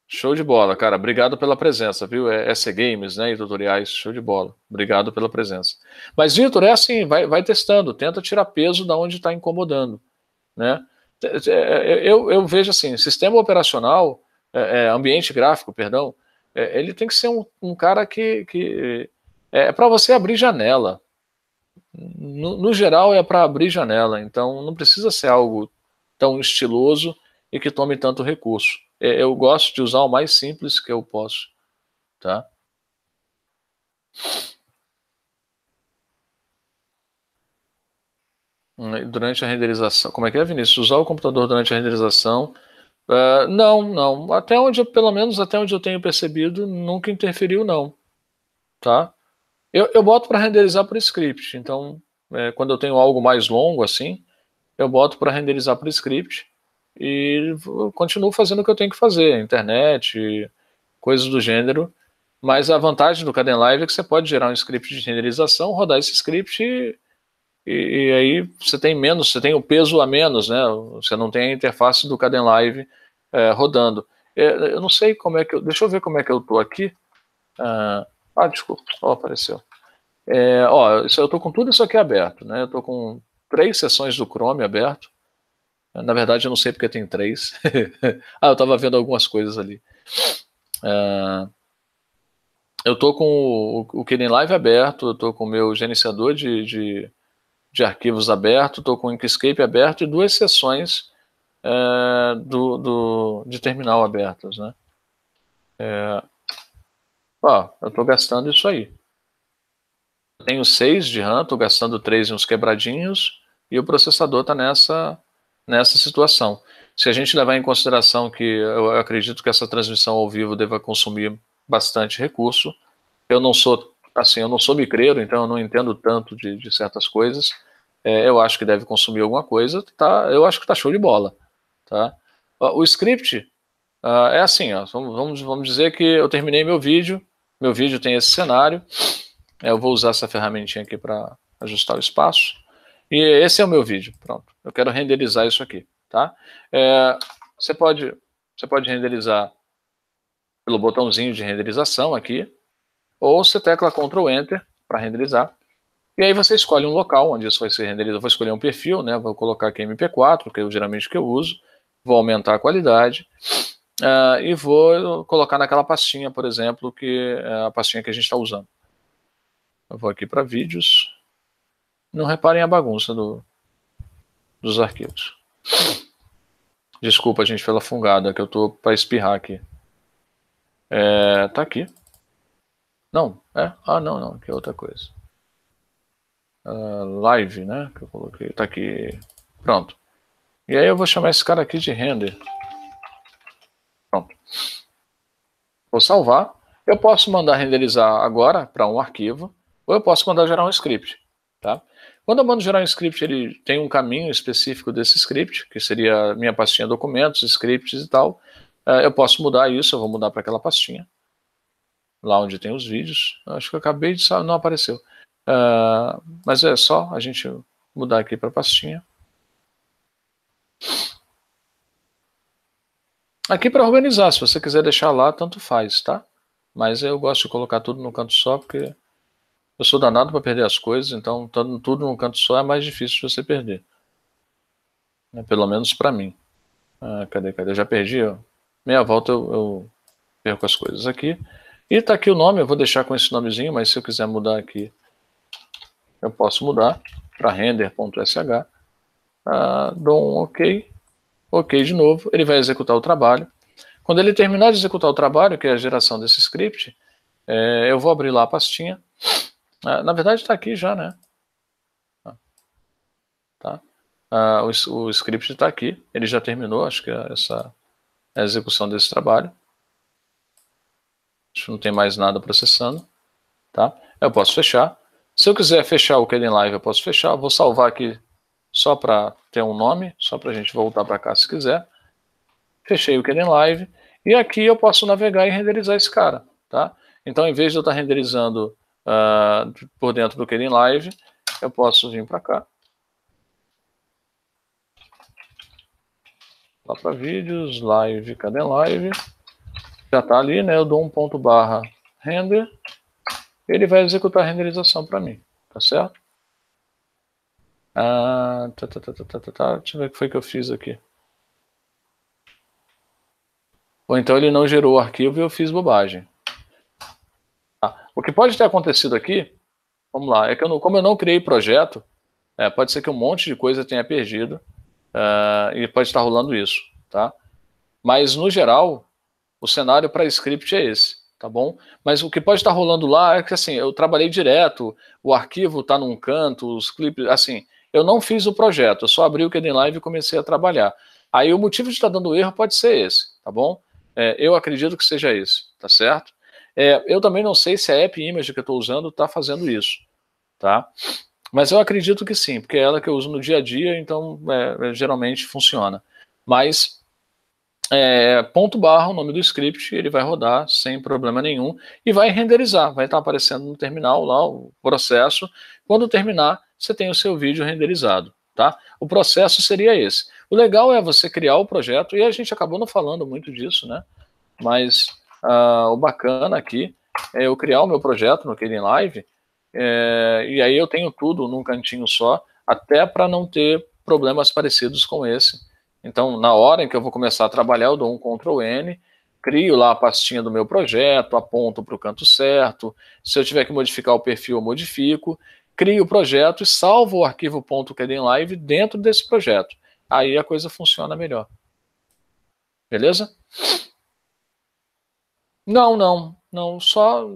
Show de bola, cara. Obrigado pela presença, viu? É, é Games, né? E tutoriais, show de bola. Obrigado pela presença. Mas, Vitor, é assim, vai, vai testando, tenta tirar peso da onde está incomodando, né? É, é, eu, eu vejo assim, sistema operacional, é, ambiente gráfico, perdão, é, ele tem que ser um, um cara que, que é, é para você abrir janela. No, no geral, é para abrir janela. Então, não precisa ser algo tão estiloso e que tome tanto recurso. É, eu gosto de usar o mais simples que eu posso, tá? Hum, durante a renderização, como é que é, Vinícius? Usar o computador durante a renderização Uh, não, não. Até onde, eu, pelo menos até onde eu tenho percebido, nunca interferiu, não. Tá? Eu, eu boto para renderizar por script. Então, é, quando eu tenho algo mais longo assim, eu boto para renderizar por script e continuo fazendo o que eu tenho que fazer, internet, coisas do gênero. Mas a vantagem do Live é que você pode gerar um script de renderização, rodar esse script e e, e, aí você tem menos, você tem o peso a menos, né? Você não tem a interface do Kden Live é, rodando. É, eu não sei como é que eu. Deixa eu ver como é que eu tô aqui. ah, ah desculpa, oh, apareceu. É, ó, isso, eu estou com tudo isso aqui aberto, né? Eu estou com três sessões do Chrome aberto. Na verdade, eu não sei porque tem três. ah, eu estava vendo algumas coisas ali. É, eu estou com o, o Kden Live aberto, eu estou com o meu gerenciador de, de de arquivos aberto, estou com o Inkscape aberto e duas sessões é, do, do, de terminal abertas. Né? É, ó, eu estou gastando isso aí. tenho 6 de RAM, estou gastando 3 em uns quebradinhos e o processador está nessa, nessa situação. Se a gente levar em consideração que eu acredito que essa transmissão ao vivo deva consumir bastante recurso, eu não sou assim, eu não sou micreiro, então eu não entendo tanto de, de certas coisas. É, eu acho que deve consumir alguma coisa, tá? Eu acho que tá show de bola, tá? O script uh, é assim, ó, vamos, vamos dizer que eu terminei meu vídeo, meu vídeo tem esse cenário, eu vou usar essa ferramentinha aqui para ajustar o espaço, e esse é o meu vídeo, pronto. Eu quero renderizar isso aqui, tá? É, você, pode, você pode renderizar pelo botãozinho de renderização aqui, ou você tecla Ctrl Enter para renderizar. E aí você escolhe um local onde isso vai ser renderizado. Eu vou escolher um perfil, né? Vou colocar aqui MP4, que é geralmente que eu uso. Vou aumentar a qualidade. Uh, e vou colocar naquela pastinha, por exemplo, que é a pastinha que a gente está usando. Eu vou aqui para vídeos. Não reparem a bagunça do, dos arquivos. Desculpa, gente, pela fungada que eu estou para espirrar aqui. É, tá aqui. Não, é? Ah, não, não, que é outra coisa. Uh, live, né? Que eu coloquei. Tá aqui. Pronto. E aí eu vou chamar esse cara aqui de render. Pronto. Vou salvar. Eu posso mandar renderizar agora para um arquivo, ou eu posso mandar gerar um script. Tá? Quando eu mando gerar um script, ele tem um caminho específico desse script, que seria minha pastinha documentos, scripts e tal. Uh, eu posso mudar isso, eu vou mudar para aquela pastinha lá onde tem os vídeos. Acho que eu acabei de não apareceu. Uh, mas é só a gente mudar aqui para pastinha. Aqui para organizar, se você quiser deixar lá, tanto faz, tá? Mas eu gosto de colocar tudo no canto só, porque eu sou danado para perder as coisas, então tudo num canto só é mais difícil de você perder. Né, pelo menos para mim. Ah, cadê, cadê? Eu já perdi, ó. Meia volta eu, eu perco as coisas aqui. E está aqui o nome, eu vou deixar com esse nomezinho, mas se eu quiser mudar aqui, eu posso mudar para render.sh. Ah, dou um OK, OK de novo, ele vai executar o trabalho. Quando ele terminar de executar o trabalho, que é a geração desse script, é, eu vou abrir lá a pastinha. Ah, na verdade está aqui já, né? Ah, tá. Ah, o, o script está aqui, ele já terminou, acho que é essa a execução desse trabalho. Isso não tem mais nada processando, tá? Eu posso fechar. Se eu quiser fechar o Kden Live, eu posso fechar. vou salvar aqui só para ter um nome, só para a gente voltar para cá se quiser. Fechei o Kden Live. E aqui eu posso navegar e renderizar esse cara, tá? Então, em vez de eu estar tá renderizando uh, por dentro do Kden Live, eu posso vir para cá. Lá para vídeos, live, cadê live? já está ali, né? Eu dou um ponto barra render, ele vai executar a renderização para mim, tá certo? Ah, tá, tá, tá, tá, tá, tá, tá, deixa eu ver o que foi que eu fiz aqui. Ou então ele não gerou o arquivo e eu fiz bobagem. Ah, o que pode ter acontecido aqui, vamos lá, é que eu não, como eu não criei projeto, é, pode ser que um monte de coisa tenha perdido uh, e pode estar rolando isso, tá? Mas no geral, o cenário para script é esse, tá bom? Mas o que pode estar tá rolando lá é que assim, eu trabalhei direto, o arquivo está num canto, os clipes, assim, eu não fiz o projeto, eu só abri o Kden Live e comecei a trabalhar. Aí o motivo de estar tá dando erro pode ser esse, tá bom? É, eu acredito que seja esse, tá certo? É, eu também não sei se a App Image que eu estou usando está fazendo isso, tá? Mas eu acredito que sim, porque é ela que eu uso no dia a dia, então é, é geralmente funciona. Mas é, ponto barra o nome do script, ele vai rodar sem problema nenhum e vai renderizar, vai estar tá aparecendo no terminal lá o processo. Quando terminar, você tem o seu vídeo renderizado, tá? O processo seria esse. O legal é você criar o projeto e a gente acabou não falando muito disso, né? Mas uh, o bacana aqui é eu criar o meu projeto no Kden Live é, e aí eu tenho tudo num cantinho só, até para não ter problemas parecidos com esse então, na hora em que eu vou começar a trabalhar, eu dou um Ctrl N, crio lá a pastinha do meu projeto, aponto para o canto certo. Se eu tiver que modificar o perfil, eu modifico, crio o projeto e salvo o arquivo .kdenlive é dentro desse projeto. Aí a coisa funciona melhor. Beleza? Não, não, não, só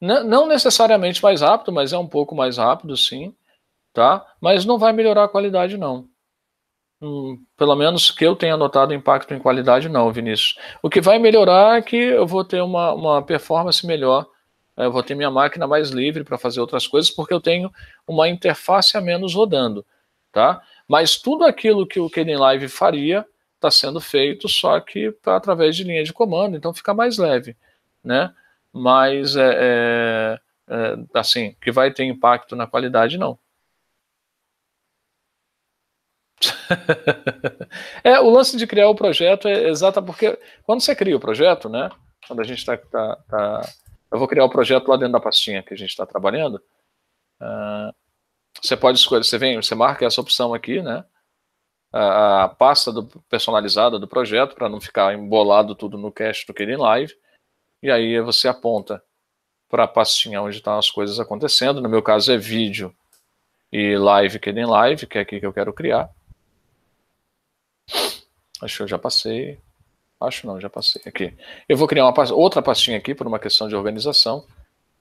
não necessariamente mais rápido, mas é um pouco mais rápido, sim, tá? Mas não vai melhorar a qualidade não pelo menos que eu tenha notado impacto em qualidade, não, Vinícius. O que vai melhorar é que eu vou ter uma, uma performance melhor, eu vou ter minha máquina mais livre para fazer outras coisas, porque eu tenho uma interface a menos rodando, tá? Mas tudo aquilo que o Kden Live faria está sendo feito, só que através de linha de comando, então fica mais leve, né? Mas, é, é, é assim, que vai ter impacto na qualidade, não. é, o lance de criar o projeto é exata porque quando você cria o projeto, né? Quando a gente está. Tá, tá, eu vou criar o projeto lá dentro da pastinha que a gente está trabalhando. Uh, você pode escolher, você vem, você marca essa opção aqui, né? A, a pasta do, personalizada do projeto, para não ficar embolado tudo no cache do Kdenlive. Live. E aí você aponta para a pastinha onde estão tá as coisas acontecendo. No meu caso é vídeo e live, Kdenlive, Live, que é aqui que eu quero criar. Acho que eu já passei. Acho não, já passei. Aqui. Eu vou criar uma, outra pastinha aqui por uma questão de organização.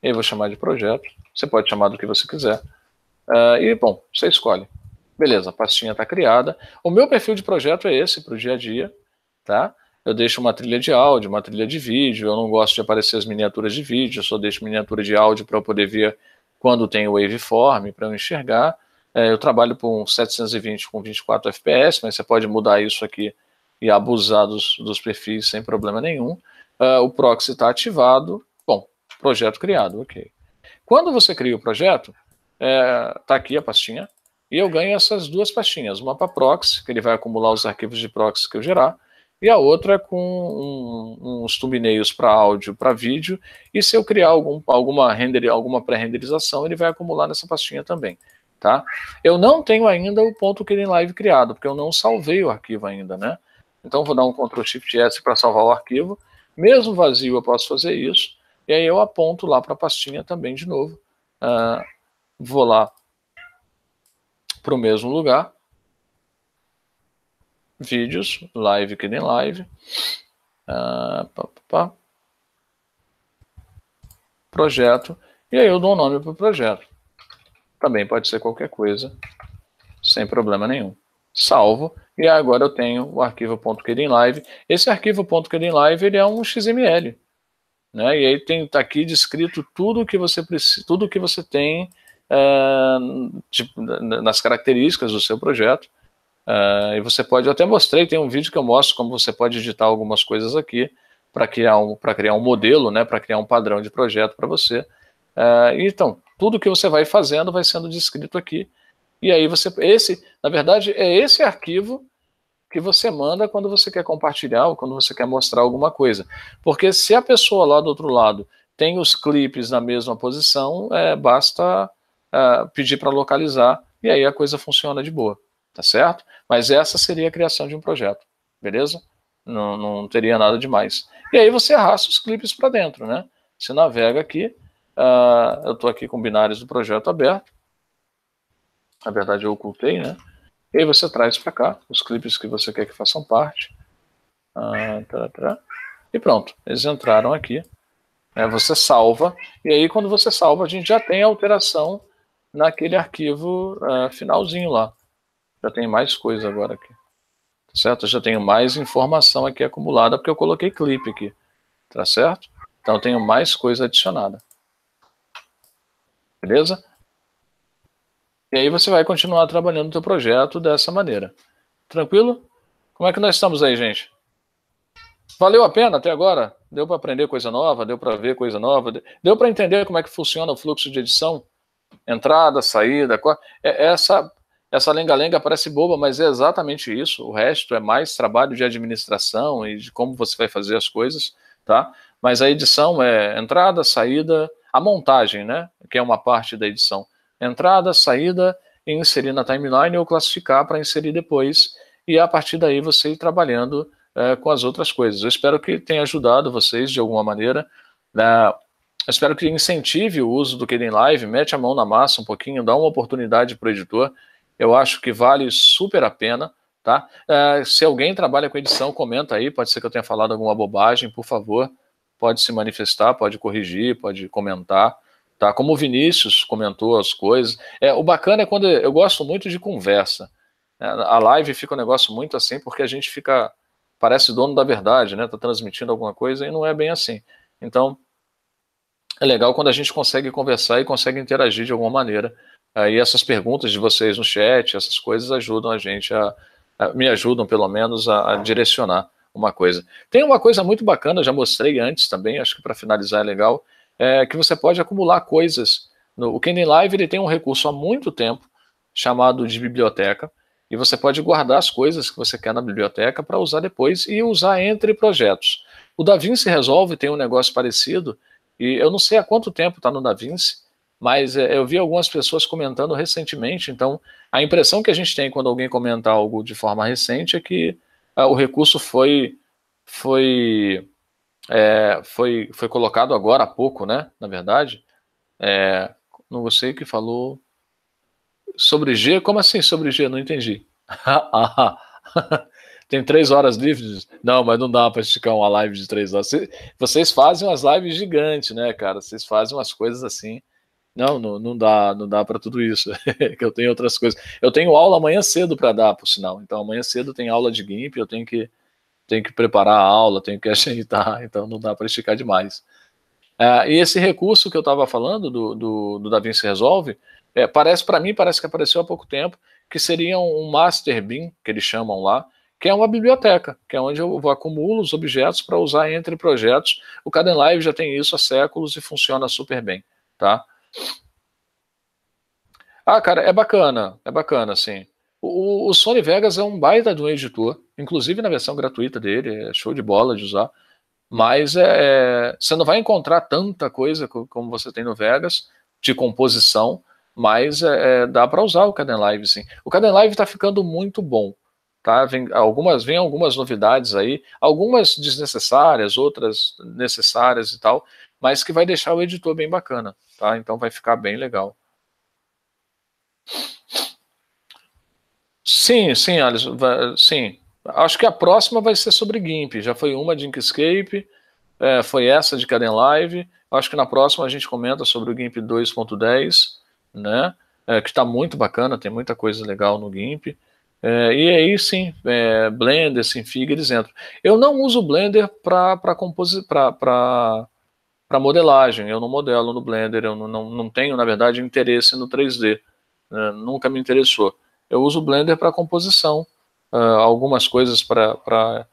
Eu vou chamar de projeto. Você pode chamar do que você quiser. Uh, e, bom, você escolhe. Beleza, a pastinha está criada. O meu perfil de projeto é esse, para o dia a dia. Tá? Eu deixo uma trilha de áudio, uma trilha de vídeo. Eu não gosto de aparecer as miniaturas de vídeo, eu só deixo miniatura de áudio para eu poder ver quando tem o waveform, para eu enxergar. É, eu trabalho com 720 com 24 FPS, mas você pode mudar isso aqui e abusar dos, dos perfis sem problema nenhum. Uh, o proxy está ativado. Bom, projeto criado, ok. Quando você cria o projeto, está é, tá aqui a pastinha, e eu ganho essas duas pastinhas. Uma para proxy, que ele vai acumular os arquivos de proxy que eu gerar, e a outra com um, uns thumbnails para áudio, para vídeo, e se eu criar algum, alguma, render, alguma pré-renderização, ele vai acumular nessa pastinha também tá? Eu não tenho ainda o ponto que ele live criado, porque eu não salvei o arquivo ainda, né? Então vou dar um Ctrl Shift S para salvar o arquivo. Mesmo vazio eu posso fazer isso. E aí eu aponto lá para a pastinha também de novo. Uh, vou lá para o mesmo lugar. Vídeos, live que nem live. Uh, pá, pá, pá. Projeto. E aí eu dou um nome para o projeto. Também pode ser qualquer coisa, sem problema nenhum. Salvo, e agora eu tenho o arquivo .kdenlive. Esse arquivo .kdenlive, ele é um XML. Né? E aí tem tá aqui descrito tudo que você precisa, tudo que você tem uh, eh, de, tipo, nas características do seu projeto. Uh, e você pode, eu até mostrei, tem um vídeo que eu mostro como você pode digitar algumas coisas aqui para criar um para criar um modelo, né? Para criar um padrão de projeto para você. Uh, então tudo que você vai fazendo vai sendo descrito aqui. E aí você, esse, na verdade, é esse arquivo que você manda quando você quer compartilhar ou quando você quer mostrar alguma coisa. Porque se a pessoa lá do outro lado tem os clipes na mesma posição, é, basta é, pedir para localizar e aí a coisa funciona de boa, tá certo? Mas essa seria a criação de um projeto, beleza? Não, não teria nada demais. E aí você arrasta os clipes para dentro, né? Você navega aqui Uh, eu estou aqui com binários do projeto aberto. Na verdade, eu ocultei, né? E aí você traz para cá os clipes que você quer que façam parte. Uh, E pronto, eles entraram aqui. Né? Você salva. E aí, quando você salva, a gente já tem a alteração naquele arquivo uh, finalzinho lá. Já tem mais coisa agora aqui. Tá certo? Eu já tenho mais informação aqui acumulada porque eu coloquei clipe aqui. Tá certo? Então, eu tenho mais coisa adicionada. Beleza? E aí você vai continuar trabalhando o teu projeto dessa maneira. Tranquilo? Como é que nós estamos aí, gente? Valeu a pena até agora? Deu para aprender coisa nova? Deu para ver coisa nova? Deu para entender como é que funciona o fluxo de edição? Entrada, saída, é, é, essa essa lenga-lenga parece boba, mas é exatamente isso. O resto é mais trabalho de administração e de como você vai fazer as coisas, tá? Mas a edição é entrada, saída, a montagem, né? Que é uma parte da edição. Entrada, saída, inserir na timeline ou classificar para inserir depois. E a partir daí você ir trabalhando é, com as outras coisas. Eu espero que tenha ajudado vocês de alguma maneira. Né? espero que incentive o uso do Kden Live, mete a mão na massa um pouquinho, dá uma oportunidade para o editor. Eu acho que vale super a pena. Tá? É, se alguém trabalha com edição, comenta aí. Pode ser que eu tenha falado alguma bobagem, por favor pode se manifestar, pode corrigir, pode comentar, tá? Como o Vinícius comentou as coisas. É, o bacana é quando eu gosto muito de conversa. Né? A live fica um negócio muito assim, porque a gente fica parece dono da verdade, né? Tá transmitindo alguma coisa e não é bem assim. Então, é legal quando a gente consegue conversar e consegue interagir de alguma maneira. Aí essas perguntas de vocês no chat, essas coisas ajudam a gente a, a me ajudam pelo menos a, a direcionar uma coisa. Tem uma coisa muito bacana, já mostrei antes também, acho que para finalizar é legal, é que você pode acumular coisas. No, o Kenden Live ele tem um recurso há muito tempo chamado de biblioteca, e você pode guardar as coisas que você quer na biblioteca para usar depois e usar entre projetos. O DaVinci Resolve tem um negócio parecido, e eu não sei há quanto tempo está no DaVinci, mas é, eu vi algumas pessoas comentando recentemente, então a impressão que a gente tem quando alguém comenta algo de forma recente é que ah, o recurso foi foi é, foi foi colocado agora há pouco, né? Na verdade, é, não sei que falou sobre G. Como assim sobre G? Não entendi. Tem três horas livres? Não, mas não dá para esticar uma live de três horas. Vocês fazem umas lives gigantes, né, cara? Vocês fazem umas coisas assim não, não, não dá, não dá para tudo isso. que eu tenho outras coisas. Eu tenho aula amanhã cedo para dar, por sinal. Então amanhã cedo tem aula de GIMP, eu tenho que tenho que preparar a aula, tenho que ajeitar, então não dá para esticar demais. É, e esse recurso que eu estava falando do, do, do se Resolve, é, parece para mim parece que apareceu há pouco tempo, que seria um master bin que eles chamam lá, que é uma biblioteca, que é onde eu acumulo os objetos para usar entre projetos. O Live já tem isso há séculos e funciona super bem, tá? Ah, cara, é bacana, é bacana, sim. O, o Sony Vegas é um baita de um editor, inclusive na versão gratuita dele, é show de bola de usar. Mas é, é você não vai encontrar tanta coisa como você tem no Vegas de composição, mas é, é dá para usar o Caden Live, sim. O Caden Live está ficando muito bom, tá? Vem algumas, vem algumas novidades aí, algumas desnecessárias, outras necessárias e tal, mas que vai deixar o editor bem bacana tá? Então vai ficar bem legal. Sim, sim, Alisson, sim. Acho que a próxima vai ser sobre GIMP. Já foi uma de Inkscape, é, foi essa de Caden Live. Acho que na próxima a gente comenta sobre o GIMP 2.10, né? É, que está muito bacana, tem muita coisa legal no GIMP. É, e aí sim, é, Blender, sim, eles entram. Eu não uso Blender para compos para modelagem. Eu não modelo no Blender, eu não, não, não tenho, na verdade, interesse no 3D. Né? Nunca me interessou. Eu uso o Blender para composição, uh, algumas coisas para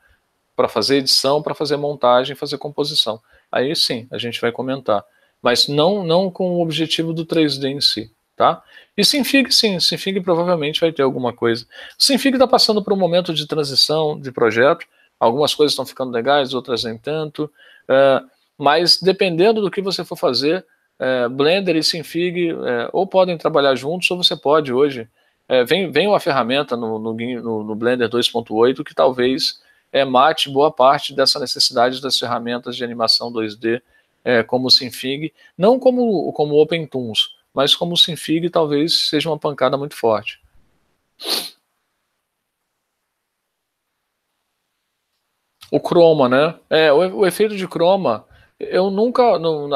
fazer edição, para fazer montagem, fazer composição. Aí sim, a gente vai comentar. Mas não, não com o objetivo do 3D em si. Tá? E Sinfig, sim, Sinfig provavelmente vai ter alguma coisa. Sinfig está passando por um momento de transição de projeto, algumas coisas estão ficando legais, outras nem tanto. Uh, mas dependendo do que você for fazer, é, Blender e Synfig é, ou podem trabalhar juntos, ou você pode hoje. É, vem, vem uma ferramenta no, no, no Blender 2.8 que talvez é, mate boa parte dessa necessidade das ferramentas de animação 2D, é, como o Synfig, não como, como OpenTunes, mas como o Synfig talvez seja uma pancada muito forte. O croma, né? É, o, o efeito de croma eu nunca,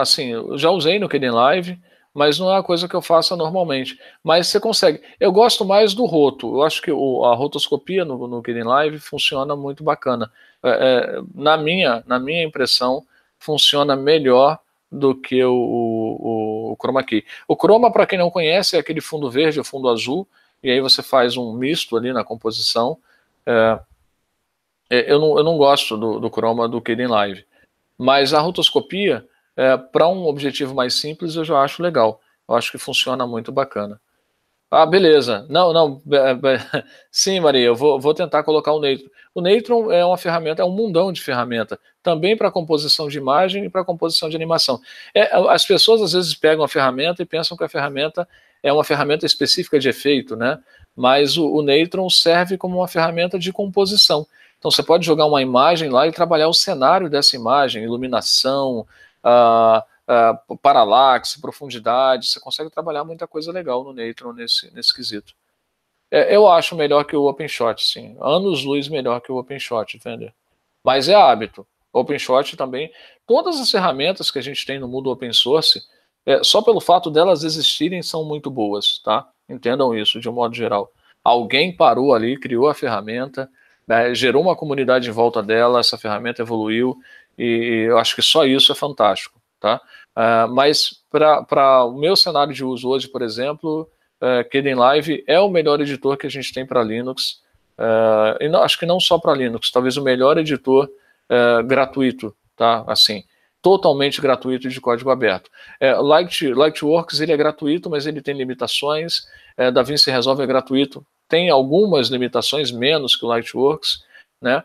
assim, já usei no Kden Live, mas não é uma coisa que eu faça normalmente. Mas você consegue. Eu gosto mais do roto. Eu acho que a rotoscopia no, no Kden Live funciona muito bacana. É, é, na, minha, na minha impressão, funciona melhor do que o, o, o chroma key. O chroma, para quem não conhece, é aquele fundo verde ou fundo azul, e aí você faz um misto ali na composição. É, é eu, não, eu não gosto do, do chroma do Kden Live. Mas a rotoscopia, é, para um objetivo mais simples, eu já acho legal. Eu acho que funciona muito bacana. Ah, beleza. Não, não. Sim, Maria, eu vou, vou tentar colocar o Natron. O Natron é uma ferramenta, é um mundão de ferramenta, também para composição de imagem e para composição de animação. É, as pessoas às vezes pegam a ferramenta e pensam que a ferramenta é uma ferramenta específica de efeito, né? Mas o, o serve como uma ferramenta de composição. Então você pode jogar uma imagem lá e trabalhar o cenário dessa imagem, iluminação, ah, ah paralaxe, profundidade. Você consegue trabalhar muita coisa legal no Neutron nesse, nesse quesito. É, eu acho melhor que o OpenShot, sim. Anos luz melhor que o OpenShot, entendeu? Mas é hábito. OpenShot também. Todas as ferramentas que a gente tem no mundo open source, é, só pelo fato delas existirem, são muito boas, tá? Entendam isso de um modo geral. Alguém parou ali, criou a ferramenta, né, gerou uma comunidade em volta dela, essa ferramenta evoluiu e eu acho que só isso é fantástico, tá? Uh, mas para o meu cenário de uso hoje, por exemplo, uh, Kden Live é o melhor editor que a gente tem para Linux, uh, e não, acho que não só para Linux, talvez o melhor editor uh, gratuito, tá? Assim, totalmente gratuito de código aberto. É, Light, Lightworks ele é gratuito, mas ele tem limitações. É, DaVinci Resolve é gratuito, tem algumas limitações, menos que o Lightworks, né?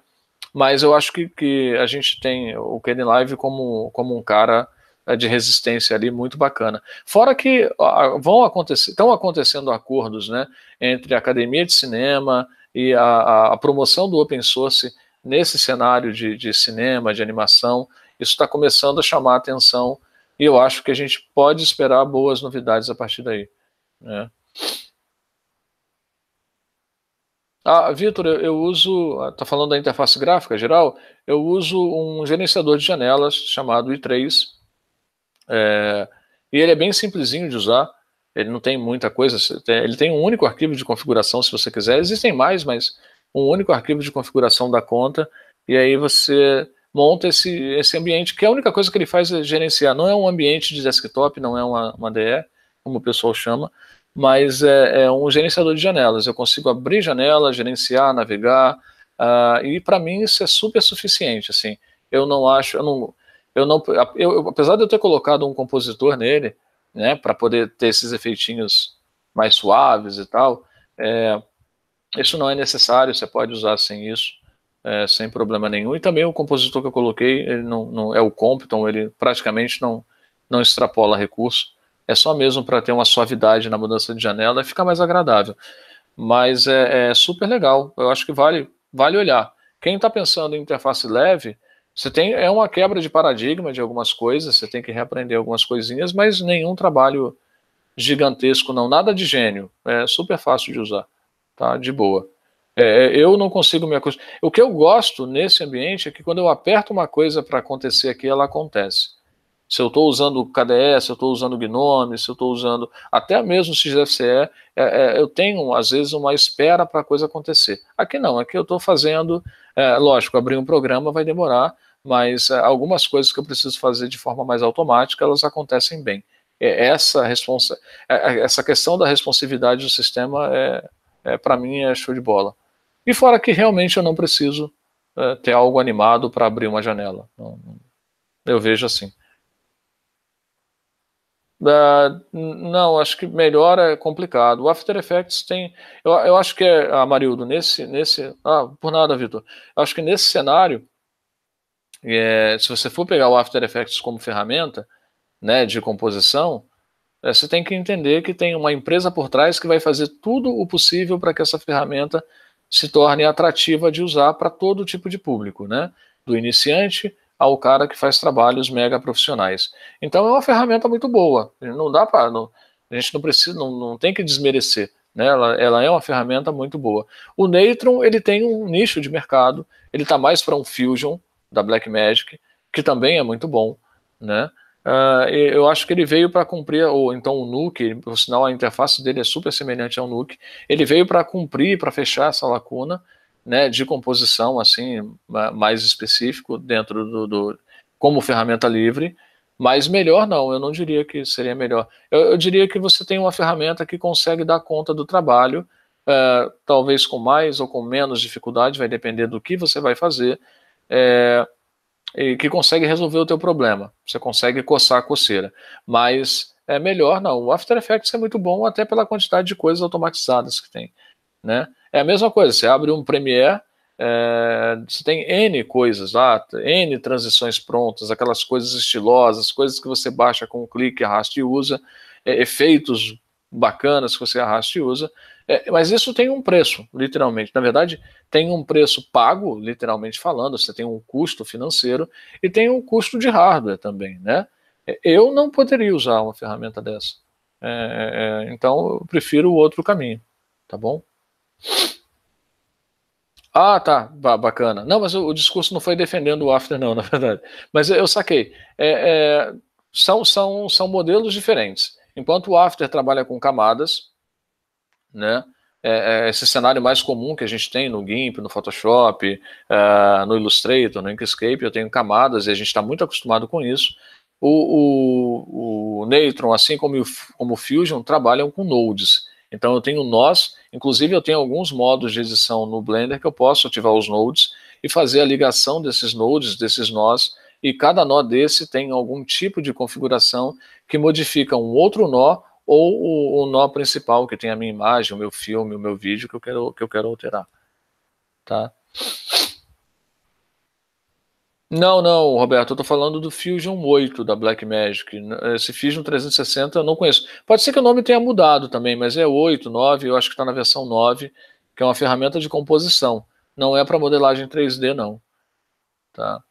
Mas eu acho que, que a gente tem o Kenny Live como, como um cara é, de resistência ali muito bacana. Fora que vão acontecer, estão acontecendo acordos né, entre a academia de cinema e a, a promoção do open source nesse cenário de, de cinema, de animação. Isso está começando a chamar a atenção e eu acho que a gente pode esperar boas novidades a partir daí. Né? Ah, Vitor, eu, eu, uso, está ah, falando da interface gráfica geral, eu uso um gerenciador de janelas chamado i3. É, eh, e ele é bem simplesinho de usar, ele não tem muita coisa, ele tem um único arquivo de configuração se você quiser, existem mais, mas um único arquivo de configuração da conta, e aí você monta esse, esse ambiente, que a única coisa que ele faz é gerenciar, não é um ambiente de desktop, não é uma, uma DE, como o pessoal chama, mas é, é um gerenciador de janelas. Eu consigo abrir janelas, gerenciar, navegar, uh, e para mim isso é super suficiente. Assim, eu não acho, eu não, eu não, eu, eu, apesar de eu ter colocado um compositor nele, né, para poder ter esses efeitinhos mais suaves e tal, é, isso não é necessário. Você pode usar sem isso. É, sem problema nenhum. E também o compositor que eu coloquei, ele não, não é o Compton, ele praticamente não, não extrapola recurso é só mesmo para ter uma suavidade na mudança de janela e fica mais agradável. Mas é, é super legal, eu acho que vale, vale olhar. Quem está pensando em interface leve, você tem é uma quebra de paradigma de algumas coisas, você tem que reaprender algumas coisinhas, mas nenhum trabalho gigantesco não, nada de gênio, é super fácil de usar, tá? De boa. É, é eu não consigo me acostumar. O que eu gosto nesse ambiente é que quando eu aperto uma coisa para acontecer aqui, ela acontece se eu estou usando o KDE, se eu estou usando o Gnome, se eu estou usando até mesmo o XFCE, é, é, eu tenho às vezes uma espera para a coisa acontecer. Aqui não, aqui eu estou fazendo, é, lógico, abrir um programa vai demorar, mas é, algumas coisas que eu preciso fazer de forma mais automática, elas acontecem bem. É, essa, responsa é, essa questão da responsividade do sistema, é, para mim, é show de bola. E fora que realmente eu não preciso ter algo animado para abrir uma janela. Eu vejo assim. Uh, não, acho que melhor é complicado. O After Effects tem. Eu, eu acho que é. Ah, Marildo, nesse. nesse ah, por nada, Vitor. Acho que nesse cenário, é, se você for pegar o After Effects como ferramenta né, de composição, é, você tem que entender que tem uma empresa por trás que vai fazer tudo o possível para que essa ferramenta se torne atrativa de usar para todo tipo de público, né? Do iniciante ao cara que faz trabalhos mega profissionais. Então é uma ferramenta muito boa. Não dá para, a gente não precisa, não, não tem que desmerecer. Né? Ela, ela é uma ferramenta muito boa. O Neutron ele tem um nicho de mercado. Ele está mais para um Fusion da Blackmagic, que também é muito bom, né? Uh, eu acho que ele veio para cumprir, ou então o Nuke, por sinal a interface dele é super semelhante ao Nuke, ele veio para cumprir, para fechar essa lacuna, né, de composição, assim, mais específico dentro do, do como ferramenta livre, mas melhor não, eu não diria que seria melhor. Eu, eu, diria que você tem uma ferramenta que consegue dar conta do trabalho, é, talvez com mais ou com menos dificuldade, vai depender do que você vai fazer, é, e que consegue resolver o teu problema. Você consegue coçar a coceira, mas é melhor não. O After Effects é muito bom até pela quantidade de coisas automatizadas que tem, né? É a mesma coisa, você abre um Premiere, é, você tem N coisas lá, N transições prontas, aquelas coisas estilosas, coisas que você baixa com um clique, arrasta e usa, é, efeitos bacanas que você arrasta e usa, é, mas isso tem um preço, literalmente. Na verdade, tem um preço pago, literalmente falando, você tem um custo financeiro e tem um custo de hardware também, né? É, eu não poderia usar uma ferramenta dessa. É, é, então, eu prefiro o outro caminho, tá bom? Ah, tá, bacana. Não, mas o, o, discurso não foi defendendo o After, não, na verdade. Mas eu saquei. É, é, são, são, são modelos diferentes. Enquanto o After trabalha com camadas, né? É, é esse cenário mais comum que a gente tem no GIMP, no Photoshop, é, no Illustrator, no Inkscape, eu tenho camadas e a gente está muito acostumado com isso. O, o, o Neutron, assim como o, como o Fusion, trabalham com nodes. Então eu tenho nós, inclusive eu tenho alguns modos de edição no Blender que eu posso ativar os nodes e fazer a ligação desses nodes, desses nós, e cada nó desse tem algum tipo de configuração que modifica um outro nó ou o, o nó principal que tem a minha imagem, o meu filme, o meu vídeo que eu quero, que eu quero alterar. Tá? Não, não, Roberto, eu tô falando do Fusion 8 da Blackmagic. Esse Fusion 360 eu não conheço. Pode ser que o nome tenha mudado também, mas é 8, 9, eu acho que está na versão 9, que é uma ferramenta de composição. Não é para modelagem 3D, não. Tá?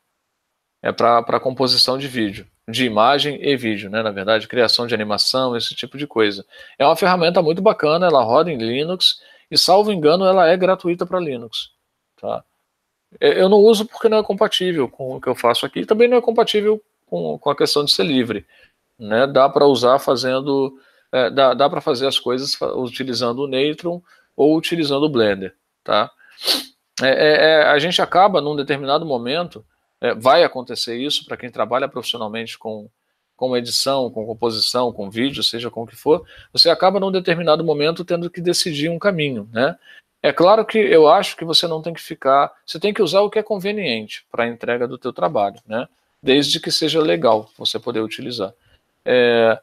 É para composição de vídeo, de imagem e vídeo, né? Na verdade, criação de animação, esse tipo de coisa. É uma ferramenta muito bacana, ela roda em Linux e, salvo engano, ela é gratuita para Linux. Tá? É, eu não uso porque não é compatível com o que eu faço aqui, também não é compatível com, com a questão de ser livre. Né? Dá para usar fazendo, é, dá, dá para fazer as coisas utilizando o Neutron ou utilizando o Blender, tá? É, é, é, a gente acaba num determinado momento, é, vai acontecer isso para quem trabalha profissionalmente com, com edição, com composição, com vídeo, seja com o que for, você acaba num determinado momento tendo que decidir um caminho, né? É claro que eu acho que você não tem que ficar, você tem que usar o que é conveniente para a entrega do teu trabalho, né? Desde que seja legal você poder utilizar. É,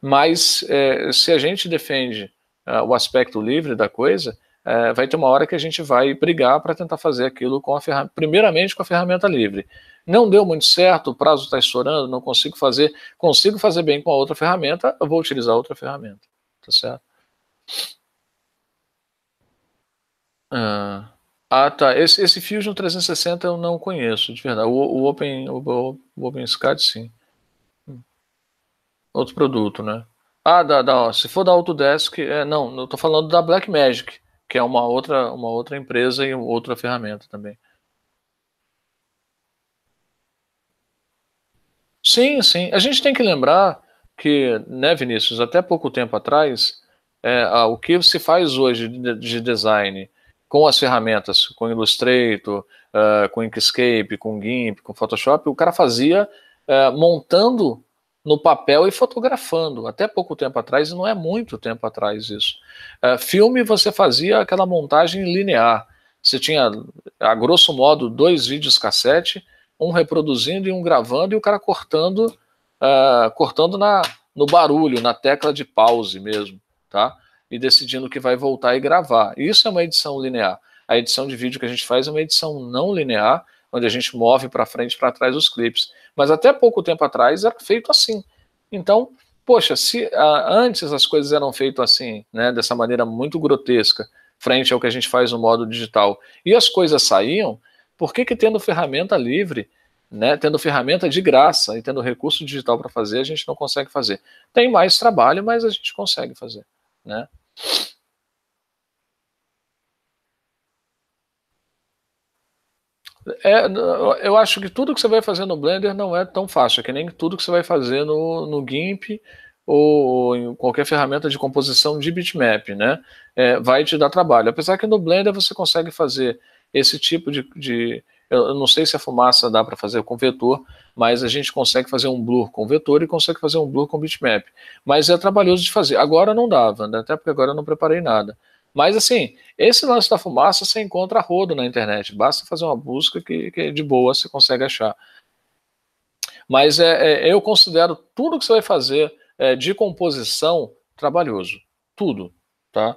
mas é, se a gente defende uh, o aspecto livre da coisa, é, vai ter uma hora que a gente vai brigar para tentar fazer aquilo com a ferramenta, primeiramente com a ferramenta livre. Não deu muito certo, o prazo está estourando, não consigo fazer, consigo fazer bem com a outra ferramenta, eu vou utilizar outra ferramenta, tá certo? Ah, ah tá. Esse, esse Fusion 360 eu não conheço, de verdade. O, o Open, o, o OpenSCAD, sim. Hum. Outro produto, né? Ah, dá, dá. Ó. Se for da Autodesk, é, não, eu tô falando da Blackmagic, que é uma outra, uma outra empresa e outra ferramenta também. Sim, sim. A gente tem que lembrar que, né, Vinícius, até pouco tempo atrás, é, ah, o que se faz hoje de, de design com as ferramentas, com Illustrator, uh, com Inkscape, com GIMP, com Photoshop, o cara fazia uh, montando no papel e fotografando. Até pouco tempo atrás, e não é muito tempo atrás isso. Uh, filme você fazia aquela montagem linear. Você tinha, a grosso modo, dois vídeos cassete, um reproduzindo e um gravando, e o cara cortando, cortando na, no barulho, na tecla de pause mesmo, tá? e decidindo que vai voltar e gravar. Isso é uma edição linear. A edição de vídeo que a gente faz é uma edição não linear, onde a gente move para frente e para trás os clipes. Mas até pouco tempo atrás era feito assim. Então, poxa, se ah, antes as coisas eram feitas assim, né, dessa maneira muito grotesca, frente ao que a gente faz no modo digital, e as coisas saíam, por que, que tendo ferramenta livre, né, tendo ferramenta de graça e tendo recurso digital para fazer, a gente não consegue fazer? Tem mais trabalho, mas a gente consegue fazer. Né? É, eu acho que tudo que você vai fazer no Blender não é tão fácil, é que nem tudo que você vai fazer no, no GIMP ou em qualquer ferramenta de composição de bitmap, né? É, vai te dar trabalho. Apesar que no Blender você consegue fazer esse tipo de, de eu, eu não sei se a fumaça dá para fazer com vetor, mas a gente consegue fazer um blur com vetor e consegue fazer um blur com bitmap. Mas é trabalhoso de fazer. Agora não dava, né? até porque agora eu não preparei nada. Mas assim, esse lance da fumaça você encontra a rodo na internet. Basta fazer uma busca que, que de boa você consegue achar. Mas é, é, eu considero tudo que você vai fazer é, de composição trabalhoso. Tudo, tá?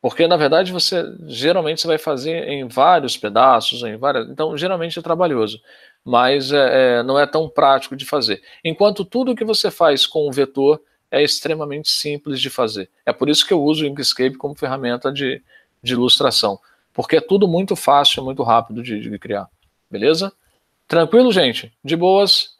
Porque, na verdade, você geralmente você vai fazer em vários pedaços, em várias. Então, geralmente é trabalhoso, mas é, é não é tão prático de fazer. Enquanto tudo que você faz com o vetor é extremamente simples de fazer. É por isso que eu uso o Inkscape como ferramenta de, de ilustração. Porque é tudo muito fácil, muito rápido de, de criar. Beleza? Tranquilo, gente? De boas?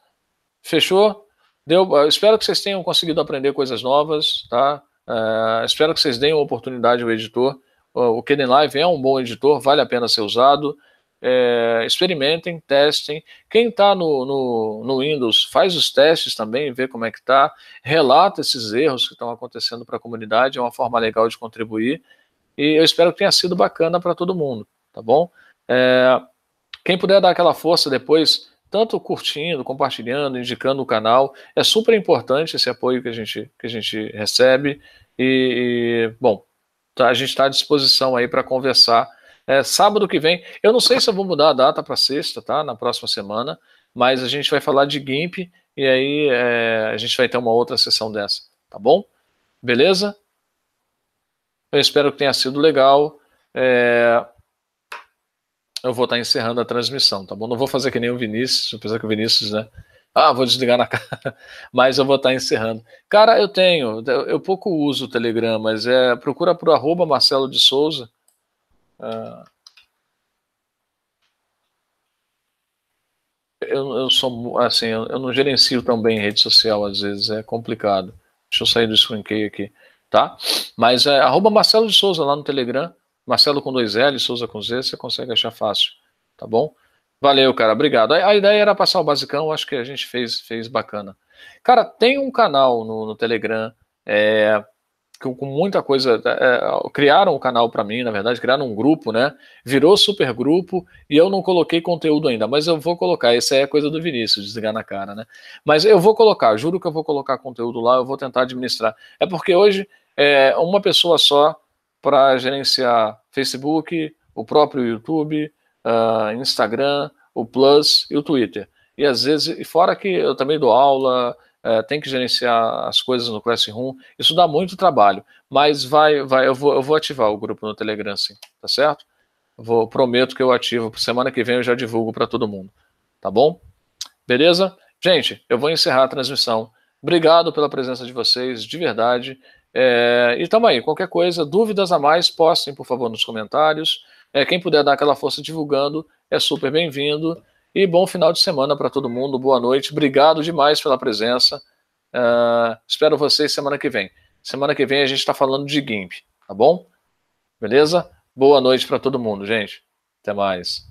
Fechou? Deu, espero que vocês tenham conseguido aprender coisas novas, tá? Uh, espero que vocês deem uma oportunidade ao editor. Uh, o Kden Live é um bom editor, vale a pena ser usado. É, experimentem, testem. Quem está no, no, no, Windows, faz os testes também, vê como é que está, relata esses erros que estão acontecendo para a comunidade, é uma forma legal de contribuir. E eu espero que tenha sido bacana para todo mundo, tá bom? É, quem puder dar aquela força depois, tanto curtindo, compartilhando, indicando o canal, é super importante esse apoio que a gente, que a gente recebe. E, bom, tá, a gente está à disposição aí para conversar. É, sábado que vem, eu não sei se eu vou mudar a data para sexta, tá? Na próxima semana, mas a gente vai falar de GIMP e aí é, a gente vai ter uma outra sessão dessa, tá bom? Beleza? Eu espero que tenha sido legal. É, eu vou estar tá encerrando a transmissão, tá bom? Não vou fazer que nem o Vinícius, apesar que o Vinícius, né? Ah, vou desligar na cara, mas eu vou estar tá encerrando. Cara, eu tenho, eu pouco uso o Telegram, mas é procura por arroba Marcelo de Souza. Ah, eu, eu sou assim, eu, não gerencio tão bem rede social, às vezes é complicado. Deixa eu sair do screencase aqui, tá? Mas é arroba Marcelo de Souza lá no Telegram, Marcelo com dois L, Souza com Z, você consegue achar fácil, tá bom? Valeu, cara, obrigado. A, ideia era passar o basicão, acho que a gente fez, fez bacana. Cara, tem um canal no, no Telegram é, com, com, muita coisa. É, é criaram um canal para mim, na verdade, criaram um grupo, né? Virou super grupo e eu não coloquei conteúdo ainda, mas eu vou colocar. Isso é coisa do Vinícius, desligar na cara, né? Mas eu vou colocar, juro que eu vou colocar conteúdo lá, eu vou tentar administrar. É porque hoje é uma pessoa só para gerenciar Facebook, o próprio YouTube uh, Instagram, o Plus e o Twitter. E às vezes, fora que eu também dou aula, uh, eh, tem que gerenciar as coisas no Classroom, isso dá muito trabalho. Mas vai, vai, eu vou, eu vou ativar o grupo no Telegram, sim, tá certo? Vou, prometo que eu ativo. Semana que vem eu já divulgo para todo mundo. Tá bom? Beleza? Gente, eu vou encerrar a transmissão. Obrigado pela presença de vocês, de verdade. É, e tamo aí. Qualquer coisa, dúvidas a mais, postem, por favor, nos comentários. É, quem puder dar aquela força divulgando é super bem-vindo. E bom final de semana para todo mundo, boa noite. Obrigado demais pela presença. Uh, espero vocês semana que vem. Semana que vem a gente está falando de GIMP, tá bom? Beleza? Boa noite para todo mundo, gente. Até mais.